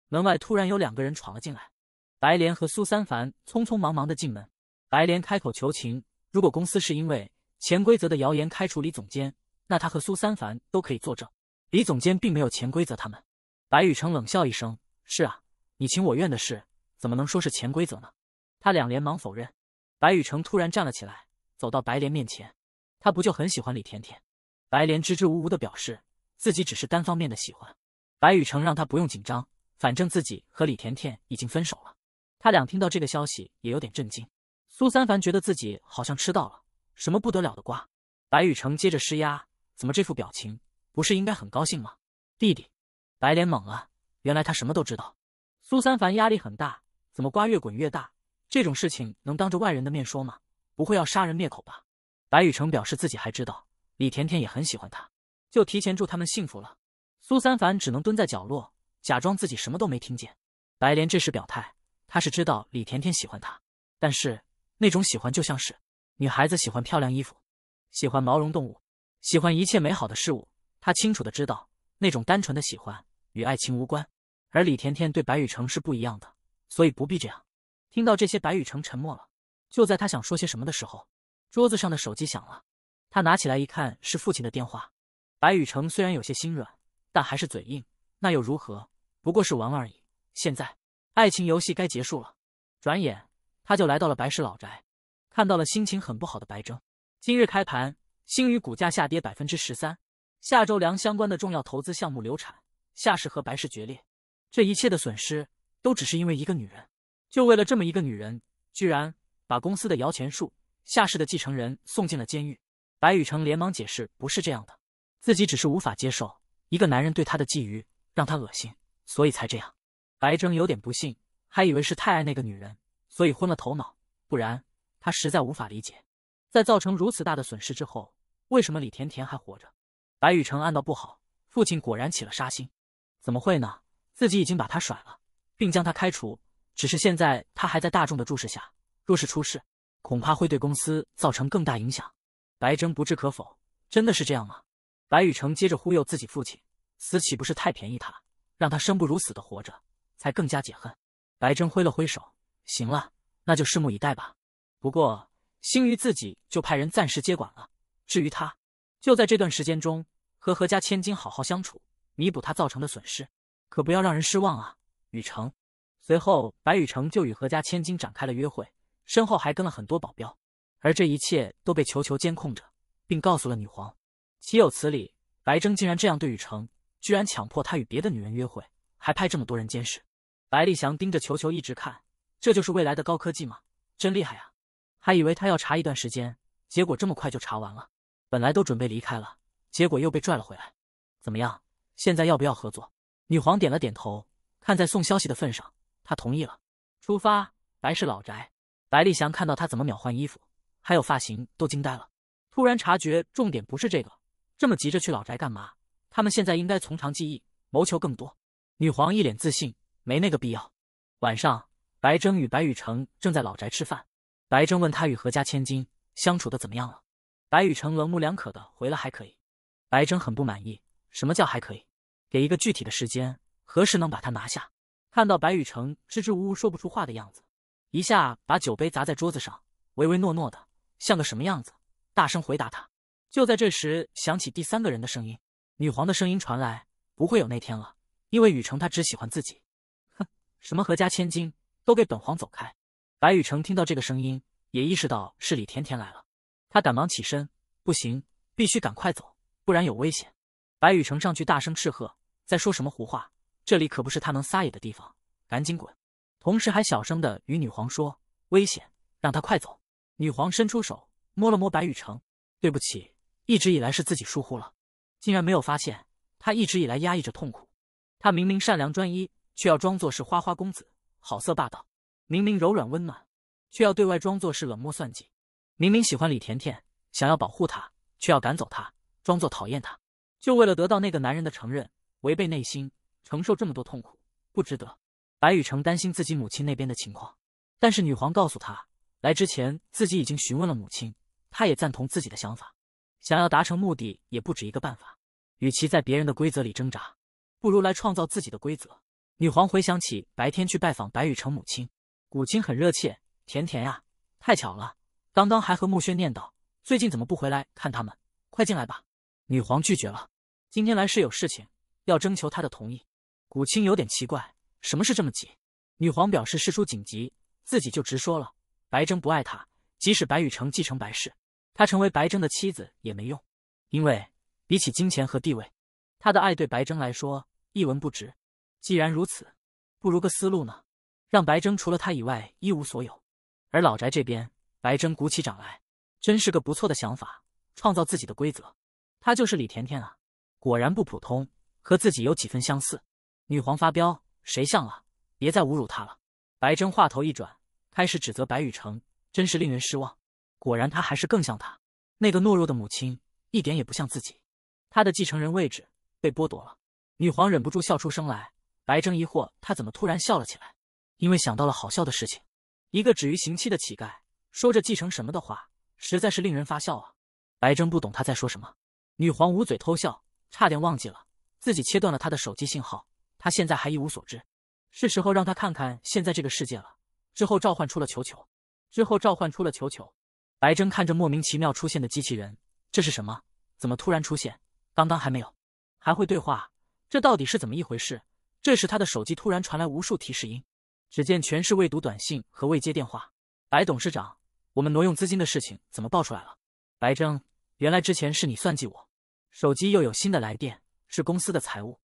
门外突然有两个人闯了进来，白莲和苏三凡匆匆忙忙的进门。白莲开口求情，如果公司是因为潜规则的谣言开除李总监，那他和苏三凡都可以作证，李总监并没有潜规则他们。白雨城冷笑一声。是啊，你情我愿的事，怎么能说是潜规则呢？他俩连忙否认。白雨城突然站了起来，走到白莲面前。他不就很喜欢李甜甜？白莲支支吾吾的表示自己只是单方面的喜欢。白雨城让他不用紧张，反正自己和李甜甜已经分手了。他俩听到这个消息也有点震惊。苏三凡觉得自己好像吃到了什么不得了的瓜。白雨城接着施压，怎么这副表情？不是应该很高兴吗？弟弟，白莲懵了。原来他什么都知道。苏三凡压力很大，怎么瓜越滚越大？这种事情能当着外人的面说吗？不会要杀人灭口吧？白宇成表示自己还知道李甜甜也很喜欢他，就提前祝他们幸福了。苏三凡只能蹲在角落，假装自己什么都没听见。白莲这时表态，他是知道李甜甜喜欢他，但是那种喜欢就像是女孩子喜欢漂亮衣服，喜欢毛绒动物，喜欢一切美好的事物。他清楚的知道那种单纯的喜欢。与爱情无关，而李甜甜对白雨城是不一样的，所以不必这样。听到这些，白雨城沉默了。就在他想说些什么的时候，桌子上的手机响了。他拿起来一看，是父亲的电话。白雨城虽然有些心软，但还是嘴硬。那又如何？不过是玩玩而已。现在，爱情游戏该结束了。转眼，他就来到了白氏老宅，看到了心情很不好的白峥。今日开盘，星宇股价下跌百分之十三。下周粮相关的重要投资项目流产。夏氏和白氏决裂，这一切的损失都只是因为一个女人，就为了这么一个女人，居然把公司的摇钱树夏氏的继承人送进了监狱。白宇成连忙解释：“不是这样的，自己只是无法接受一个男人对他的觊觎，让他恶心，所以才这样。”白征有点不信，还以为是太爱那个女人，所以昏了头脑，不然他实在无法理解，在造成如此大的损失之后，为什么李甜甜还活着？白宇成暗道不好，父亲果然起了杀心。怎么会呢？自己已经把他甩了，并将他开除。只是现在他还在大众的注视下，若是出事，恐怕会对公司造成更大影响。白峥不置可否，真的是这样吗？白宇成接着忽悠自己父亲，死岂不是太便宜他，让他生不如死的活着才更加解恨。白峥挥了挥手，行了，那就拭目以待吧。不过星宇自己就派人暂时接管了，至于他，就在这段时间中和何家千金好好相处。弥补他造成的损失，可不要让人失望啊，雨城。随后，白雨城就与何家千金展开了约会，身后还跟了很多保镖，而这一切都被球球监控着，并告诉了女皇。岂有此理！白征竟然这样对雨城，居然强迫他与别的女人约会，还派这么多人监视。白丽祥盯着球球一直看，这就是未来的高科技吗？真厉害啊！还以为他要查一段时间，结果这么快就查完了。本来都准备离开了，结果又被拽了回来。怎么样？现在要不要合作？女皇点了点头，看在送消息的份上，她同意了。出发，白氏老宅。白立祥看到他怎么秒换衣服，还有发型，都惊呆了。突然察觉，重点不是这个，这么急着去老宅干嘛？他们现在应该从长计议，谋求更多。女皇一脸自信，没那个必要。晚上，白征与白雨城正在老宅吃饭。白征问他与何家千金相处的怎么样了，白雨城冷目两可的回了还可以。白征很不满意，什么叫还可以？给一个具体的时间，何时能把他拿下？看到白雨城支支吾吾说不出话的样子，一下把酒杯砸在桌子上，唯唯诺诺的像个什么样子？大声回答他。就在这时，响起第三个人的声音，女皇的声音传来：“不会有那天了，因为雨城他只喜欢自己。”哼，什么何家千金都给本皇走开！白雨城听到这个声音，也意识到是李甜甜来了，他赶忙起身，不行，必须赶快走，不然有危险。白雨城上去大声斥喝。在说什么胡话？这里可不是他能撒野的地方，赶紧滚！同时还小声的与女皇说：“危险，让他快走。”女皇伸出手摸了摸白雨城：“对不起，一直以来是自己疏忽了，竟然没有发现他一直以来压抑着痛苦。他明明善良专一，却要装作是花花公子、好色霸道；明明柔软温暖，却要对外装作是冷漠算计；明明喜欢李甜甜，想要保护她，却要赶走她，装作讨厌她，就为了得到那个男人的承认。”违背内心，承受这么多痛苦不值得。白宇城担心自己母亲那边的情况，但是女皇告诉他，来之前自己已经询问了母亲，她也赞同自己的想法。想要达成目的也不止一个办法，与其在别人的规则里挣扎，不如来创造自己的规则。女皇回想起白天去拜访白宇城母亲，母青很热切，甜甜呀，太巧了，刚刚还和木轩念叨，最近怎么不回来看他们，快进来吧。女皇拒绝了，今天来是有事情。要征求他的同意，古青有点奇怪，什么事这么急？女皇表示事出紧急，自己就直说了。白征不爱她，即使白雨城继承白氏，他成为白征的妻子也没用，因为比起金钱和地位，他的爱对白征来说一文不值。既然如此，不如个思路呢，让白征除了他以外一无所有。而老宅这边，白征鼓起掌来，真是个不错的想法，创造自己的规则。他就是李甜甜啊，果然不普通。和自己有几分相似，女皇发飙，谁像了？别再侮辱她了。白贞话头一转，开始指责白雨城，真是令人失望。果然，他还是更像他那个懦弱的母亲，一点也不像自己。他的继承人位置被剥夺了，女皇忍不住笑出声来。白贞疑惑，她怎么突然笑了起来？因为想到了好笑的事情。一个止于刑期的乞丐，说着继承什么的话，实在是令人发笑啊。白贞不懂他在说什么，女皇捂嘴偷笑，差点忘记了。自己切断了他的手机信号，他现在还一无所知。是时候让他看看现在这个世界了。之后召唤出了球球，之后召唤出了球球。白铮看着莫名其妙出现的机器人，这是什么？怎么突然出现？刚刚还没有，还会对话，这到底是怎么一回事？这时他的手机突然传来无数提示音，只见全是未读短信和未接电话。白董事长，我们挪用资金的事情怎么爆出来了？白铮，原来之前是你算计我。手机又有新的来电。是公司的财务，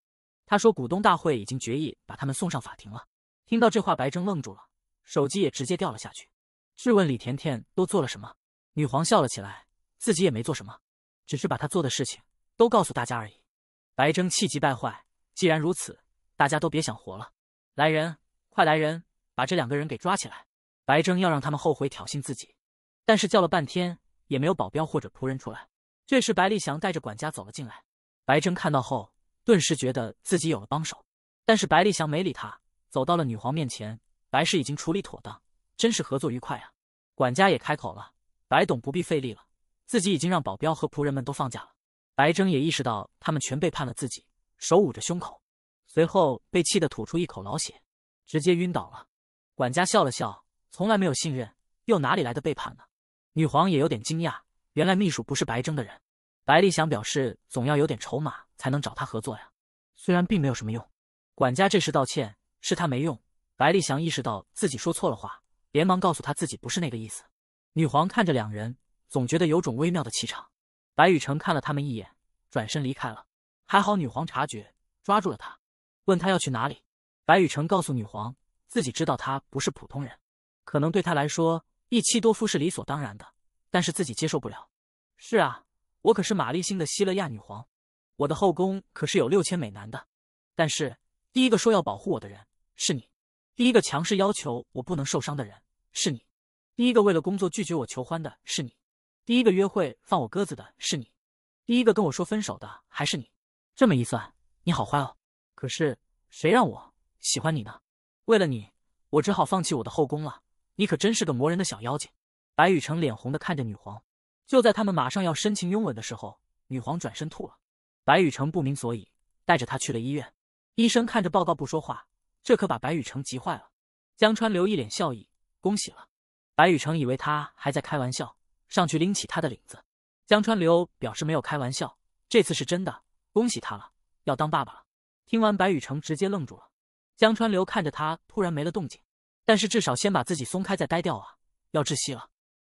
他说股东大会已经决议把他们送上法庭了。听到这话，白铮愣住了，手机也直接掉了下去，质问李甜甜都做了什么。女皇笑了起来，自己也没做什么，只是把她做的事情都告诉大家而已。白铮气急败坏，既然如此，大家都别想活了！来人，快来人，把这两个人给抓起来！白铮要让他们后悔挑衅自己。但是叫了半天也没有保镖或者仆人出来。这时，白丽祥带着管家走了进来。白征看到后，顿时觉得自己有了帮手，但是白丽祥没理他，走到了女皇面前。白事已经处理妥当，真是合作愉快啊！管家也开口了：“白董不必费力了，自己已经让保镖和仆人们都放假了。”白征也意识到他们全背叛了自己，手捂着胸口，随后被气得吐出一口老血，直接晕倒了。管家笑了笑：“从来没有信任，又哪里来的背叛呢？”女皇也有点惊讶，原来秘书不是白征的人。白丽祥表示，总要有点筹码才能找他合作呀。虽然并没有什么用。管家这时道歉，是他没用。白丽祥意识到自己说错了话，连忙告诉他自己不是那个意思。女皇看着两人，总觉得有种微妙的气场。白雨城看了他们一眼，转身离开了。还好女皇察觉，抓住了他，问他要去哪里。白雨城告诉女皇，自己知道他不是普通人，可能对他来说一妻多夫是理所当然的，但是自己接受不了。是啊。我可是玛丽星的希勒亚女皇，我的后宫可是有六千美男的。但是第一个说要保护我的人是你，第一个强势要求我不能受伤的人是你，第一个为了工作拒绝我求欢的是你，第一个约会放我鸽子的是你，第一个跟我说分手的还是你。这么一算，你好坏哦。可是谁让我喜欢你呢？为了你，我只好放弃我的后宫了。你可真是个磨人的小妖精。白雨城脸红的看着女皇。就在他们马上要深情拥吻的时候，女皇转身吐了。白宇成不明所以，带着他去了医院。医生看着报告不说话，这可把白宇成急坏了。江川流一脸笑意，恭喜了。白宇成以为他还在开玩笑，上去拎起他的领子。江川流表示没有开玩笑，这次是真的，恭喜他了，要当爸爸了。听完，白宇成直接愣住了。江川流看着他突然没了动静，但是至少先把自己松开再呆掉啊，要窒息了。